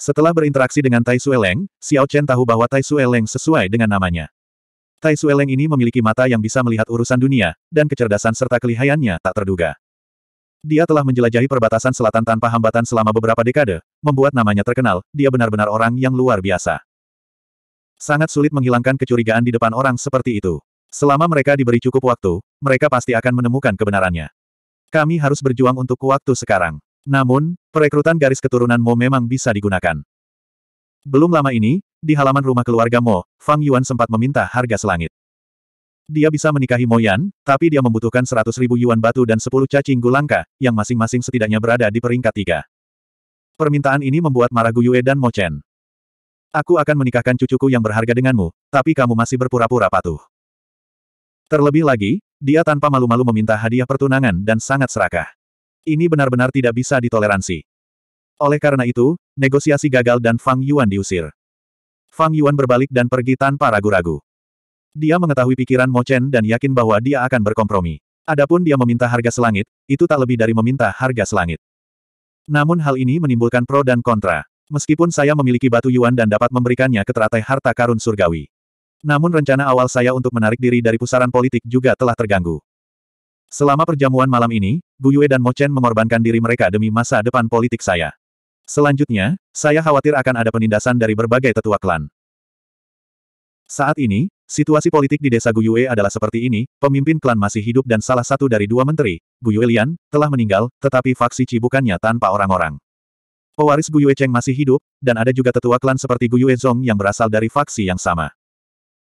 Speaker 1: Setelah berinteraksi dengan Tai Sueleng, Xiao Chen tahu bahwa Tai Sueleng sesuai dengan namanya. Tai Sueleng ini memiliki mata yang bisa melihat urusan dunia, dan kecerdasan serta kelihayannya tak terduga. Dia telah menjelajahi perbatasan selatan tanpa hambatan selama beberapa dekade, membuat namanya terkenal, dia benar-benar orang yang luar biasa. Sangat sulit menghilangkan kecurigaan di depan orang seperti itu. Selama mereka diberi cukup waktu, mereka pasti akan menemukan kebenarannya. Kami harus berjuang untuk waktu sekarang. Namun, perekrutan garis keturunan Mo memang bisa digunakan. Belum lama ini, di halaman rumah keluarga Mo, Fang Yuan sempat meminta harga selangit. Dia bisa menikahi Moyan, tapi dia membutuhkan 100 ribu yuan batu dan 10 cacing gulangka, yang masing-masing setidaknya berada di peringkat tiga. Permintaan ini membuat marah Yue dan Mo Chen. Aku akan menikahkan cucuku yang berharga denganmu, tapi kamu masih berpura-pura patuh. Terlebih lagi, dia tanpa malu-malu meminta hadiah pertunangan dan sangat serakah. Ini benar-benar tidak bisa ditoleransi. Oleh karena itu, negosiasi gagal dan Fang Yuan diusir. Fang Yuan berbalik dan pergi tanpa ragu-ragu. Dia mengetahui pikiran Mo Chen dan yakin bahwa dia akan berkompromi. Adapun dia meminta harga selangit, itu tak lebih dari meminta harga selangit. Namun hal ini menimbulkan pro dan kontra. Meskipun saya memiliki batu yuan dan dapat memberikannya ke teratai harta karun surgawi. Namun rencana awal saya untuk menarik diri dari pusaran politik juga telah terganggu. Selama perjamuan malam ini, Guyue dan Mo Chen mengorbankan diri mereka demi masa depan politik saya. Selanjutnya, saya khawatir akan ada penindasan dari berbagai tetua klan. Saat ini, situasi politik di desa Guyue adalah seperti ini, pemimpin klan masih hidup dan salah satu dari dua menteri, Guyue Lian, telah meninggal, tetapi faksi Cibukannya tanpa orang-orang. Pewaris Guyue Cheng masih hidup, dan ada juga tetua klan seperti Guyue Zong yang berasal dari faksi yang sama.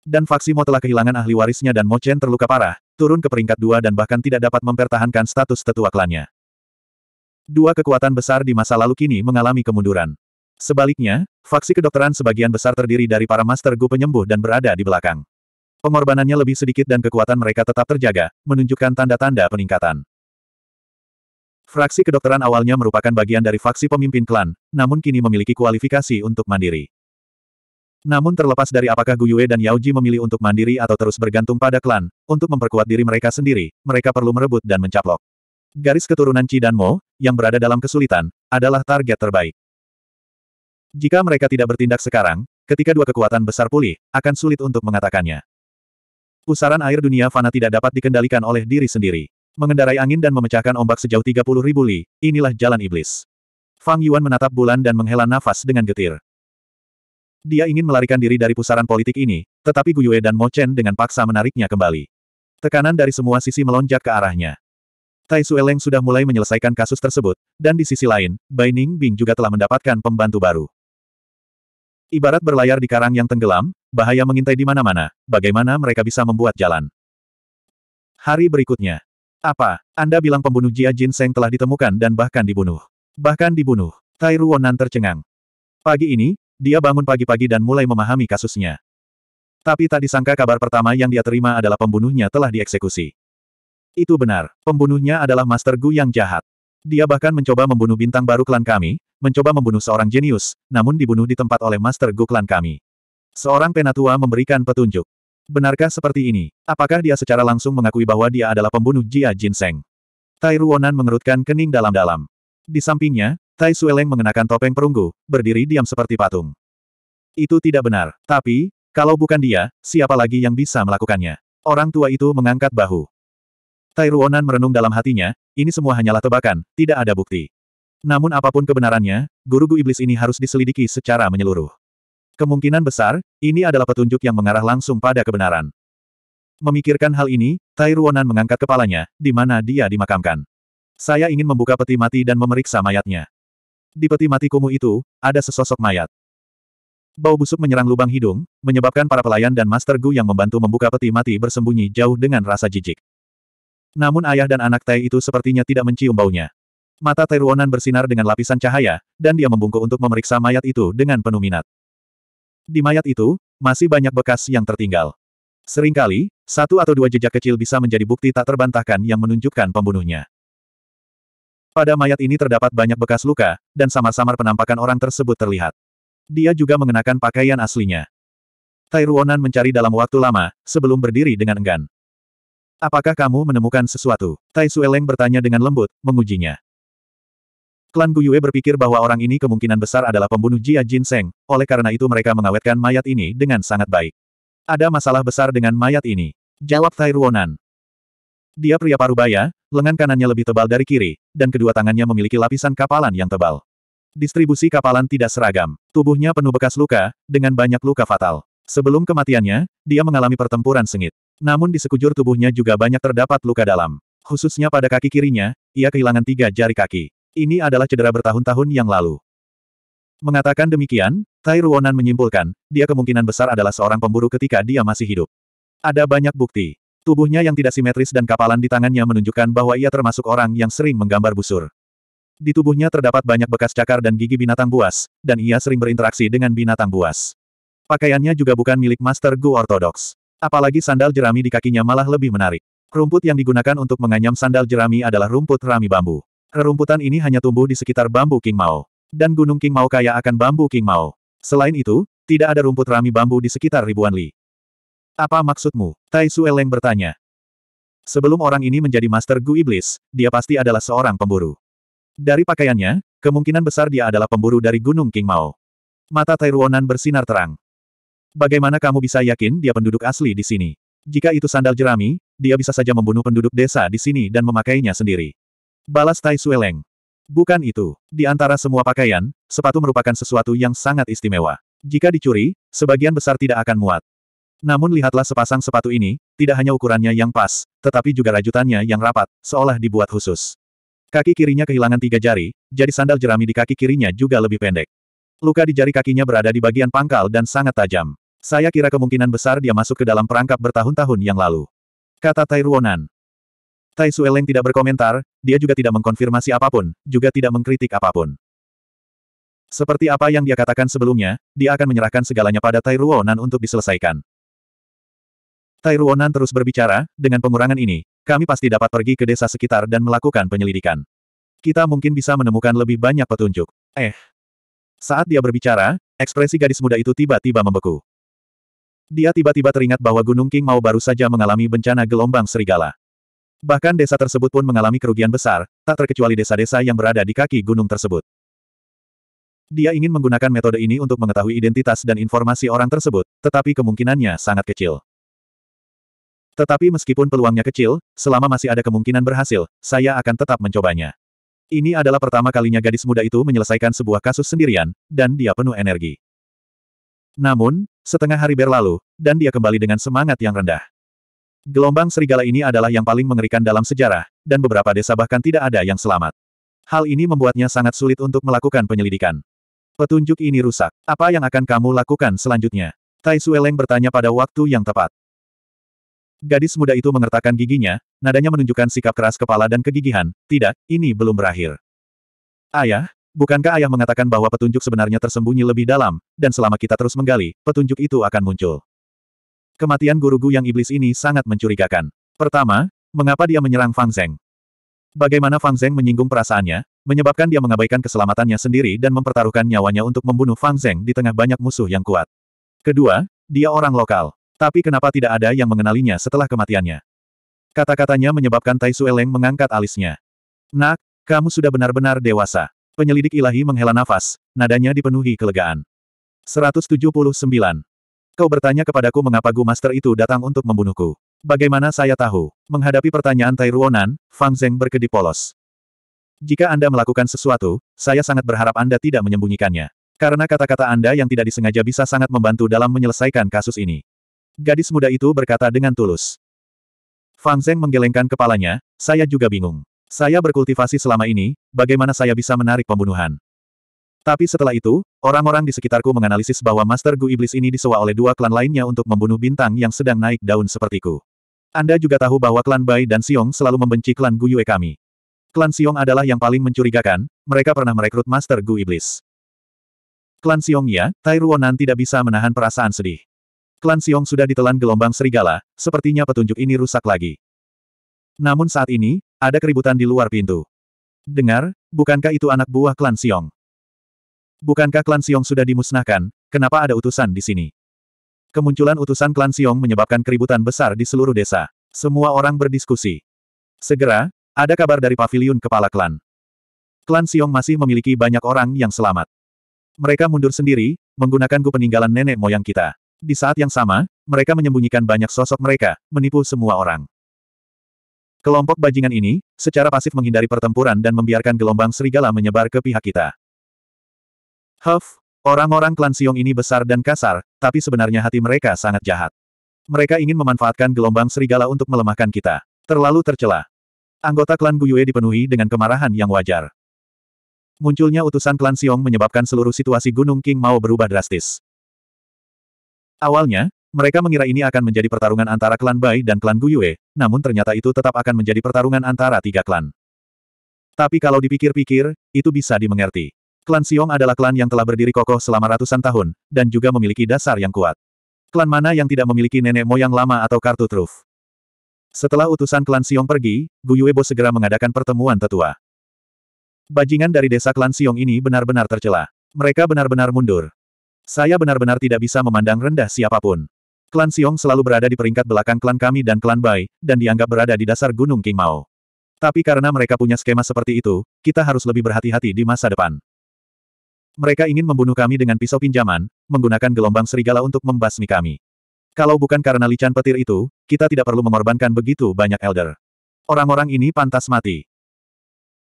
Speaker 1: Dan faksi Mo telah kehilangan ahli warisnya dan Mo Chen terluka parah, turun ke peringkat dua dan bahkan tidak dapat mempertahankan status tetua klannya. Dua kekuatan besar di masa lalu kini mengalami kemunduran. Sebaliknya, faksi kedokteran sebagian besar terdiri dari para master gu penyembuh dan berada di belakang. Pengorbanannya lebih sedikit dan kekuatan mereka tetap terjaga, menunjukkan tanda-tanda peningkatan. Fraksi kedokteran awalnya merupakan bagian dari faksi pemimpin klan, namun kini memiliki kualifikasi untuk mandiri. Namun terlepas dari apakah Gu Yue dan Yao Ji memilih untuk mandiri atau terus bergantung pada klan, untuk memperkuat diri mereka sendiri, mereka perlu merebut dan mencaplok. Garis keturunan Qi dan Mo, yang berada dalam kesulitan, adalah target terbaik. Jika mereka tidak bertindak sekarang, ketika dua kekuatan besar pulih, akan sulit untuk mengatakannya. Pusaran air dunia fana tidak dapat dikendalikan oleh diri sendiri. Mengendarai angin dan memecahkan ombak sejauh 30 ribu li, inilah jalan iblis. Fang Yuan menatap bulan dan menghela nafas dengan getir. Dia ingin melarikan diri dari pusaran politik ini, tetapi Guyue dan Mo Chen dengan paksa menariknya kembali. Tekanan dari semua sisi melonjak ke arahnya. Tai Sueleng sudah mulai menyelesaikan kasus tersebut, dan di sisi lain, Bai Ning Bing juga telah mendapatkan pembantu baru. Ibarat berlayar di karang yang tenggelam, bahaya mengintai di mana-mana, bagaimana mereka bisa membuat jalan. Hari berikutnya. Apa, Anda bilang pembunuh Jia Jin Seng telah ditemukan dan bahkan dibunuh. Bahkan dibunuh. Tai Ruonan tercengang. Pagi ini, dia bangun pagi-pagi dan mulai memahami kasusnya. Tapi tak disangka kabar pertama yang dia terima adalah pembunuhnya telah dieksekusi. Itu benar, pembunuhnya adalah Master Gu yang jahat. Dia bahkan mencoba membunuh bintang baru klan kami, mencoba membunuh seorang jenius, namun dibunuh di tempat oleh Master Gu klan kami. Seorang penatua memberikan petunjuk. Benarkah seperti ini? Apakah dia secara langsung mengakui bahwa dia adalah pembunuh Jia Jinseng? Tai Ruonan mengerutkan kening dalam-dalam. Di sampingnya, Tai Sueleng mengenakan topeng perunggu, berdiri diam seperti patung. Itu tidak benar. Tapi, kalau bukan dia, siapa lagi yang bisa melakukannya? Orang tua itu mengangkat bahu. Tai Ruonan merenung dalam hatinya, ini semua hanyalah tebakan, tidak ada bukti. Namun apapun kebenarannya, guru-guru iblis ini harus diselidiki secara menyeluruh. Kemungkinan besar, ini adalah petunjuk yang mengarah langsung pada kebenaran. Memikirkan hal ini, Tai Ruonan mengangkat kepalanya, di mana dia dimakamkan. Saya ingin membuka peti mati dan memeriksa mayatnya. Di peti mati kumuh itu, ada sesosok mayat. Bau busuk menyerang lubang hidung, menyebabkan para pelayan dan Master Gu yang membantu membuka peti mati bersembunyi jauh dengan rasa jijik. Namun ayah dan anak Tai itu sepertinya tidak mencium baunya. Mata Tai Ruonan bersinar dengan lapisan cahaya, dan dia membungkuk untuk memeriksa mayat itu dengan penuh minat. Di mayat itu, masih banyak bekas yang tertinggal. Seringkali, satu atau dua jejak kecil bisa menjadi bukti tak terbantahkan yang menunjukkan pembunuhnya. Pada mayat ini terdapat banyak bekas luka, dan samar-samar penampakan orang tersebut terlihat. Dia juga mengenakan pakaian aslinya. Tai Ruonan mencari dalam waktu lama, sebelum berdiri dengan enggan. Apakah kamu menemukan sesuatu? Tai Sueleng bertanya dengan lembut, mengujinya. Klan Guyue berpikir bahwa orang ini kemungkinan besar adalah pembunuh Jia Jin Seng, oleh karena itu mereka mengawetkan mayat ini dengan sangat baik. Ada masalah besar dengan mayat ini. Jawab Tai Ruonan. Dia pria parubaya, lengan kanannya lebih tebal dari kiri, dan kedua tangannya memiliki lapisan kapalan yang tebal. Distribusi kapalan tidak seragam. Tubuhnya penuh bekas luka, dengan banyak luka fatal. Sebelum kematiannya, dia mengalami pertempuran sengit. Namun di sekujur tubuhnya juga banyak terdapat luka dalam. Khususnya pada kaki kirinya, ia kehilangan tiga jari kaki. Ini adalah cedera bertahun-tahun yang lalu. Mengatakan demikian, Tai Ruonan menyimpulkan, dia kemungkinan besar adalah seorang pemburu ketika dia masih hidup. Ada banyak bukti. Tubuhnya yang tidak simetris dan kapalan di tangannya menunjukkan bahwa ia termasuk orang yang sering menggambar busur. Di tubuhnya terdapat banyak bekas cakar dan gigi binatang buas, dan ia sering berinteraksi dengan binatang buas. Pakaiannya juga bukan milik Master Gu Ortodoks. Apalagi sandal jerami di kakinya malah lebih menarik. Rumput yang digunakan untuk menganyam sandal jerami adalah rumput rami bambu. Rerumputan ini hanya tumbuh di sekitar bambu King Mao. Dan gunung King Mao kaya akan bambu King Mao. Selain itu, tidak ada rumput rami bambu di sekitar ribuan li. Apa maksudmu? Tai Su Eleng bertanya. Sebelum orang ini menjadi master Gu Iblis, dia pasti adalah seorang pemburu. Dari pakaiannya, kemungkinan besar dia adalah pemburu dari Gunung King Mao. Mata Tai Ruonan bersinar terang. Bagaimana kamu bisa yakin dia penduduk asli di sini? Jika itu sandal jerami, dia bisa saja membunuh penduduk desa di sini dan memakainya sendiri. Balas Tai Sueleng. Bukan itu. Di antara semua pakaian, sepatu merupakan sesuatu yang sangat istimewa. Jika dicuri, sebagian besar tidak akan muat. Namun lihatlah sepasang sepatu ini, tidak hanya ukurannya yang pas, tetapi juga rajutannya yang rapat, seolah dibuat khusus. Kaki kirinya kehilangan tiga jari, jadi sandal jerami di kaki kirinya juga lebih pendek. Luka di jari kakinya berada di bagian pangkal dan sangat tajam. Saya kira kemungkinan besar dia masuk ke dalam perangkap bertahun-tahun yang lalu. Kata Tai Ruonan. Tai Sueleng tidak berkomentar, dia juga tidak mengkonfirmasi apapun, juga tidak mengkritik apapun. Seperti apa yang dia katakan sebelumnya, dia akan menyerahkan segalanya pada Tai Ruonan untuk diselesaikan. Tai Ruonan terus berbicara, dengan pengurangan ini, kami pasti dapat pergi ke desa sekitar dan melakukan penyelidikan. Kita mungkin bisa menemukan lebih banyak petunjuk. Eh. Saat dia berbicara, ekspresi gadis muda itu tiba-tiba membeku. Dia tiba-tiba teringat bahwa Gunung King mau baru saja mengalami bencana gelombang serigala. Bahkan desa tersebut pun mengalami kerugian besar, tak terkecuali desa-desa yang berada di kaki gunung tersebut. Dia ingin menggunakan metode ini untuk mengetahui identitas dan informasi orang tersebut, tetapi kemungkinannya sangat kecil. Tetapi meskipun peluangnya kecil, selama masih ada kemungkinan berhasil, saya akan tetap mencobanya. Ini adalah pertama kalinya gadis muda itu menyelesaikan sebuah kasus sendirian, dan dia penuh energi. Namun, Setengah hari berlalu, dan dia kembali dengan semangat yang rendah. Gelombang serigala ini adalah yang paling mengerikan dalam sejarah, dan beberapa desa bahkan tidak ada yang selamat. Hal ini membuatnya sangat sulit untuk melakukan penyelidikan. Petunjuk ini rusak. Apa yang akan kamu lakukan selanjutnya? Tai Sueleng bertanya pada waktu yang tepat. Gadis muda itu mengertakkan giginya, nadanya menunjukkan sikap keras kepala dan kegigihan, tidak, ini belum berakhir. Ayah, Bukankah ayah mengatakan bahwa petunjuk sebenarnya tersembunyi lebih dalam, dan selama kita terus menggali, petunjuk itu akan muncul. Kematian guru-gu yang iblis ini sangat mencurigakan. Pertama, mengapa dia menyerang Fang Zeng? Bagaimana Fang Zeng menyinggung perasaannya, menyebabkan dia mengabaikan keselamatannya sendiri dan mempertaruhkan nyawanya untuk membunuh Fang Zeng di tengah banyak musuh yang kuat. Kedua, dia orang lokal. Tapi kenapa tidak ada yang mengenalinya setelah kematiannya? Kata-katanya menyebabkan Tai Su Eleng mengangkat alisnya. Nak, kamu sudah benar-benar dewasa. Penyelidik ilahi menghela nafas, nadanya dipenuhi kelegaan. 179. Kau bertanya kepadaku mengapa Gu Master itu datang untuk membunuhku. Bagaimana saya tahu? Menghadapi pertanyaan Tai Ruonan, Fang Zeng berkedip polos. Jika Anda melakukan sesuatu, saya sangat berharap Anda tidak menyembunyikannya. Karena kata-kata Anda yang tidak disengaja bisa sangat membantu dalam menyelesaikan kasus ini. Gadis muda itu berkata dengan tulus. Fang Zeng menggelengkan kepalanya, saya juga bingung. Saya berkultivasi selama ini, bagaimana saya bisa menarik pembunuhan? Tapi setelah itu, orang-orang di sekitarku menganalisis bahwa Master Gu Iblis ini disewa oleh dua klan lainnya untuk membunuh bintang yang sedang naik daun sepertiku. Anda juga tahu bahwa klan Bai dan Siong selalu membenci klan Gu Yue kami. Klan Siong adalah yang paling mencurigakan, mereka pernah merekrut Master Gu Iblis. Klan Siong ya, Tai Ruonan tidak bisa menahan perasaan sedih. Klan Siong sudah ditelan gelombang serigala, sepertinya petunjuk ini rusak lagi. Namun saat ini, ada keributan di luar pintu. Dengar, bukankah itu anak buah klan Siong? Bukankah klan Siong sudah dimusnahkan, kenapa ada utusan di sini? Kemunculan utusan klan Siong menyebabkan keributan besar di seluruh desa. Semua orang berdiskusi. Segera, ada kabar dari paviliun kepala klan. Klan Siong masih memiliki banyak orang yang selamat. Mereka mundur sendiri, menggunakan gu peninggalan nenek moyang kita. Di saat yang sama, mereka menyembunyikan banyak sosok mereka, menipu semua orang. Kelompok bajingan ini, secara pasif menghindari pertempuran dan membiarkan gelombang serigala menyebar ke pihak kita. Huff, orang-orang klan Siong ini besar dan kasar, tapi sebenarnya hati mereka sangat jahat. Mereka ingin memanfaatkan gelombang serigala untuk melemahkan kita. Terlalu tercela. Anggota klan Guyue dipenuhi dengan kemarahan yang wajar. Munculnya utusan klan Siong menyebabkan seluruh situasi Gunung King Mao berubah drastis. Awalnya, mereka mengira ini akan menjadi pertarungan antara klan Bai dan klan Guyue, namun ternyata itu tetap akan menjadi pertarungan antara tiga klan. Tapi kalau dipikir-pikir, itu bisa dimengerti. Klan Siong adalah klan yang telah berdiri kokoh selama ratusan tahun, dan juga memiliki dasar yang kuat. Klan mana yang tidak memiliki nenek moyang lama atau kartu truf? Setelah utusan klan Siong pergi, Gu Yuebo segera mengadakan pertemuan tetua. Bajingan dari desa klan Siong ini benar-benar tercela. Mereka benar-benar mundur. Saya benar-benar tidak bisa memandang rendah siapapun. Klan Xiong selalu berada di peringkat belakang klan kami dan klan Bai, dan dianggap berada di dasar Gunung King Mao. Tapi karena mereka punya skema seperti itu, kita harus lebih berhati-hati di masa depan. Mereka ingin membunuh kami dengan pisau pinjaman, menggunakan gelombang serigala untuk membasmi kami. Kalau bukan karena lican petir itu, kita tidak perlu mengorbankan begitu banyak elder. Orang-orang ini pantas mati.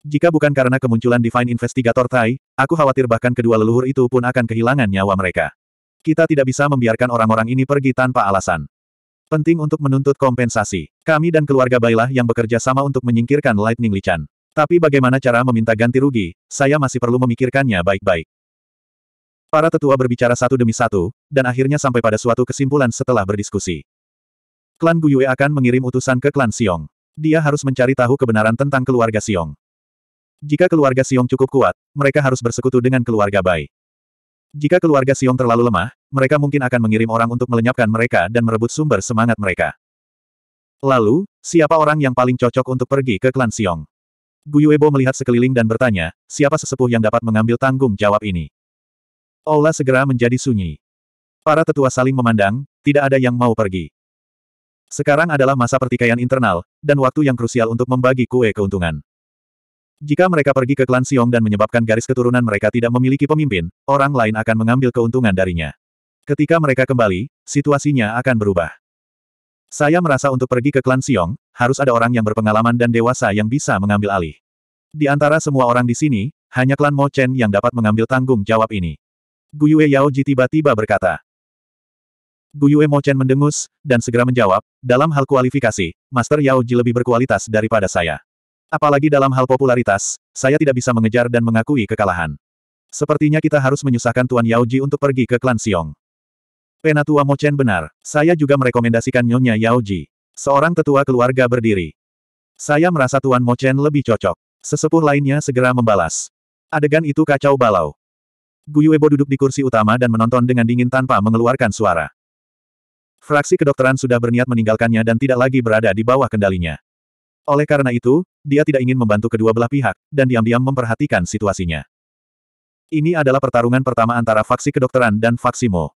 Speaker 1: Jika bukan karena kemunculan Divine Investigator Tai, aku khawatir bahkan kedua leluhur itu pun akan kehilangan nyawa mereka. Kita tidak bisa membiarkan orang-orang ini pergi tanpa alasan. Penting untuk menuntut kompensasi. Kami dan keluarga Bailah yang bekerja sama untuk menyingkirkan Lightning Lichan. Tapi bagaimana cara meminta ganti rugi, saya masih perlu memikirkannya baik-baik. Para tetua berbicara satu demi satu, dan akhirnya sampai pada suatu kesimpulan setelah berdiskusi. Klan Guyue akan mengirim utusan ke klan Siong. Dia harus mencari tahu kebenaran tentang keluarga Siong. Jika keluarga Siong cukup kuat, mereka harus bersekutu dengan keluarga Bai. Jika keluarga Siong terlalu lemah, mereka mungkin akan mengirim orang untuk melenyapkan mereka dan merebut sumber semangat mereka. Lalu, siapa orang yang paling cocok untuk pergi ke klan Siong? Guyuebo melihat sekeliling dan bertanya, siapa sesepuh yang dapat mengambil tanggung jawab ini? Aula segera menjadi sunyi. Para tetua saling memandang, tidak ada yang mau pergi. Sekarang adalah masa pertikaian internal, dan waktu yang krusial untuk membagi kue keuntungan. Jika mereka pergi ke klan Siong dan menyebabkan garis keturunan mereka tidak memiliki pemimpin, orang lain akan mengambil keuntungan darinya. Ketika mereka kembali, situasinya akan berubah. Saya merasa untuk pergi ke klan Siong, harus ada orang yang berpengalaman dan dewasa yang bisa mengambil alih. Di antara semua orang di sini, hanya klan Mo Chen yang dapat mengambil tanggung jawab ini. Guyue Yaoji tiba-tiba berkata. Guyue Mo Chen mendengus, dan segera menjawab, dalam hal kualifikasi, Master Yaoji lebih berkualitas daripada saya. Apalagi dalam hal popularitas, saya tidak bisa mengejar dan mengakui kekalahan. Sepertinya kita harus menyusahkan Tuan Yaoji untuk pergi ke klan Xiong. Penatua Mo Chen benar, saya juga merekomendasikan Nyonya Yaoji. Seorang tetua keluarga berdiri. Saya merasa Tuan Mo Chen lebih cocok. Sesepuh lainnya segera membalas. Adegan itu kacau balau. Guyuebo duduk di kursi utama dan menonton dengan dingin tanpa mengeluarkan suara. Fraksi kedokteran sudah berniat meninggalkannya dan tidak lagi berada di bawah kendalinya. Oleh karena itu, dia tidak ingin membantu kedua belah pihak, dan diam-diam memperhatikan situasinya. Ini adalah pertarungan pertama antara faksi kedokteran dan faksi Mo.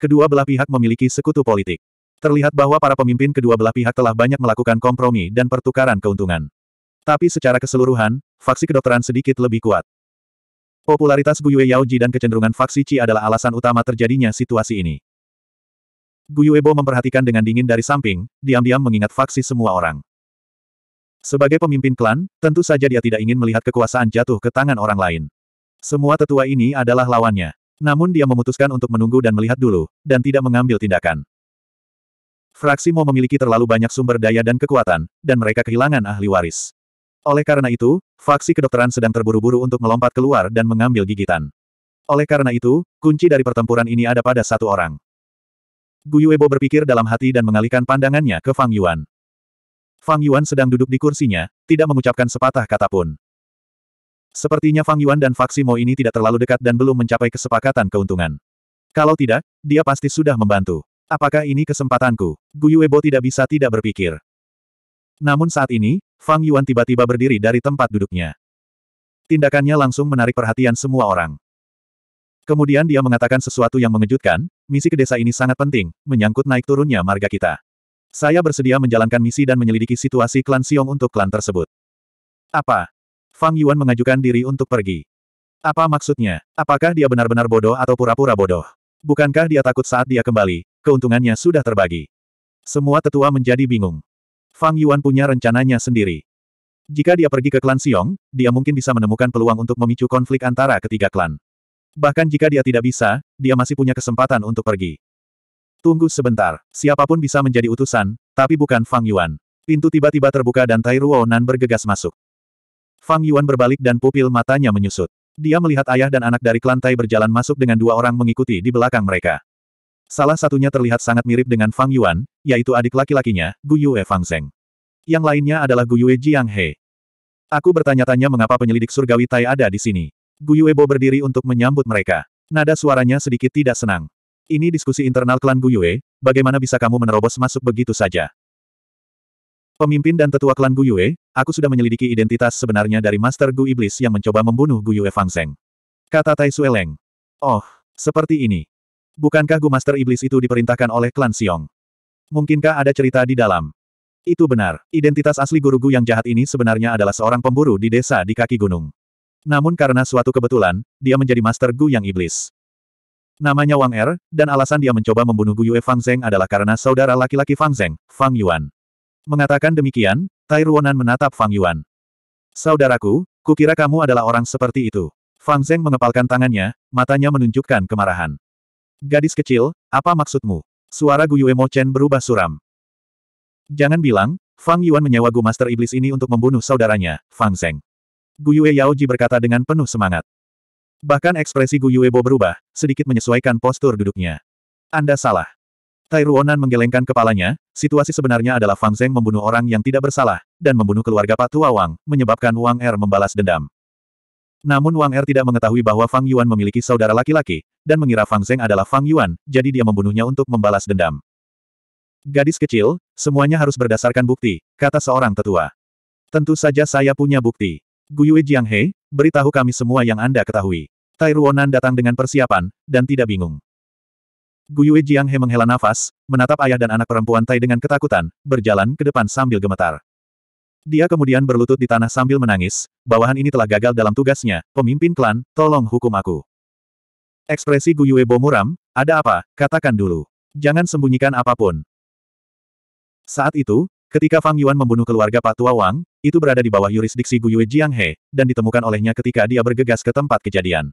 Speaker 1: Kedua belah pihak memiliki sekutu politik. Terlihat bahwa para pemimpin kedua belah pihak telah banyak melakukan kompromi dan pertukaran keuntungan. Tapi secara keseluruhan, faksi kedokteran sedikit lebih kuat. Popularitas Guyue Yaoji dan kecenderungan faksi Qi adalah alasan utama terjadinya situasi ini. Guyuebo memperhatikan dengan dingin dari samping, diam-diam mengingat faksi semua orang. Sebagai pemimpin klan, tentu saja dia tidak ingin melihat kekuasaan jatuh ke tangan orang lain. Semua tetua ini adalah lawannya. Namun dia memutuskan untuk menunggu dan melihat dulu, dan tidak mengambil tindakan. Fraksi Mo memiliki terlalu banyak sumber daya dan kekuatan, dan mereka kehilangan ahli waris. Oleh karena itu, faksi kedokteran sedang terburu-buru untuk melompat keluar dan mengambil gigitan. Oleh karena itu, kunci dari pertempuran ini ada pada satu orang. Guyuebo berpikir dalam hati dan mengalihkan pandangannya ke Fang Yuan. Fang Yuan sedang duduk di kursinya, tidak mengucapkan sepatah kata pun. Sepertinya Fang Yuan dan Faksimo ini tidak terlalu dekat dan belum mencapai kesepakatan keuntungan. Kalau tidak, dia pasti sudah membantu. Apakah ini kesempatanku? Guyu Webo tidak bisa tidak berpikir. Namun saat ini, Fang Yuan tiba-tiba berdiri dari tempat duduknya. Tindakannya langsung menarik perhatian semua orang. Kemudian dia mengatakan sesuatu yang mengejutkan, misi ke desa ini sangat penting, menyangkut naik turunnya marga kita. Saya bersedia menjalankan misi dan menyelidiki situasi klan Xiong untuk klan tersebut. Apa? Fang Yuan mengajukan diri untuk pergi. Apa maksudnya? Apakah dia benar-benar bodoh atau pura-pura bodoh? Bukankah dia takut saat dia kembali, keuntungannya sudah terbagi. Semua tetua menjadi bingung. Fang Yuan punya rencananya sendiri. Jika dia pergi ke klan Xiong, dia mungkin bisa menemukan peluang untuk memicu konflik antara ketiga klan. Bahkan jika dia tidak bisa, dia masih punya kesempatan untuk pergi. Tunggu sebentar, siapapun bisa menjadi utusan, tapi bukan Fang Yuan. Pintu tiba-tiba terbuka dan Tai Ruo Nan bergegas masuk. Fang Yuan berbalik dan pupil matanya menyusut. Dia melihat ayah dan anak dari klan Tai berjalan masuk dengan dua orang mengikuti di belakang mereka. Salah satunya terlihat sangat mirip dengan Fang Yuan, yaitu adik laki-lakinya, Gu Yue Fang Zeng. Yang lainnya adalah Gu Yue Jiang He. Aku bertanya-tanya mengapa penyelidik surgawi Tai ada di sini. Gu Yue Bo berdiri untuk menyambut mereka. Nada suaranya sedikit tidak senang. Ini diskusi internal klan Guyue, bagaimana bisa kamu menerobos masuk begitu saja? Pemimpin dan tetua klan Guyue, aku sudah menyelidiki identitas sebenarnya dari Master Gu Iblis yang mencoba membunuh Guyue Fangsheng. Kata Tai Sueleng. Oh, seperti ini. Bukankah Gu Master Iblis itu diperintahkan oleh klan Xiong? Mungkinkah ada cerita di dalam? Itu benar, identitas asli guru Gu yang jahat ini sebenarnya adalah seorang pemburu di desa di kaki gunung. Namun karena suatu kebetulan, dia menjadi Master Gu yang Iblis. Namanya Wang Er, dan alasan dia mencoba membunuh Guyue Fang Zeng adalah karena saudara laki-laki Fang Zeng, Fang Yuan. Mengatakan demikian, Tai Ruonan menatap Fang Yuan. Saudaraku, kukira kamu adalah orang seperti itu. Fang Zeng mengepalkan tangannya, matanya menunjukkan kemarahan. Gadis kecil, apa maksudmu? Suara Guyue Mo Chen berubah suram. Jangan bilang, Fang Yuan menyewa Gu Master Iblis ini untuk membunuh saudaranya, Fang Zeng. Guyue Ji berkata dengan penuh semangat. Bahkan ekspresi Gu Yuebo berubah, sedikit menyesuaikan postur duduknya. Anda salah. Tai Ruonan menggelengkan kepalanya, situasi sebenarnya adalah Fang Zeng membunuh orang yang tidak bersalah, dan membunuh keluarga Pak Tua Wang, menyebabkan Wang Er membalas dendam. Namun Wang Er tidak mengetahui bahwa Fang Yuan memiliki saudara laki-laki, dan mengira Fang Zeng adalah Fang Yuan, jadi dia membunuhnya untuk membalas dendam. Gadis kecil, semuanya harus berdasarkan bukti, kata seorang tetua. Tentu saja saya punya bukti. Guyue Jianghe, beritahu kami semua yang Anda ketahui. Tai Ruonan datang dengan persiapan, dan tidak bingung. Guyue Jiang He menghela nafas, menatap ayah dan anak perempuan Tai dengan ketakutan, berjalan ke depan sambil gemetar. Dia kemudian berlutut di tanah sambil menangis, bawahan ini telah gagal dalam tugasnya, pemimpin klan, tolong hukum aku. Ekspresi Guyue muram, ada apa, katakan dulu. Jangan sembunyikan apapun. Saat itu, ketika Fang Yuan membunuh keluarga Pak Tua Wang, itu berada di bawah yurisdiksi Guyue Jiang He, dan ditemukan olehnya ketika dia bergegas ke tempat kejadian.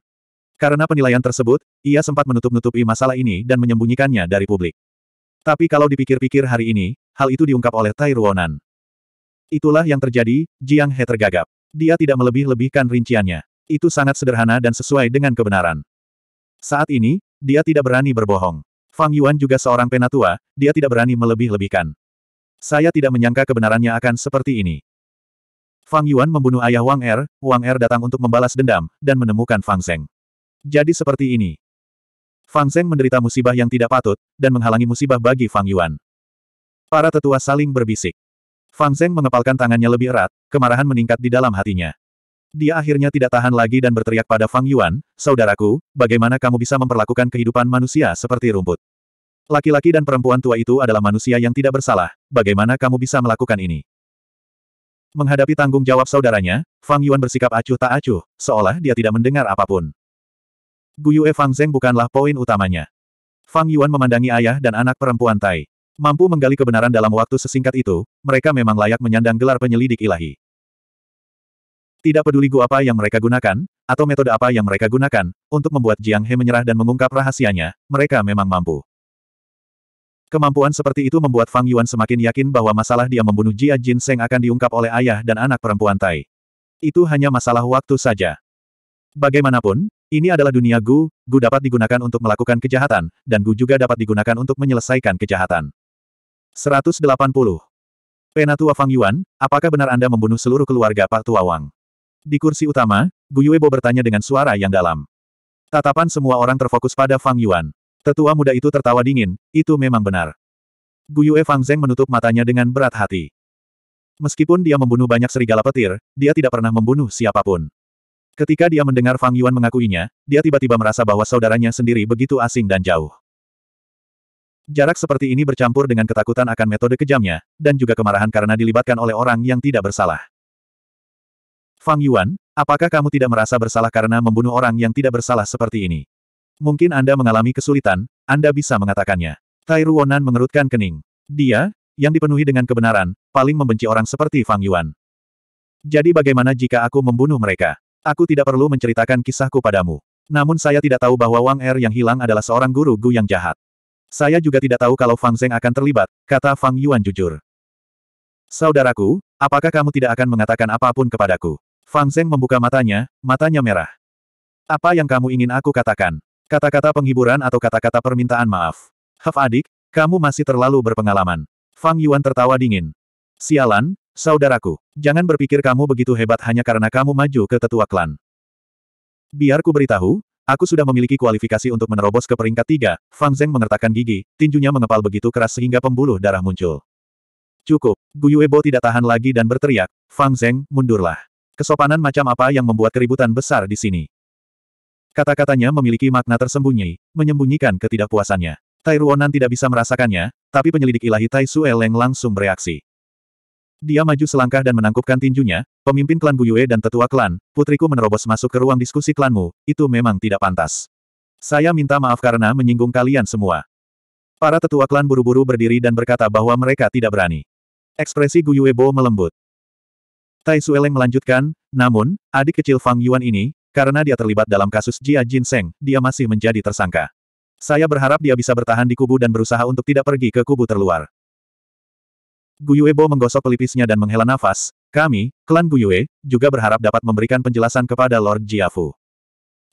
Speaker 1: Karena penilaian tersebut, ia sempat menutup-nutupi masalah ini dan menyembunyikannya dari publik. Tapi kalau dipikir-pikir hari ini, hal itu diungkap oleh Tai Ruonan. Itulah yang terjadi, Jiang He tergagap. Dia tidak melebih-lebihkan rinciannya. Itu sangat sederhana dan sesuai dengan kebenaran. Saat ini, dia tidak berani berbohong. Fang Yuan juga seorang penatua, dia tidak berani melebih-lebihkan. Saya tidak menyangka kebenarannya akan seperti ini. Fang Yuan membunuh ayah Wang Er, Wang Er datang untuk membalas dendam, dan menemukan Fang Zeng. Jadi seperti ini. Fang Zeng menderita musibah yang tidak patut, dan menghalangi musibah bagi Fang Yuan. Para tetua saling berbisik. Fang Zeng mengepalkan tangannya lebih erat, kemarahan meningkat di dalam hatinya. Dia akhirnya tidak tahan lagi dan berteriak pada Fang Yuan, Saudaraku, bagaimana kamu bisa memperlakukan kehidupan manusia seperti rumput? Laki-laki dan perempuan tua itu adalah manusia yang tidak bersalah, bagaimana kamu bisa melakukan ini? Menghadapi tanggung jawab saudaranya, Fang Yuan bersikap acuh tak acuh, seolah dia tidak mendengar apapun. Guyue Fang Zeng bukanlah poin utamanya. Fang Yuan memandangi ayah dan anak perempuan Tai. Mampu menggali kebenaran dalam waktu sesingkat itu, mereka memang layak menyandang gelar penyelidik ilahi. Tidak peduli gua apa yang mereka gunakan, atau metode apa yang mereka gunakan, untuk membuat Jiang He menyerah dan mengungkap rahasianya, mereka memang mampu. Kemampuan seperti itu membuat Fang Yuan semakin yakin bahwa masalah dia membunuh Jia Jin Seng akan diungkap oleh ayah dan anak perempuan Tai. Itu hanya masalah waktu saja. Bagaimanapun, ini adalah dunia Gu, Gu dapat digunakan untuk melakukan kejahatan, dan Gu juga dapat digunakan untuk menyelesaikan kejahatan. 180. Penatua Fang Yuan, apakah benar Anda membunuh seluruh keluarga Pak Tua Wang? Di kursi utama, Gu Yuebo bertanya dengan suara yang dalam. Tatapan semua orang terfokus pada Fang Yuan. Tetua muda itu tertawa dingin, itu memang benar. Gu Yue Fang Zeng menutup matanya dengan berat hati. Meskipun dia membunuh banyak serigala petir, dia tidak pernah membunuh siapapun. Ketika dia mendengar Fang Yuan mengakuinya, dia tiba-tiba merasa bahwa saudaranya sendiri begitu asing dan jauh. Jarak seperti ini bercampur dengan ketakutan akan metode kejamnya, dan juga kemarahan karena dilibatkan oleh orang yang tidak bersalah. Fang Yuan, apakah kamu tidak merasa bersalah karena membunuh orang yang tidak bersalah seperti ini? Mungkin Anda mengalami kesulitan, Anda bisa mengatakannya. Tai Ruonan mengerutkan kening. Dia, yang dipenuhi dengan kebenaran, paling membenci orang seperti Fang Yuan. Jadi bagaimana jika aku membunuh mereka? Aku tidak perlu menceritakan kisahku padamu. Namun saya tidak tahu bahwa Wang Er yang hilang adalah seorang guru Gu yang jahat. Saya juga tidak tahu kalau Fang Zeng akan terlibat, kata Fang Yuan jujur. Saudaraku, apakah kamu tidak akan mengatakan apapun kepadaku? Fang Zeng membuka matanya, matanya merah. Apa yang kamu ingin aku katakan? Kata-kata penghiburan atau kata-kata permintaan maaf? Hef adik, kamu masih terlalu berpengalaman. Fang Yuan tertawa dingin. Sialan, Saudaraku, jangan berpikir kamu begitu hebat hanya karena kamu maju ke tetua klan. Biar ku beritahu, aku sudah memiliki kualifikasi untuk menerobos ke peringkat tiga, Fang Zeng mengertakkan gigi, tinjunya mengepal begitu keras sehingga pembuluh darah muncul. Cukup, Guyuebo tidak tahan lagi dan berteriak, Fang Zeng, mundurlah. Kesopanan macam apa yang membuat keributan besar di sini? Kata-katanya memiliki makna tersembunyi, menyembunyikan ketidakpuasannya. Tai Ruonan tidak bisa merasakannya, tapi penyelidik ilahi Tai Sueleng langsung bereaksi. Dia maju selangkah dan menangkupkan tinjunya, pemimpin klan Yue dan tetua klan, putriku menerobos masuk ke ruang diskusi klanmu, itu memang tidak pantas. Saya minta maaf karena menyinggung kalian semua. Para tetua klan buru-buru berdiri dan berkata bahwa mereka tidak berani. Ekspresi Yue Bo melembut. Tai Sueleng melanjutkan, namun, adik kecil Fang Yuan ini, karena dia terlibat dalam kasus Jia Jin Seng, dia masih menjadi tersangka. Saya berharap dia bisa bertahan di kubu dan berusaha untuk tidak pergi ke kubu terluar. Guyuebo menggosok pelipisnya dan menghela nafas, kami, klan Guyue, juga berharap dapat memberikan penjelasan kepada Lord Jiafu.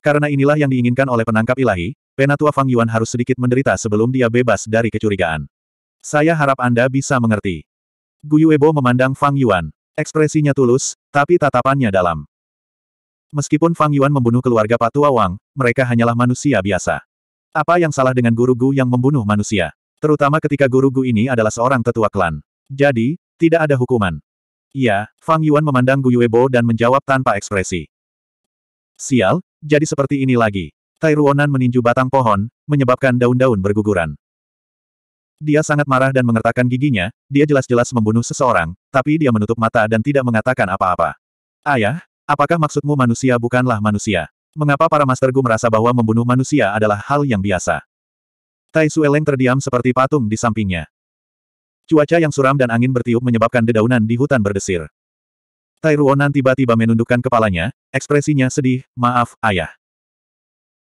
Speaker 1: Karena inilah yang diinginkan oleh penangkap ilahi, Penatua Fang Yuan harus sedikit menderita sebelum dia bebas dari kecurigaan. Saya harap Anda bisa mengerti. Guyuebo memandang Fang Yuan. Ekspresinya tulus, tapi tatapannya dalam. Meskipun Fang Yuan membunuh keluarga Patua Wang, mereka hanyalah manusia biasa. Apa yang salah dengan guru Gu yang membunuh manusia? Terutama ketika guru Gu ini adalah seorang tetua klan. Jadi, tidak ada hukuman. Iya, Fang Yuan memandang Gu Yuebo dan menjawab tanpa ekspresi. Sial, jadi seperti ini lagi. Tai Ruonan meninju batang pohon, menyebabkan daun-daun berguguran. Dia sangat marah dan mengertakkan giginya, dia jelas-jelas membunuh seseorang, tapi dia menutup mata dan tidak mengatakan apa-apa. Ayah, apakah maksudmu manusia bukanlah manusia? Mengapa para Master Gu merasa bahwa membunuh manusia adalah hal yang biasa? Tai Sueleng terdiam seperti patung di sampingnya. Cuaca yang suram dan angin bertiup menyebabkan dedaunan di hutan berdesir. Tai Ruonan tiba-tiba menundukkan kepalanya, ekspresinya sedih, maaf, ayah.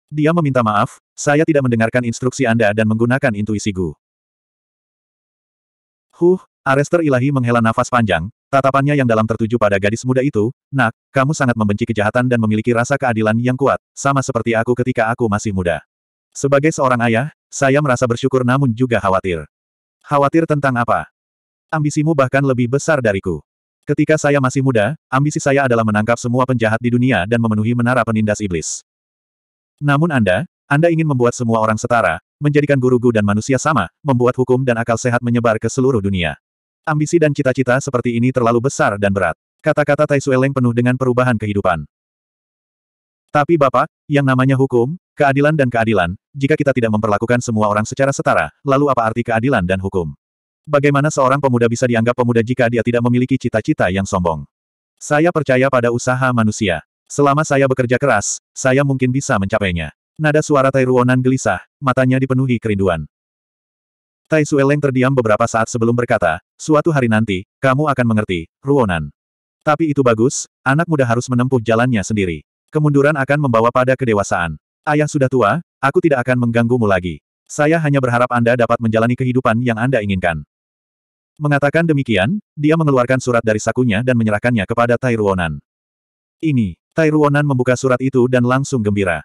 Speaker 1: Dia meminta maaf, saya tidak mendengarkan instruksi Anda dan menggunakan intuisiku. Huh, Arester Ilahi menghela nafas panjang, tatapannya yang dalam tertuju pada gadis muda itu, nak, kamu sangat membenci kejahatan dan memiliki rasa keadilan yang kuat, sama seperti aku ketika aku masih muda. Sebagai seorang ayah, saya merasa bersyukur namun juga khawatir. Khawatir tentang apa? Ambisimu bahkan lebih besar dariku. Ketika saya masih muda, ambisi saya adalah menangkap semua penjahat di dunia dan memenuhi menara penindas iblis. Namun Anda, Anda ingin membuat semua orang setara, menjadikan guru-guru dan manusia sama, membuat hukum dan akal sehat menyebar ke seluruh dunia. Ambisi dan cita-cita seperti ini terlalu besar dan berat. Kata-kata Tai Sueleng penuh dengan perubahan kehidupan. Tapi Bapak, yang namanya hukum, keadilan dan keadilan, jika kita tidak memperlakukan semua orang secara setara, lalu apa arti keadilan dan hukum? Bagaimana seorang pemuda bisa dianggap pemuda jika dia tidak memiliki cita-cita yang sombong? Saya percaya pada usaha manusia. Selama saya bekerja keras, saya mungkin bisa mencapainya. Nada suara Tai Ruonan gelisah, matanya dipenuhi kerinduan. Tai Sueleng terdiam beberapa saat sebelum berkata, suatu hari nanti, kamu akan mengerti, Ruonan. Tapi itu bagus, anak muda harus menempuh jalannya sendiri. Kemunduran akan membawa pada kedewasaan. Ayah sudah tua, aku tidak akan mengganggumu lagi. Saya hanya berharap Anda dapat menjalani kehidupan yang Anda inginkan. Mengatakan demikian, dia mengeluarkan surat dari sakunya dan menyerahkannya kepada Tai Tairuonan. Ini, Tai Tairuonan membuka surat itu dan langsung gembira.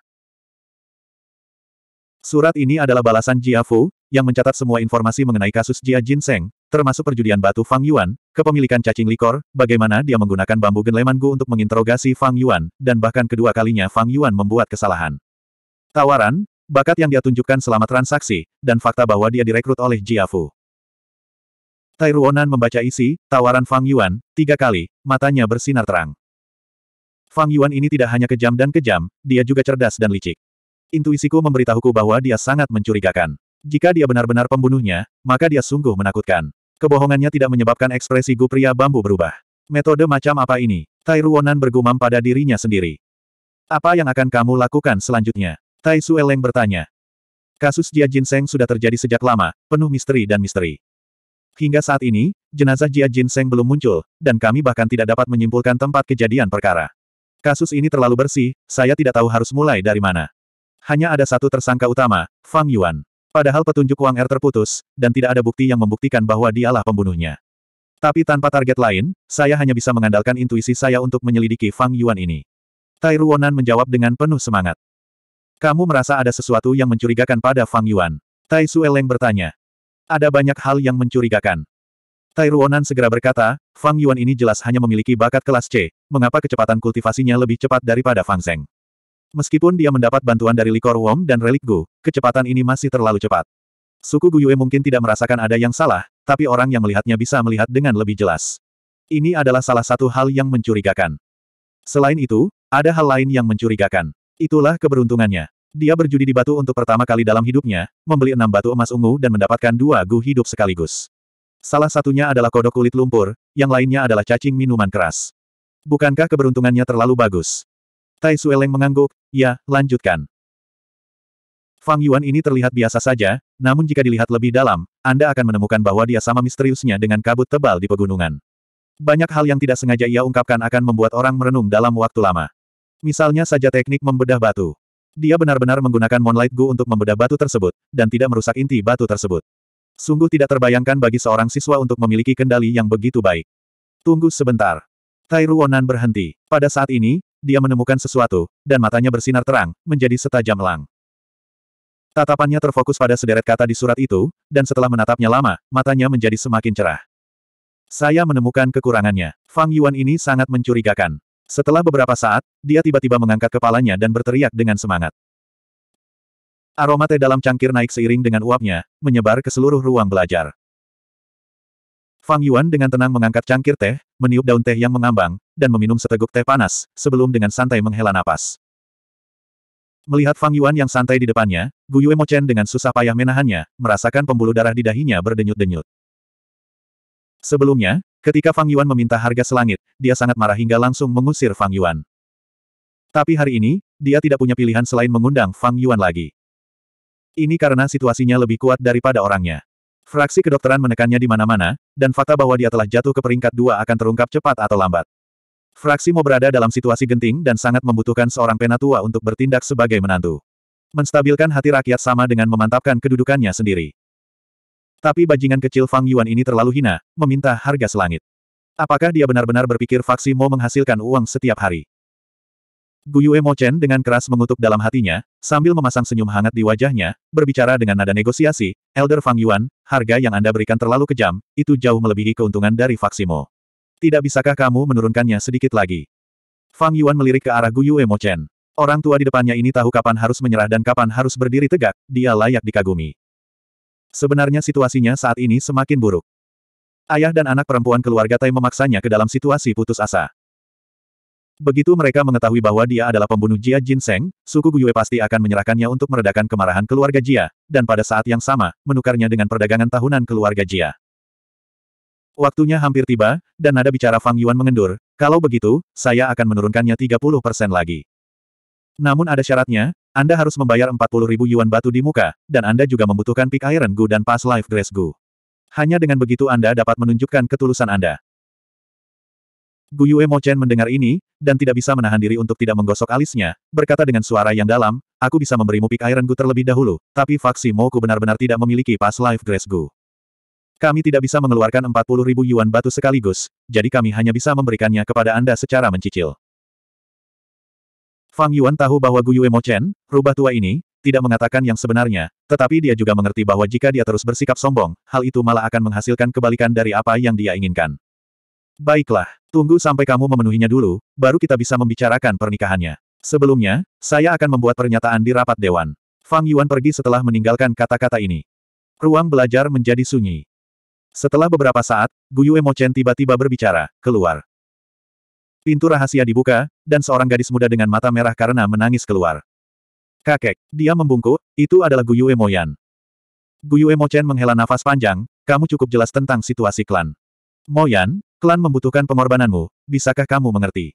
Speaker 1: Surat ini adalah balasan Jia Fu, yang mencatat semua informasi mengenai kasus Jia Jinseng, termasuk perjudian batu Fang Yuan, kepemilikan cacing likor, bagaimana dia menggunakan bambu genleman Gu untuk menginterogasi Fang Yuan, dan bahkan kedua kalinya Fang Yuan membuat kesalahan. Tawaran, bakat yang dia tunjukkan selama transaksi, dan fakta bahwa dia direkrut oleh Jiafu. Tai Ruonan membaca isi, tawaran Fang Yuan, tiga kali, matanya bersinar terang. Fang Yuan ini tidak hanya kejam dan kejam, dia juga cerdas dan licik. Intuisiku memberitahuku bahwa dia sangat mencurigakan. Jika dia benar-benar pembunuhnya, maka dia sungguh menakutkan. Kebohongannya tidak menyebabkan ekspresi Gu pria bambu berubah. Metode macam apa ini? Tai Ruonan bergumam pada dirinya sendiri. Apa yang akan kamu lakukan selanjutnya? Tai Sueleng bertanya. Kasus Jia Jinseng sudah terjadi sejak lama, penuh misteri dan misteri. Hingga saat ini, jenazah Jia Jinseng belum muncul, dan kami bahkan tidak dapat menyimpulkan tempat kejadian perkara. Kasus ini terlalu bersih, saya tidak tahu harus mulai dari mana. Hanya ada satu tersangka utama, Fang Yuan. Padahal petunjuk Wang Er terputus, dan tidak ada bukti yang membuktikan bahwa dialah pembunuhnya. Tapi tanpa target lain, saya hanya bisa mengandalkan intuisi saya untuk menyelidiki Fang Yuan ini. Tai Ruonan menjawab dengan penuh semangat. Kamu merasa ada sesuatu yang mencurigakan pada Fang Yuan. Tai Sueleng bertanya. Ada banyak hal yang mencurigakan. Tai Ruonan segera berkata, Fang Yuan ini jelas hanya memiliki bakat kelas C, mengapa kecepatan kultivasinya lebih cepat daripada Fang Zeng? Meskipun dia mendapat bantuan dari Likor Wom dan Relik Gu, kecepatan ini masih terlalu cepat. Suku Guyue mungkin tidak merasakan ada yang salah, tapi orang yang melihatnya bisa melihat dengan lebih jelas. Ini adalah salah satu hal yang mencurigakan. Selain itu, ada hal lain yang mencurigakan. Itulah keberuntungannya. Dia berjudi di batu untuk pertama kali dalam hidupnya, membeli enam batu emas ungu dan mendapatkan dua gu hidup sekaligus. Salah satunya adalah kodok kulit lumpur, yang lainnya adalah cacing minuman keras. Bukankah keberuntungannya terlalu bagus? Tai Sueleng mengangguk, ya, lanjutkan. Fang Yuan ini terlihat biasa saja, namun jika dilihat lebih dalam, Anda akan menemukan bahwa dia sama misteriusnya dengan kabut tebal di pegunungan. Banyak hal yang tidak sengaja ia ungkapkan akan membuat orang merenung dalam waktu lama. Misalnya saja teknik membedah batu. Dia benar-benar menggunakan Moonlight Gu untuk membedah batu tersebut, dan tidak merusak inti batu tersebut. Sungguh tidak terbayangkan bagi seorang siswa untuk memiliki kendali yang begitu baik. Tunggu sebentar. Tai Ruonan berhenti. Pada saat ini, dia menemukan sesuatu, dan matanya bersinar terang, menjadi setajam lang. Tatapannya terfokus pada sederet kata di surat itu, dan setelah menatapnya lama, matanya menjadi semakin cerah. Saya menemukan kekurangannya. Fang Yuan ini sangat mencurigakan. Setelah beberapa saat, dia tiba-tiba mengangkat kepalanya dan berteriak dengan semangat. Aroma teh dalam cangkir naik seiring dengan uapnya, menyebar ke seluruh ruang belajar. Fang Yuan dengan tenang mengangkat cangkir teh, meniup daun teh yang mengambang, dan meminum seteguk teh panas, sebelum dengan santai menghela napas. Melihat Fang Yuan yang santai di depannya, Gu Yue Chen dengan susah payah menahannya, merasakan pembuluh darah di dahinya berdenyut-denyut. Sebelumnya, ketika Fang Yuan meminta harga selangit, dia sangat marah hingga langsung mengusir Fang Yuan. Tapi hari ini, dia tidak punya pilihan selain mengundang Fang Yuan lagi. Ini karena situasinya lebih kuat daripada orangnya. Fraksi kedokteran menekannya di mana-mana, dan fakta bahwa dia telah jatuh ke peringkat dua akan terungkap cepat atau lambat. Fraksi Mo berada dalam situasi genting dan sangat membutuhkan seorang penatua untuk bertindak sebagai menantu. Menstabilkan hati rakyat sama dengan memantapkan kedudukannya sendiri. Tapi bajingan kecil Fang Yuan ini terlalu hina, meminta harga selangit. Apakah dia benar-benar berpikir Fraksi Mo menghasilkan uang setiap hari? Guyue Mo Chen dengan keras mengutuk dalam hatinya, sambil memasang senyum hangat di wajahnya, berbicara dengan nada negosiasi, Elder Fang Yuan, harga yang Anda berikan terlalu kejam, itu jauh melebihi keuntungan dari Fraksi Mo. Tidak bisakah kamu menurunkannya sedikit lagi? Fang Yuan melirik ke arah Guyu Mo Chen. Orang tua di depannya ini tahu kapan harus menyerah dan kapan harus berdiri tegak, dia layak dikagumi. Sebenarnya situasinya saat ini semakin buruk. Ayah dan anak perempuan keluarga Tai memaksanya ke dalam situasi putus asa. Begitu mereka mengetahui bahwa dia adalah pembunuh Jia Jin Seng, suku Guyue pasti akan menyerahkannya untuk meredakan kemarahan keluarga Jia, dan pada saat yang sama, menukarnya dengan perdagangan tahunan keluarga Jia. Waktunya hampir tiba, dan nada bicara Fang Yuan mengendur, kalau begitu, saya akan menurunkannya 30 lagi. Namun ada syaratnya, Anda harus membayar 40 ribu yuan batu di muka, dan Anda juga membutuhkan pick Iron Gu dan pass Life Grace Gu. Hanya dengan begitu Anda dapat menunjukkan ketulusan Anda. Gu Yue Mo Chen mendengar ini, dan tidak bisa menahan diri untuk tidak menggosok alisnya, berkata dengan suara yang dalam, aku bisa memberimu pick Iron Gu terlebih dahulu, tapi Faksi Mo ku benar-benar tidak memiliki pass Life Grace Gu. Kami tidak bisa mengeluarkan 40 ribu yuan batu sekaligus, jadi kami hanya bisa memberikannya kepada Anda secara mencicil. Fang Yuan tahu bahwa Gu Mo Chen, rubah tua ini, tidak mengatakan yang sebenarnya, tetapi dia juga mengerti bahwa jika dia terus bersikap sombong, hal itu malah akan menghasilkan kebalikan dari apa yang dia inginkan. Baiklah, tunggu sampai kamu memenuhinya dulu, baru kita bisa membicarakan pernikahannya. Sebelumnya, saya akan membuat pernyataan di rapat dewan. Fang Yuan pergi setelah meninggalkan kata-kata ini. Ruang belajar menjadi sunyi. Setelah beberapa saat, Guyu Mochen tiba-tiba berbicara, keluar. Pintu rahasia dibuka, dan seorang gadis muda dengan mata merah karena menangis keluar. Kakek, dia membungkuk, itu adalah Guyu Moyan. Guyu Mochen menghela nafas panjang, kamu cukup jelas tentang situasi klan. Moyan, klan membutuhkan pengorbananmu, bisakah kamu mengerti?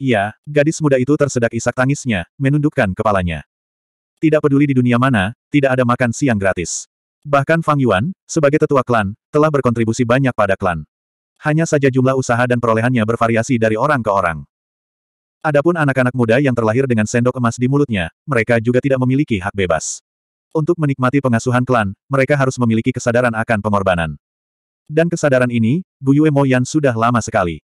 Speaker 1: Iya, gadis muda itu tersedak isak tangisnya, menundukkan kepalanya. Tidak peduli di dunia mana, tidak ada makan siang gratis. Bahkan Fang Yuan, sebagai tetua klan, telah berkontribusi banyak pada klan. Hanya saja jumlah usaha dan perolehannya bervariasi dari orang ke orang. Adapun anak-anak muda yang terlahir dengan sendok emas di mulutnya, mereka juga tidak memiliki hak bebas. Untuk menikmati pengasuhan klan, mereka harus memiliki kesadaran akan pengorbanan. Dan kesadaran ini, Mo Moyan sudah lama sekali.